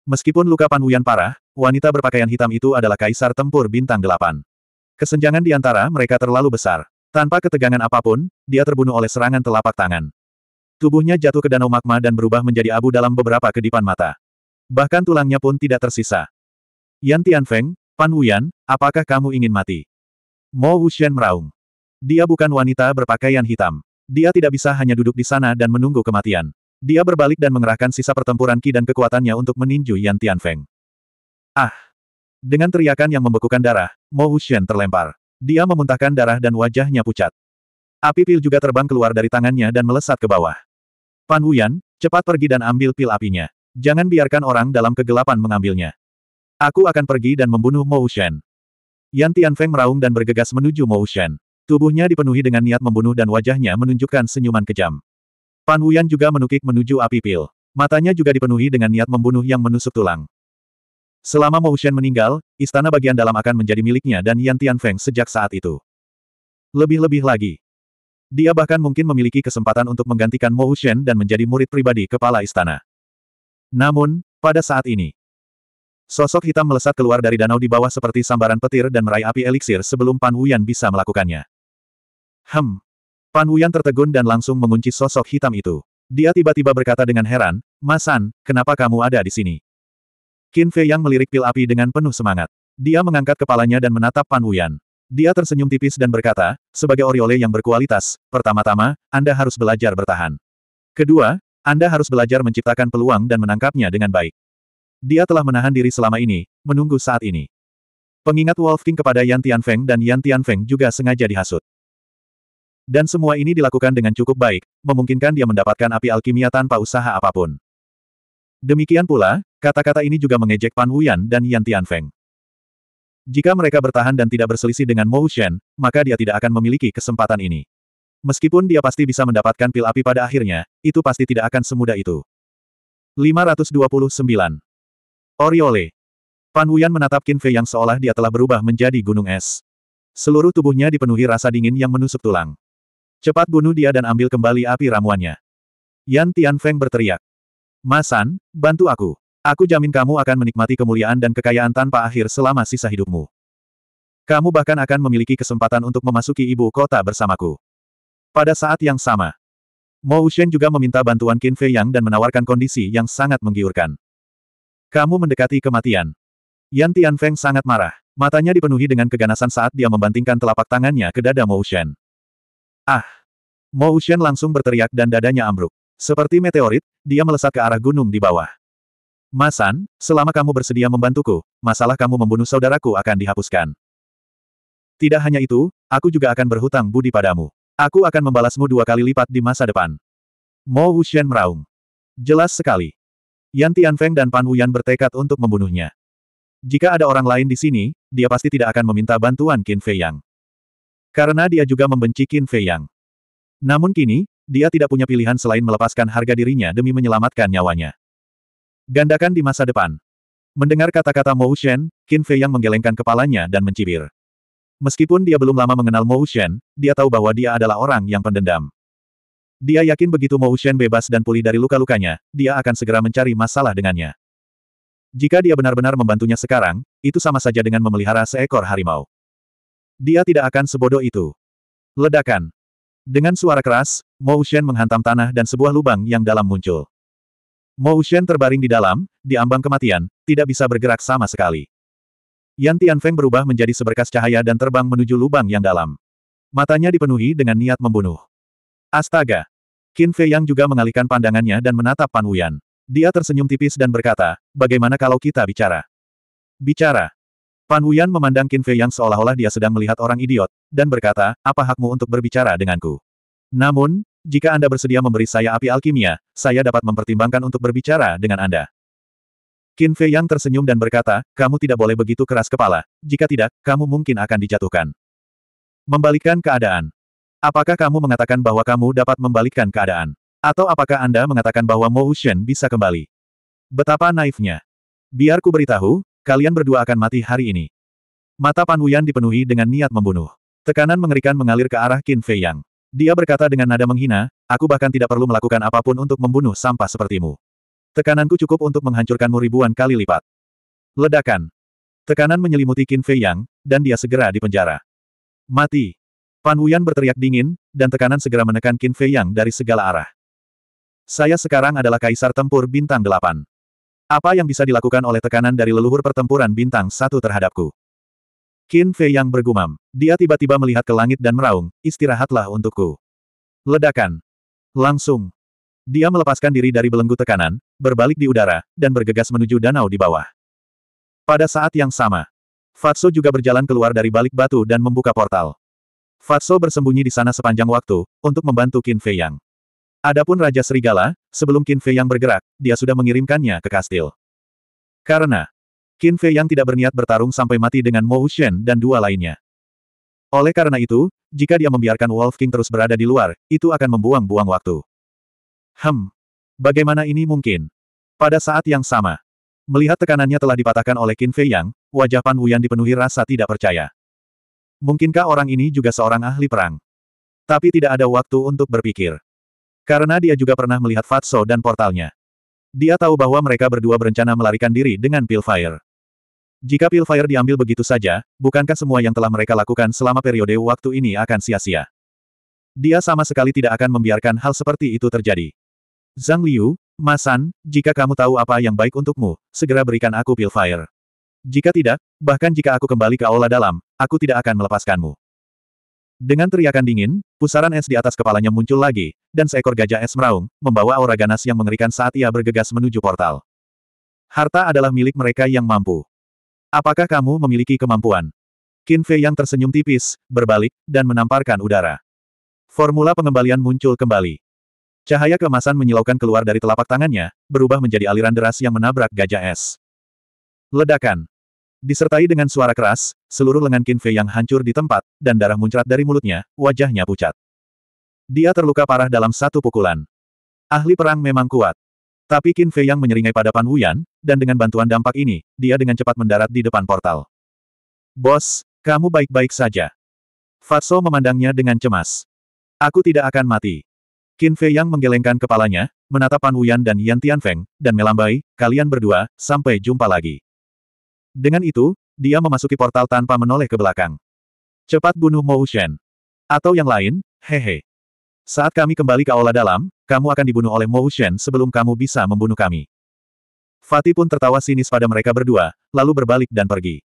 Speaker 1: Meskipun luka Pan Wuyan parah, wanita berpakaian hitam itu adalah kaisar tempur bintang delapan. Kesenjangan di antara mereka terlalu besar. Tanpa ketegangan apapun, dia terbunuh oleh serangan telapak tangan. Tubuhnya jatuh ke danau magma dan berubah menjadi abu dalam beberapa kedipan mata. Bahkan tulangnya pun tidak tersisa. Yan Tianfeng, Pan Wuyan, apakah kamu ingin mati? Mo Wuxian meraung. Dia bukan wanita berpakaian hitam. Dia tidak bisa hanya duduk di sana dan menunggu kematian. Dia berbalik dan mengerahkan sisa pertempuran Qi dan kekuatannya untuk meninju Yan Tianfeng. Ah! Dengan teriakan yang membekukan darah, Mo Wuxian terlempar. Dia memuntahkan darah dan wajahnya pucat. Api pil juga terbang keluar dari tangannya dan melesat ke bawah. Pan Wuyan, cepat pergi dan ambil pil apinya. Jangan biarkan orang dalam kegelapan mengambilnya. Aku akan pergi dan membunuh Mo Wuxian. Yan Tianfeng meraung dan bergegas menuju Mo Shen. Tubuhnya dipenuhi dengan niat membunuh dan wajahnya menunjukkan senyuman kejam. Pan Wuyan juga menukik menuju api pil. Matanya juga dipenuhi dengan niat membunuh yang menusuk tulang. Selama Mo Shen meninggal, istana bagian dalam akan menjadi miliknya dan Yan Tianfeng sejak saat itu. Lebih-lebih lagi. Dia bahkan mungkin memiliki kesempatan untuk menggantikan Mo Shen dan menjadi murid pribadi kepala istana. Namun, pada saat ini, Sosok hitam melesat keluar dari danau di bawah seperti sambaran petir dan meraih api eliksir sebelum Pan Wuyan bisa melakukannya. Hem. Pan Wuyan tertegun dan langsung mengunci sosok hitam itu. Dia tiba-tiba berkata dengan heran, Masan, kenapa kamu ada di sini? Qin Fei yang melirik pil api dengan penuh semangat. Dia mengangkat kepalanya dan menatap Pan Wuyan. Dia tersenyum tipis dan berkata, sebagai oriole yang berkualitas, pertama-tama, Anda harus belajar bertahan. Kedua, Anda harus belajar menciptakan peluang dan menangkapnya dengan baik. Dia telah menahan diri selama ini, menunggu saat ini. Pengingat Wolf King kepada Yan Tianfeng dan Yan Tianfeng juga sengaja dihasut. Dan semua ini dilakukan dengan cukup baik, memungkinkan dia mendapatkan api alkimia tanpa usaha apapun. Demikian pula, kata-kata ini juga mengejek Pan Wuyan dan Yan Tianfeng. Jika mereka bertahan dan tidak berselisih dengan Mo Shen, maka dia tidak akan memiliki kesempatan ini. Meskipun dia pasti bisa mendapatkan pil api pada akhirnya, itu pasti tidak akan semudah itu. 529 Oriole. Pan Wuyan menatap Qin Fei yang seolah dia telah berubah menjadi gunung es. Seluruh tubuhnya dipenuhi rasa dingin yang menusuk tulang. Cepat bunuh dia dan ambil kembali api ramuannya. Yan Tian Feng berteriak. Masan, bantu aku. Aku jamin kamu akan menikmati kemuliaan dan kekayaan tanpa akhir selama sisa hidupmu. Kamu bahkan akan memiliki kesempatan untuk memasuki ibu kota bersamaku. Pada saat yang sama, Mo Ushen juga meminta bantuan Qin Fei Yang dan menawarkan kondisi yang sangat menggiurkan. Kamu mendekati kematian. Yan Tian Feng sangat marah. Matanya dipenuhi dengan keganasan saat dia membantingkan telapak tangannya ke dada Mo Shen. Ah! Mo Shen langsung berteriak dan dadanya ambruk. Seperti meteorit, dia melesat ke arah gunung di bawah. Masan, selama kamu bersedia membantuku, masalah kamu membunuh saudaraku akan dihapuskan. Tidak hanya itu, aku juga akan berhutang budi padamu. Aku akan membalasmu dua kali lipat di masa depan. Mo Wushen meraung. Jelas sekali. Yan Tianfeng dan Pan Wuyan bertekad untuk membunuhnya. Jika ada orang lain di sini, dia pasti tidak akan meminta bantuan Qin Fei Yang. Karena dia juga membenci Qin Fei Yang. Namun kini, dia tidak punya pilihan selain melepaskan harga dirinya demi menyelamatkan nyawanya. Gandakan di masa depan. Mendengar kata-kata Mo Shen, Qin Fei Yang menggelengkan kepalanya dan mencibir. Meskipun dia belum lama mengenal Mo Shen, dia tahu bahwa dia adalah orang yang pendendam. Dia yakin begitu Mo Shen bebas dan pulih dari luka-lukanya, dia akan segera mencari masalah dengannya. Jika dia benar-benar membantunya sekarang, itu sama saja dengan memelihara seekor harimau. Dia tidak akan sebodoh itu. Ledakan. Dengan suara keras, Mo Shen menghantam tanah dan sebuah lubang yang dalam muncul. Mo Shen terbaring di dalam, di ambang kematian, tidak bisa bergerak sama sekali. Yan Tianfeng berubah menjadi seberkas cahaya dan terbang menuju lubang yang dalam. Matanya dipenuhi dengan niat membunuh. Astaga! Qin Fei Yang juga mengalihkan pandangannya dan menatap Pan Wuyan. Dia tersenyum tipis dan berkata, bagaimana kalau kita bicara? Bicara. Pan Wuyan memandang Qin Fei Yang seolah-olah dia sedang melihat orang idiot, dan berkata, apa hakmu untuk berbicara denganku? Namun, jika Anda bersedia memberi saya api alkimia, saya dapat mempertimbangkan untuk berbicara dengan Anda. Qin Fei Yang tersenyum dan berkata, kamu tidak boleh begitu keras kepala, jika tidak, kamu mungkin akan dijatuhkan. Membalikan keadaan. Apakah kamu mengatakan bahwa kamu dapat membalikkan keadaan? Atau apakah Anda mengatakan bahwa Mo Wuxian bisa kembali? Betapa naifnya. Biar ku beritahu, kalian berdua akan mati hari ini. Mata Pan Wuyan dipenuhi dengan niat membunuh. Tekanan mengerikan mengalir ke arah Qin Fei Yang. Dia berkata dengan nada menghina, aku bahkan tidak perlu melakukan apapun untuk membunuh sampah sepertimu. Tekananku cukup untuk menghancurkanmu ribuan kali lipat. Ledakan. Tekanan menyelimuti Qin Fei Yang, dan dia segera dipenjara. Mati. Pan Wuyan berteriak dingin, dan tekanan segera menekan Qin Fei Yang dari segala arah. Saya sekarang adalah kaisar tempur bintang delapan. Apa yang bisa dilakukan oleh tekanan dari leluhur pertempuran bintang satu terhadapku? Qin Fei Yang bergumam. Dia tiba-tiba melihat ke langit dan meraung, istirahatlah untukku. Ledakan. Langsung. Dia melepaskan diri dari belenggu tekanan, berbalik di udara, dan bergegas menuju danau di bawah. Pada saat yang sama, Fatso juga berjalan keluar dari balik batu dan membuka portal. Fatso bersembunyi di sana sepanjang waktu, untuk membantu Qin Fei Yang. Adapun Raja Serigala, sebelum Qin Fei Yang bergerak, dia sudah mengirimkannya ke kastil. Karena, Qin Fei Yang tidak berniat bertarung sampai mati dengan Mo Wuxian dan dua lainnya. Oleh karena itu, jika dia membiarkan Wolf King terus berada di luar, itu akan membuang-buang waktu. Hmm, Bagaimana ini mungkin? Pada saat yang sama, Melihat tekanannya telah dipatahkan oleh Qin Fei Yang, wajah Pan Wuyan dipenuhi rasa tidak percaya. Mungkinkah orang ini juga seorang ahli perang? Tapi tidak ada waktu untuk berpikir. Karena dia juga pernah melihat Fatso dan portalnya. Dia tahu bahwa mereka berdua berencana melarikan diri dengan Pilfire. Jika Pilfire diambil begitu saja, bukankah semua yang telah mereka lakukan selama periode waktu ini akan sia-sia? Dia sama sekali tidak akan membiarkan hal seperti itu terjadi. Zhang Liu, Masan, jika kamu tahu apa yang baik untukmu, segera berikan aku Pilfire. Jika tidak, bahkan jika aku kembali ke aula dalam, aku tidak akan melepaskanmu. Dengan teriakan dingin, pusaran es di atas kepalanya muncul lagi, dan seekor gajah es meraung, membawa aura ganas yang mengerikan saat ia bergegas menuju portal. Harta adalah milik mereka yang mampu. Apakah kamu memiliki kemampuan? Qin Fei yang tersenyum tipis, berbalik, dan menamparkan udara. Formula pengembalian muncul kembali. Cahaya kemasan menyilaukan keluar dari telapak tangannya, berubah menjadi aliran deras yang menabrak gajah es. Ledakan. Disertai dengan suara keras, seluruh lengan Qin Fei yang hancur di tempat, dan darah muncrat dari mulutnya, wajahnya pucat. Dia terluka parah dalam satu pukulan. Ahli perang memang kuat. Tapi Qin Fei yang menyeringai pada Pan Wuyan, dan dengan bantuan dampak ini, dia dengan cepat mendarat di depan portal. Bos, kamu baik-baik saja. Fatso memandangnya dengan cemas. Aku tidak akan mati. Qin Fei yang menggelengkan kepalanya, menatap Pan Wuyan dan Yan Tianfeng, dan melambai, kalian berdua, sampai jumpa lagi. Dengan itu, dia memasuki portal tanpa menoleh ke belakang. Cepat bunuh Mo Shen. Atau yang lain, hehe. Saat kami kembali ke aula dalam, kamu akan dibunuh oleh Mo Shen sebelum kamu bisa membunuh kami. Fatih pun tertawa sinis pada mereka berdua, lalu berbalik dan pergi.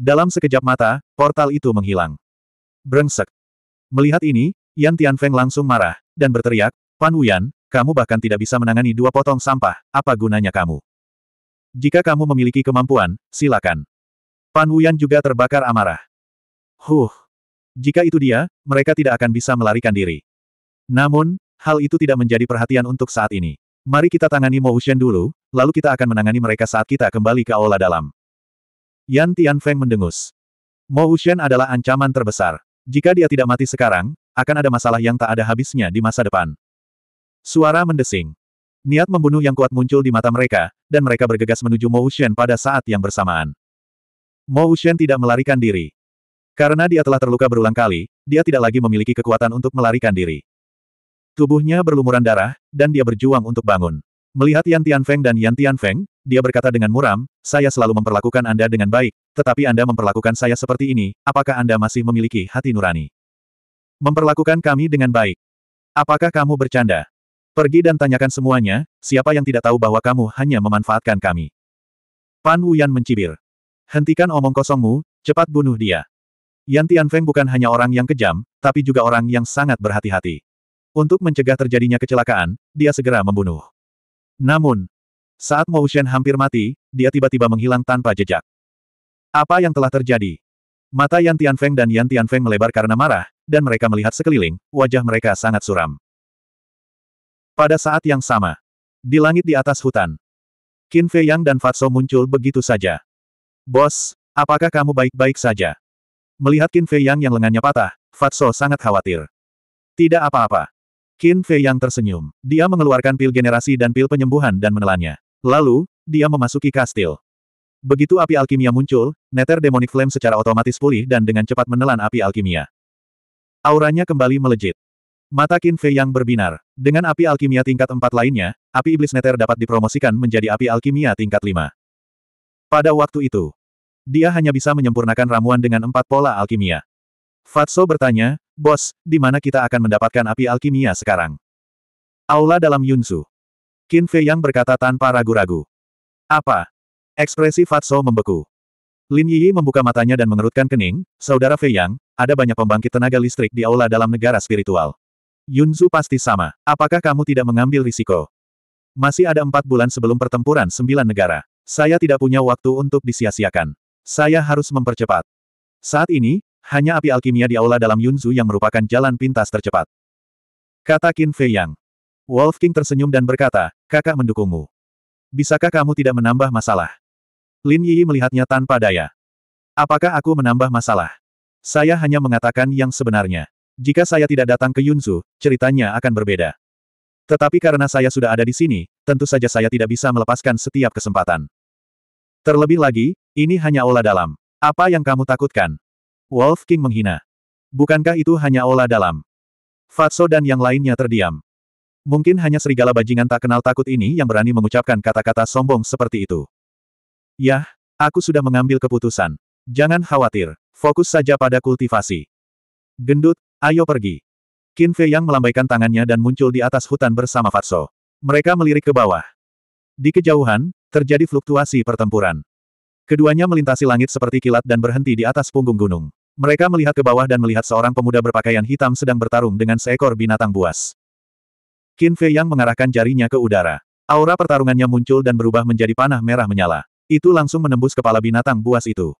Speaker 1: Dalam sekejap mata, portal itu menghilang. Brengsek. Melihat ini, Yan Tianfeng langsung marah, dan berteriak, Pan Wuyan, kamu bahkan tidak bisa menangani dua potong sampah, apa gunanya kamu? Jika kamu memiliki kemampuan, silakan. Pan Wuyan juga terbakar amarah. Huh. Jika itu dia, mereka tidak akan bisa melarikan diri. Namun, hal itu tidak menjadi perhatian untuk saat ini. Mari kita tangani Mo Wuxian dulu, lalu kita akan menangani mereka saat kita kembali ke aula dalam. Yan Tianfeng mendengus. Mo Wuxian adalah ancaman terbesar. Jika dia tidak mati sekarang, akan ada masalah yang tak ada habisnya di masa depan. Suara mendesing. Niat membunuh yang kuat muncul di mata mereka, dan mereka bergegas menuju Mo Shen pada saat yang bersamaan. Mo Shen tidak melarikan diri. Karena dia telah terluka berulang kali, dia tidak lagi memiliki kekuatan untuk melarikan diri. Tubuhnya berlumuran darah, dan dia berjuang untuk bangun. Melihat Yan Tianfeng dan Yan Tianfeng, dia berkata dengan muram, saya selalu memperlakukan Anda dengan baik, tetapi Anda memperlakukan saya seperti ini, apakah Anda masih memiliki hati nurani? Memperlakukan kami dengan baik. Apakah kamu bercanda? Pergi dan tanyakan semuanya, siapa yang tidak tahu bahwa kamu hanya memanfaatkan kami. Pan Wuyan mencibir. Hentikan omong kosongmu, cepat bunuh dia. Yan Tianfeng bukan hanya orang yang kejam, tapi juga orang yang sangat berhati-hati. Untuk mencegah terjadinya kecelakaan, dia segera membunuh. Namun, saat Mo Shen hampir mati, dia tiba-tiba menghilang tanpa jejak. Apa yang telah terjadi? Mata Yan Tianfeng dan Yan Tianfeng melebar karena marah, dan mereka melihat sekeliling, wajah mereka sangat suram. Pada saat yang sama, di langit di atas hutan, Qin Fei Yang dan Fatso muncul begitu saja. Bos, apakah kamu baik-baik saja? Melihat Qin Fei Yang yang lengannya patah, Fatso sangat khawatir. Tidak apa-apa. Qin Fei Yang tersenyum. Dia mengeluarkan pil generasi dan pil penyembuhan dan menelannya. Lalu, dia memasuki kastil. Begitu api alkimia muncul, neter demonic flame secara otomatis pulih dan dengan cepat menelan api alkimia. Auranya kembali melejit. Mata Qin Fei yang berbinar. Dengan api alkimia tingkat 4 lainnya, api iblis neter dapat dipromosikan menjadi api alkimia tingkat 5. Pada waktu itu, dia hanya bisa menyempurnakan ramuan dengan empat pola alkimia. Fatso bertanya, Bos, di mana kita akan mendapatkan api alkimia sekarang? Aula dalam Yunsu. Qin Fei yang berkata tanpa ragu-ragu. Apa? Ekspresi Fatso membeku. Lin Yi membuka matanya dan mengerutkan kening, Saudara Fei Yang, ada banyak pembangkit tenaga listrik di aula dalam negara spiritual. Yunzu pasti sama. Apakah kamu tidak mengambil risiko? Masih ada empat bulan sebelum pertempuran sembilan negara. Saya tidak punya waktu untuk disia-siakan. Saya harus mempercepat. Saat ini, hanya api alkimia di aula dalam Yunzu yang merupakan jalan pintas tercepat. Kata Qin Fei Yang. Wolf King tersenyum dan berkata, kakak mendukungmu. Bisakah kamu tidak menambah masalah? Lin Yi melihatnya tanpa daya. Apakah aku menambah masalah? Saya hanya mengatakan yang sebenarnya. Jika saya tidak datang ke Yunzu, ceritanya akan berbeda. Tetapi karena saya sudah ada di sini, tentu saja saya tidak bisa melepaskan setiap kesempatan. Terlebih lagi, ini hanya olah dalam. Apa yang kamu takutkan? Wolf King menghina. Bukankah itu hanya olah dalam? Fatso dan yang lainnya terdiam. Mungkin hanya serigala bajingan tak kenal takut ini yang berani mengucapkan kata-kata sombong seperti itu. Yah, aku sudah mengambil keputusan. Jangan khawatir, fokus saja pada kultivasi. Gendut, Ayo pergi. Qin Fei yang melambaikan tangannya dan muncul di atas hutan bersama Fatso. Mereka melirik ke bawah. Di kejauhan, terjadi fluktuasi pertempuran. Keduanya melintasi langit seperti kilat dan berhenti di atas punggung gunung. Mereka melihat ke bawah dan melihat seorang pemuda berpakaian hitam sedang bertarung dengan seekor binatang buas. Qin Fei yang mengarahkan jarinya ke udara. Aura pertarungannya muncul dan berubah menjadi panah merah menyala. Itu langsung menembus kepala binatang buas itu.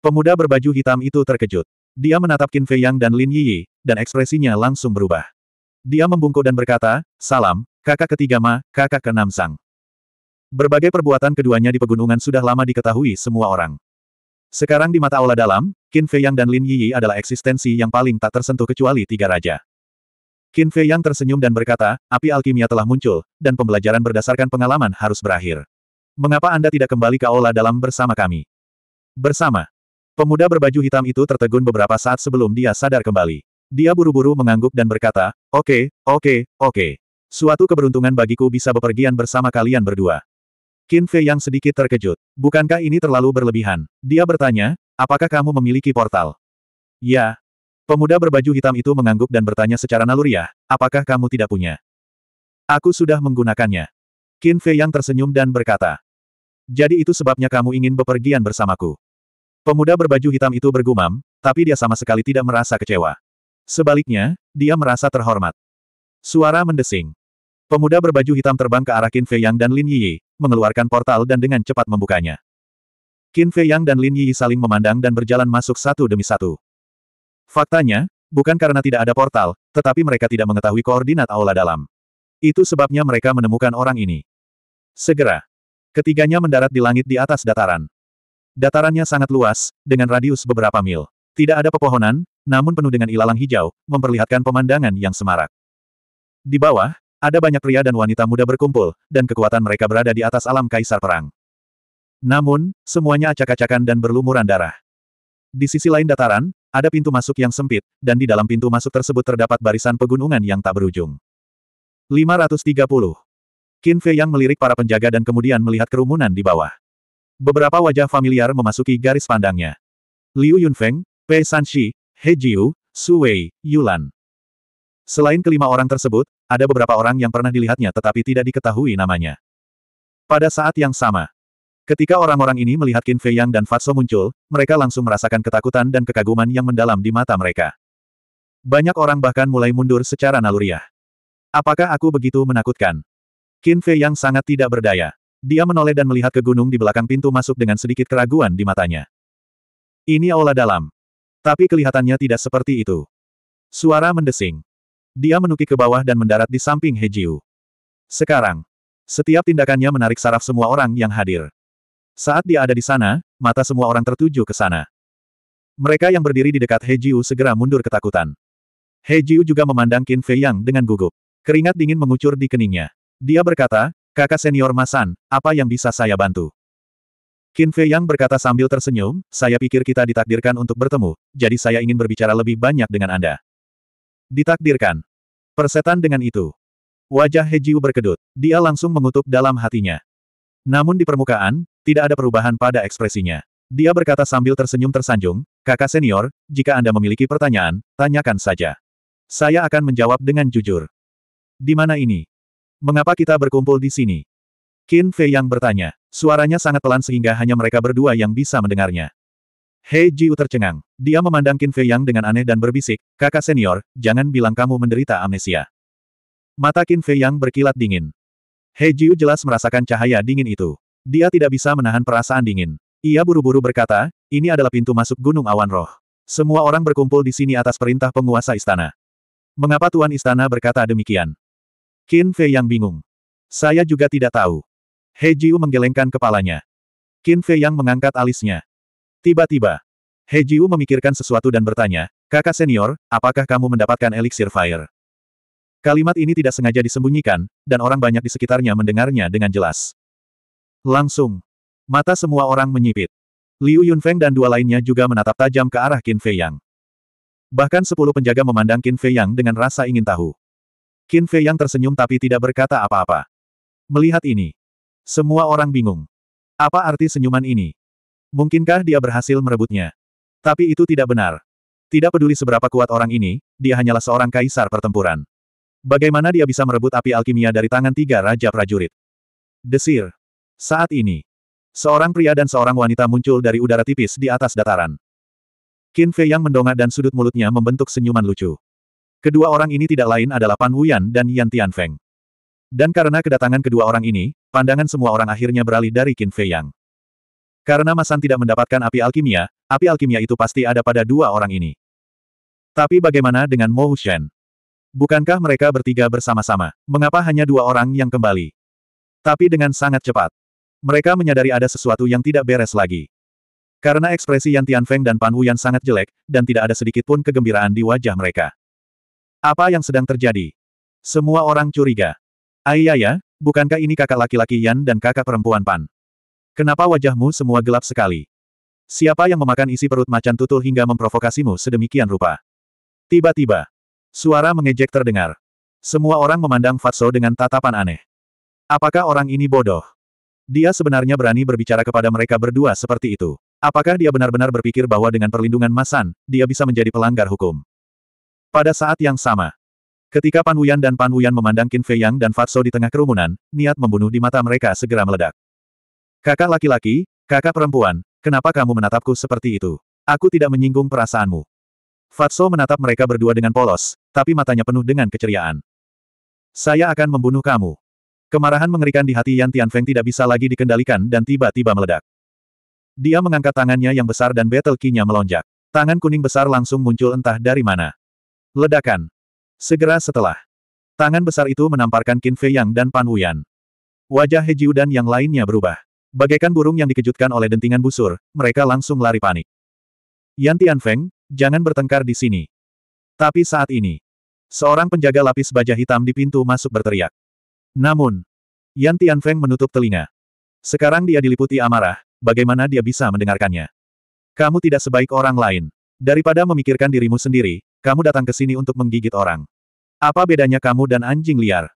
Speaker 1: Pemuda berbaju hitam itu terkejut. Dia menatap Qin Fei Yang dan Lin Yi, dan ekspresinya langsung berubah. Dia membungkuk dan berkata, Salam, kakak ketiga Ma, kakak keenam Sang. Berbagai perbuatan keduanya di pegunungan sudah lama diketahui semua orang. Sekarang di mata Aula Dalam, Qin Fei Yang dan Lin Yi adalah eksistensi yang paling tak tersentuh kecuali tiga raja. Qin Fei Yang tersenyum dan berkata, api alkimia telah muncul, dan pembelajaran berdasarkan pengalaman harus berakhir. Mengapa Anda tidak kembali ke Aula Dalam bersama kami? Bersama, Pemuda berbaju hitam itu tertegun beberapa saat sebelum dia sadar kembali. Dia buru-buru mengangguk dan berkata, Oke, okay, oke, okay, oke. Okay. Suatu keberuntungan bagiku bisa bepergian bersama kalian berdua. Qin Fei yang sedikit terkejut. Bukankah ini terlalu berlebihan? Dia bertanya, apakah kamu memiliki portal? Ya. Pemuda berbaju hitam itu mengangguk dan bertanya secara naluriah, apakah kamu tidak punya? Aku sudah menggunakannya. Qin Fei yang tersenyum dan berkata, Jadi itu sebabnya kamu ingin bepergian bersamaku. Pemuda berbaju hitam itu bergumam, tapi dia sama sekali tidak merasa kecewa. Sebaliknya, dia merasa terhormat. Suara mendesing. Pemuda berbaju hitam terbang ke arah Qin Fei Yang dan Lin Yi, mengeluarkan portal dan dengan cepat membukanya. Qin Fei Yang dan Lin Yi saling memandang dan berjalan masuk satu demi satu. Faktanya, bukan karena tidak ada portal, tetapi mereka tidak mengetahui koordinat aula dalam. Itu sebabnya mereka menemukan orang ini. Segera, ketiganya mendarat di langit di atas dataran. Datarannya sangat luas, dengan radius beberapa mil. Tidak ada pepohonan, namun penuh dengan ilalang hijau, memperlihatkan pemandangan yang semarak. Di bawah, ada banyak pria dan wanita muda berkumpul, dan kekuatan mereka berada di atas alam kaisar perang. Namun, semuanya acak-acakan dan berlumuran darah. Di sisi lain dataran, ada pintu masuk yang sempit, dan di dalam pintu masuk tersebut terdapat barisan pegunungan yang tak berujung. 530. Qin Fei yang melirik para penjaga dan kemudian melihat kerumunan di bawah. Beberapa wajah familiar memasuki garis pandangnya. Liu Yunfeng, Pei Sanxi, He Jiu, Su Wei, Yulan. Selain kelima orang tersebut, ada beberapa orang yang pernah dilihatnya tetapi tidak diketahui namanya. Pada saat yang sama, ketika orang-orang ini melihat Qin Fei Yang dan Fatso muncul, mereka langsung merasakan ketakutan dan kekaguman yang mendalam di mata mereka. Banyak orang bahkan mulai mundur secara naluriah. Apakah aku begitu menakutkan? Qin Fei Yang sangat tidak berdaya. Dia menoleh dan melihat ke gunung di belakang pintu masuk dengan sedikit keraguan di matanya. Ini aula dalam. Tapi kelihatannya tidak seperti itu. Suara mendesing. Dia menukik ke bawah dan mendarat di samping Hejiu. Sekarang, setiap tindakannya menarik saraf semua orang yang hadir. Saat dia ada di sana, mata semua orang tertuju ke sana. Mereka yang berdiri di dekat Hejiu segera mundur ketakutan. Hejiu juga memandang Qin Fei Yang dengan gugup. Keringat dingin mengucur di keningnya. Dia berkata, Kakak senior Masan, apa yang bisa saya bantu? Qin Fei Yang berkata sambil tersenyum, saya pikir kita ditakdirkan untuk bertemu, jadi saya ingin berbicara lebih banyak dengan Anda. Ditakdirkan. Persetan dengan itu. Wajah He Jiu berkedut, dia langsung mengutuk dalam hatinya. Namun di permukaan, tidak ada perubahan pada ekspresinya. Dia berkata sambil tersenyum tersanjung, kakak senior, jika Anda memiliki pertanyaan, tanyakan saja. Saya akan menjawab dengan jujur. Di mana ini? Mengapa kita berkumpul di sini? Qin Fei yang bertanya. Suaranya sangat pelan sehingga hanya mereka berdua yang bisa mendengarnya. He Jiu tercengang. Dia memandang Qin Fei yang dengan aneh dan berbisik, kakak senior, jangan bilang kamu menderita amnesia. Mata Qin Fei yang berkilat dingin. He Jiu jelas merasakan cahaya dingin itu. Dia tidak bisa menahan perasaan dingin. Ia buru-buru berkata, ini adalah pintu masuk Gunung Awan Roh. Semua orang berkumpul di sini atas perintah penguasa istana. Mengapa Tuan Istana berkata demikian? Qin Fei yang bingung. Saya juga tidak tahu. He Jiu menggelengkan kepalanya. Qin Fei yang mengangkat alisnya. Tiba-tiba, He Jiu memikirkan sesuatu dan bertanya, Kakak senior, apakah kamu mendapatkan elixir fire? Kalimat ini tidak sengaja disembunyikan, dan orang banyak di sekitarnya mendengarnya dengan jelas. Langsung. Mata semua orang menyipit. Liu Yunfeng dan dua lainnya juga menatap tajam ke arah Qin Fei Yang. Bahkan sepuluh penjaga memandang Qin Fei Yang dengan rasa ingin tahu. Qin Fei yang tersenyum tapi tidak berkata apa-apa. Melihat ini, semua orang bingung. Apa arti senyuman ini? Mungkinkah dia berhasil merebutnya? Tapi itu tidak benar. Tidak peduli seberapa kuat orang ini, dia hanyalah seorang kaisar pertempuran. Bagaimana dia bisa merebut api alkimia dari tangan tiga raja prajurit? Desir. Saat ini, seorang pria dan seorang wanita muncul dari udara tipis di atas dataran. Qin Fei yang mendongak dan sudut mulutnya membentuk senyuman lucu. Kedua orang ini tidak lain adalah Pan Wuyan dan Yan Tianfeng. Dan karena kedatangan kedua orang ini, pandangan semua orang akhirnya beralih dari Qin Fei Yang. Karena Masan tidak mendapatkan api alkimia, api alkimia itu pasti ada pada dua orang ini. Tapi bagaimana dengan Mo Hushen? Bukankah mereka bertiga bersama-sama? Mengapa hanya dua orang yang kembali? Tapi dengan sangat cepat. Mereka menyadari ada sesuatu yang tidak beres lagi. Karena ekspresi Yan Tianfeng dan Pan Wuyan sangat jelek, dan tidak ada sedikit pun kegembiraan di wajah mereka. Apa yang sedang terjadi? Semua orang curiga. Ayaya, ya, bukankah ini kakak laki-laki Yan dan kakak perempuan Pan? Kenapa wajahmu semua gelap sekali? Siapa yang memakan isi perut macan tutul hingga memprovokasimu sedemikian rupa? Tiba-tiba, suara mengejek terdengar. Semua orang memandang Fatso dengan tatapan aneh. Apakah orang ini bodoh? Dia sebenarnya berani berbicara kepada mereka berdua seperti itu. Apakah dia benar-benar berpikir bahwa dengan perlindungan Masan, dia bisa menjadi pelanggar hukum? Pada saat yang sama, ketika Pan Wuyan dan Pan Wuyan memandang Qin Fei Yang dan Fatso di tengah kerumunan, niat membunuh di mata mereka segera meledak. Kakak laki-laki, kakak perempuan, kenapa kamu menatapku seperti itu? Aku tidak menyinggung perasaanmu. Fatso menatap mereka berdua dengan polos, tapi matanya penuh dengan keceriaan. Saya akan membunuh kamu. Kemarahan mengerikan di hati Yan Tianfeng tidak bisa lagi dikendalikan dan tiba-tiba meledak. Dia mengangkat tangannya yang besar dan battle key-nya melonjak. Tangan kuning besar langsung muncul entah dari mana. Ledakan. Segera setelah. Tangan besar itu menamparkan Qin Fei Yang dan Pan Wuyan. Wajah He Jiu dan yang lainnya berubah. Bagaikan burung yang dikejutkan oleh dentingan busur, mereka langsung lari panik. Yan Tian Feng, jangan bertengkar di sini. Tapi saat ini, seorang penjaga lapis baja hitam di pintu masuk berteriak. Namun, Yan Tian Feng menutup telinga. Sekarang dia diliputi amarah, bagaimana dia bisa mendengarkannya? Kamu tidak sebaik orang lain. Daripada memikirkan dirimu sendiri, kamu datang ke sini untuk menggigit orang. Apa bedanya kamu dan anjing liar?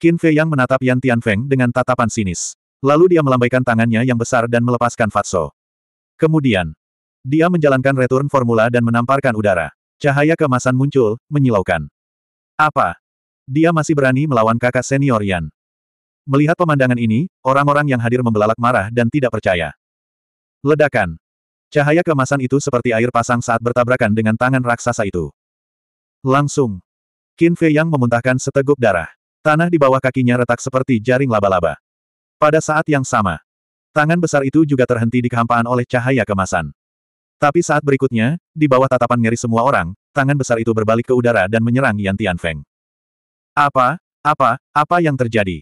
Speaker 1: Qin Fei yang menatap Yan Feng dengan tatapan sinis. Lalu dia melambaikan tangannya yang besar dan melepaskan Fatso. Kemudian, dia menjalankan return formula dan menamparkan udara. Cahaya kemasan muncul, menyilaukan. Apa? Dia masih berani melawan kakak senior Yan. Melihat pemandangan ini, orang-orang yang hadir membelalak marah dan tidak percaya. Ledakan. Cahaya kemasan itu seperti air pasang saat bertabrakan dengan tangan raksasa itu. Langsung. Qin Fei yang memuntahkan seteguk darah. Tanah di bawah kakinya retak seperti jaring laba-laba. Pada saat yang sama, tangan besar itu juga terhenti di kehampaan oleh cahaya kemasan. Tapi saat berikutnya, di bawah tatapan ngeri semua orang, tangan besar itu berbalik ke udara dan menyerang Yan Tianfeng. Apa, apa, apa yang terjadi?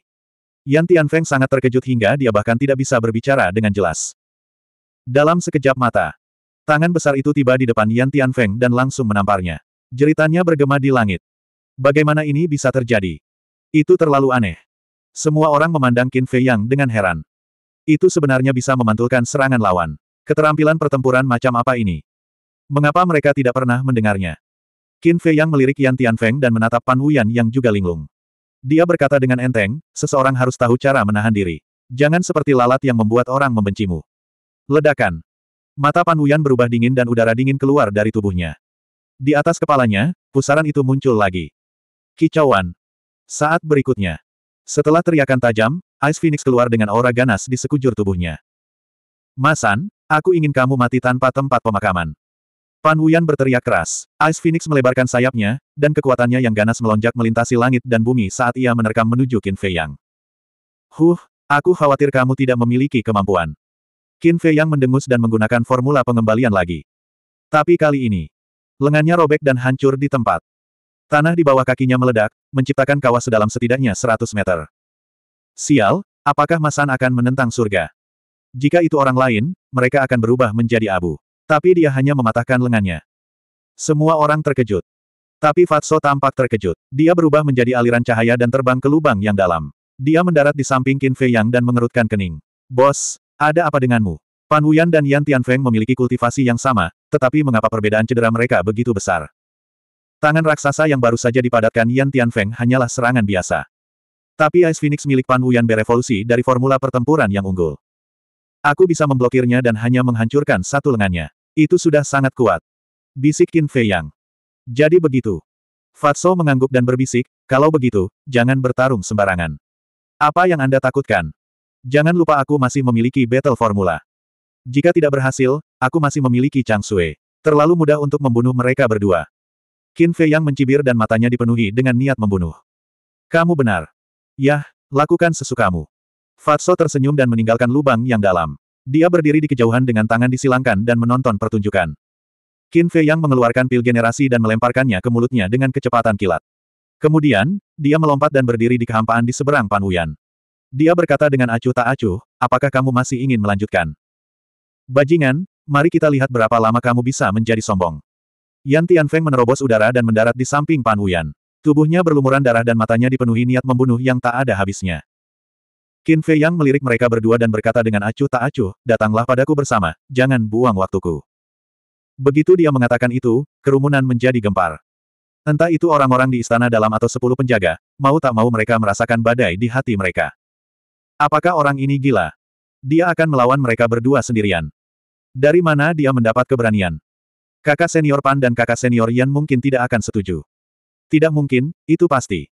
Speaker 1: Yan Tianfeng sangat terkejut hingga dia bahkan tidak bisa berbicara dengan jelas. Dalam sekejap mata, tangan besar itu tiba di depan Yan Tianfeng dan langsung menamparnya. Jeritannya bergema di langit. Bagaimana ini bisa terjadi? Itu terlalu aneh. Semua orang memandang Qin Fei Yang dengan heran. Itu sebenarnya bisa memantulkan serangan lawan. Keterampilan pertempuran macam apa ini? Mengapa mereka tidak pernah mendengarnya? Qin Fei Yang melirik Yan Tian Feng dan menatap Pan Wuyan yang juga linglung. Dia berkata dengan enteng, seseorang harus tahu cara menahan diri. Jangan seperti lalat yang membuat orang membencimu. Ledakan. Mata Pan Wuyan berubah dingin dan udara dingin keluar dari tubuhnya. Di atas kepalanya, pusaran itu muncul lagi. Kicauan. Saat berikutnya. Setelah teriakan tajam, Ice Phoenix keluar dengan aura ganas di sekujur tubuhnya. Masan, aku ingin kamu mati tanpa tempat pemakaman. Pan Wuyan berteriak keras. Ice Phoenix melebarkan sayapnya, dan kekuatannya yang ganas melonjak melintasi langit dan bumi saat ia menerkam menuju Qin Fei Yang. Huh, aku khawatir kamu tidak memiliki kemampuan. Qin Fei Yang mendengus dan menggunakan formula pengembalian lagi. Tapi kali ini, Lengannya robek dan hancur di tempat. Tanah di bawah kakinya meledak, menciptakan kawah sedalam setidaknya 100 meter. Sial, apakah Masan akan menentang surga? Jika itu orang lain, mereka akan berubah menjadi abu. Tapi dia hanya mematahkan lengannya. Semua orang terkejut. Tapi Fatso tampak terkejut. Dia berubah menjadi aliran cahaya dan terbang ke lubang yang dalam. Dia mendarat di samping Qin Fei Yang dan mengerutkan kening. Bos, ada apa denganmu? Pan Wuyan dan Yan Tianfeng memiliki kultivasi yang sama, tetapi mengapa perbedaan cedera mereka begitu besar? Tangan raksasa yang baru saja dipadatkan Yan Tianfeng hanyalah serangan biasa. Tapi Ice Phoenix milik Pan Wuyan berevolusi dari formula pertempuran yang unggul. Aku bisa memblokirnya dan hanya menghancurkan satu lengannya. Itu sudah sangat kuat. Bisik Qin Fei Yang. Jadi begitu. Fatso mengangguk dan berbisik, kalau begitu, jangan bertarung sembarangan. Apa yang Anda takutkan? Jangan lupa aku masih memiliki battle formula. Jika tidak berhasil, aku masih memiliki Chang Sui. Terlalu mudah untuk membunuh mereka berdua. Qin Fei Yang mencibir dan matanya dipenuhi dengan niat membunuh. Kamu benar. Yah, lakukan sesukamu. Fatso tersenyum dan meninggalkan lubang yang dalam. Dia berdiri di kejauhan dengan tangan disilangkan dan menonton pertunjukan. Qin Fei Yang mengeluarkan pil generasi dan melemparkannya ke mulutnya dengan kecepatan kilat. Kemudian, dia melompat dan berdiri di kehampaan di seberang Pan Wuyan. Dia berkata dengan acuh tak acuh, apakah kamu masih ingin melanjutkan? Bajingan, mari kita lihat berapa lama kamu bisa menjadi sombong. Yan Tianfeng menerobos udara dan mendarat di samping Pan Wuyan. Tubuhnya berlumuran darah dan matanya dipenuhi niat membunuh yang tak ada habisnya. Qin Fei Yang melirik mereka berdua dan berkata dengan acuh tak acuh, datanglah padaku bersama, jangan buang waktuku. Begitu dia mengatakan itu, kerumunan menjadi gempar. Entah itu orang-orang di istana dalam atau sepuluh penjaga, mau tak mau mereka merasakan badai di hati mereka. Apakah orang ini gila? Dia akan melawan mereka berdua sendirian. Dari mana dia mendapat keberanian? Kakak senior Pan dan kakak senior Yan mungkin tidak akan setuju. Tidak mungkin, itu pasti.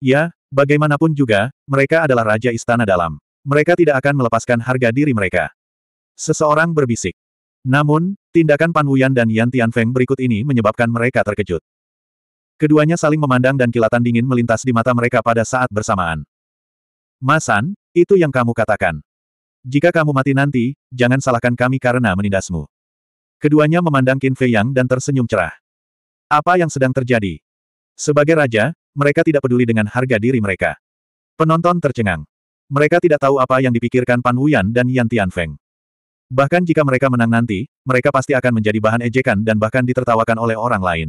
Speaker 1: Ya, bagaimanapun juga, mereka adalah raja istana dalam. Mereka tidak akan melepaskan harga diri mereka. Seseorang berbisik. Namun, tindakan Pan Wuyan dan Yan Tianfeng berikut ini menyebabkan mereka terkejut. Keduanya saling memandang dan kilatan dingin melintas di mata mereka pada saat bersamaan. Masan, itu yang kamu katakan. Jika kamu mati nanti, jangan salahkan kami karena menindasmu. Keduanya memandang Qin Fei Yang dan tersenyum cerah. Apa yang sedang terjadi? Sebagai raja, mereka tidak peduli dengan harga diri mereka. Penonton tercengang. Mereka tidak tahu apa yang dipikirkan Pan Wuyan dan Yan Tianfeng. Bahkan jika mereka menang nanti, mereka pasti akan menjadi bahan ejekan dan bahkan ditertawakan oleh orang lain.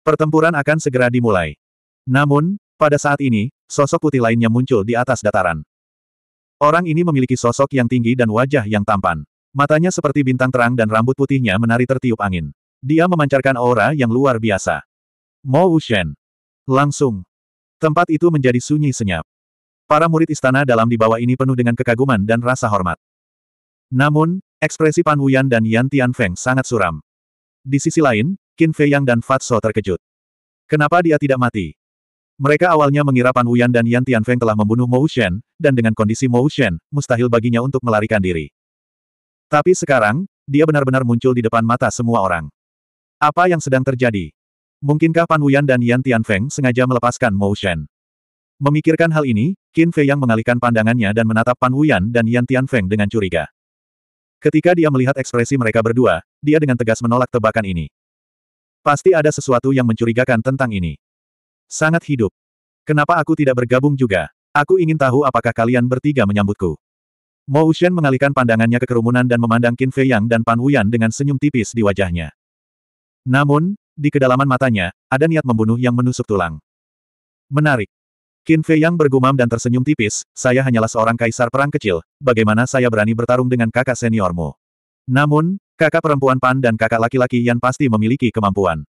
Speaker 1: Pertempuran akan segera dimulai. Namun, pada saat ini, sosok putih lainnya muncul di atas dataran. Orang ini memiliki sosok yang tinggi dan wajah yang tampan. Matanya seperti bintang terang dan rambut putihnya menari tertiup angin. Dia memancarkan aura yang luar biasa. Mo Wuxian. Langsung. Tempat itu menjadi sunyi senyap. Para murid istana dalam di bawah ini penuh dengan kekaguman dan rasa hormat. Namun, ekspresi Pan Wuyan dan Yan Feng sangat suram. Di sisi lain, Qin Fei Yang dan Fatso terkejut. Kenapa dia tidak mati? Mereka awalnya mengira Pan Wuyan dan Yan Tianfeng telah membunuh Mou Shen, dan dengan kondisi Mou Shen, mustahil baginya untuk melarikan diri. Tapi sekarang, dia benar-benar muncul di depan mata semua orang. Apa yang sedang terjadi? Mungkinkah Pan Wuyan dan Yan Tianfeng sengaja melepaskan Mou Shen? Memikirkan hal ini, Qin Fei yang mengalihkan pandangannya dan menatap Pan Wuyan dan Yan Tianfeng dengan curiga. Ketika dia melihat ekspresi mereka berdua, dia dengan tegas menolak tebakan ini. Pasti ada sesuatu yang mencurigakan tentang ini. Sangat hidup. Kenapa aku tidak bergabung juga? Aku ingin tahu apakah kalian bertiga menyambutku. Mo Ushen mengalihkan pandangannya ke kerumunan dan memandang Qin Fei Yang dan Pan Wuyan dengan senyum tipis di wajahnya. Namun, di kedalaman matanya, ada niat membunuh yang menusuk tulang. Menarik. Qin Fei Yang bergumam dan tersenyum tipis, saya hanyalah seorang kaisar perang kecil, bagaimana saya berani bertarung dengan kakak seniormu? Namun, kakak perempuan Pan dan kakak laki-laki Yan pasti memiliki kemampuan.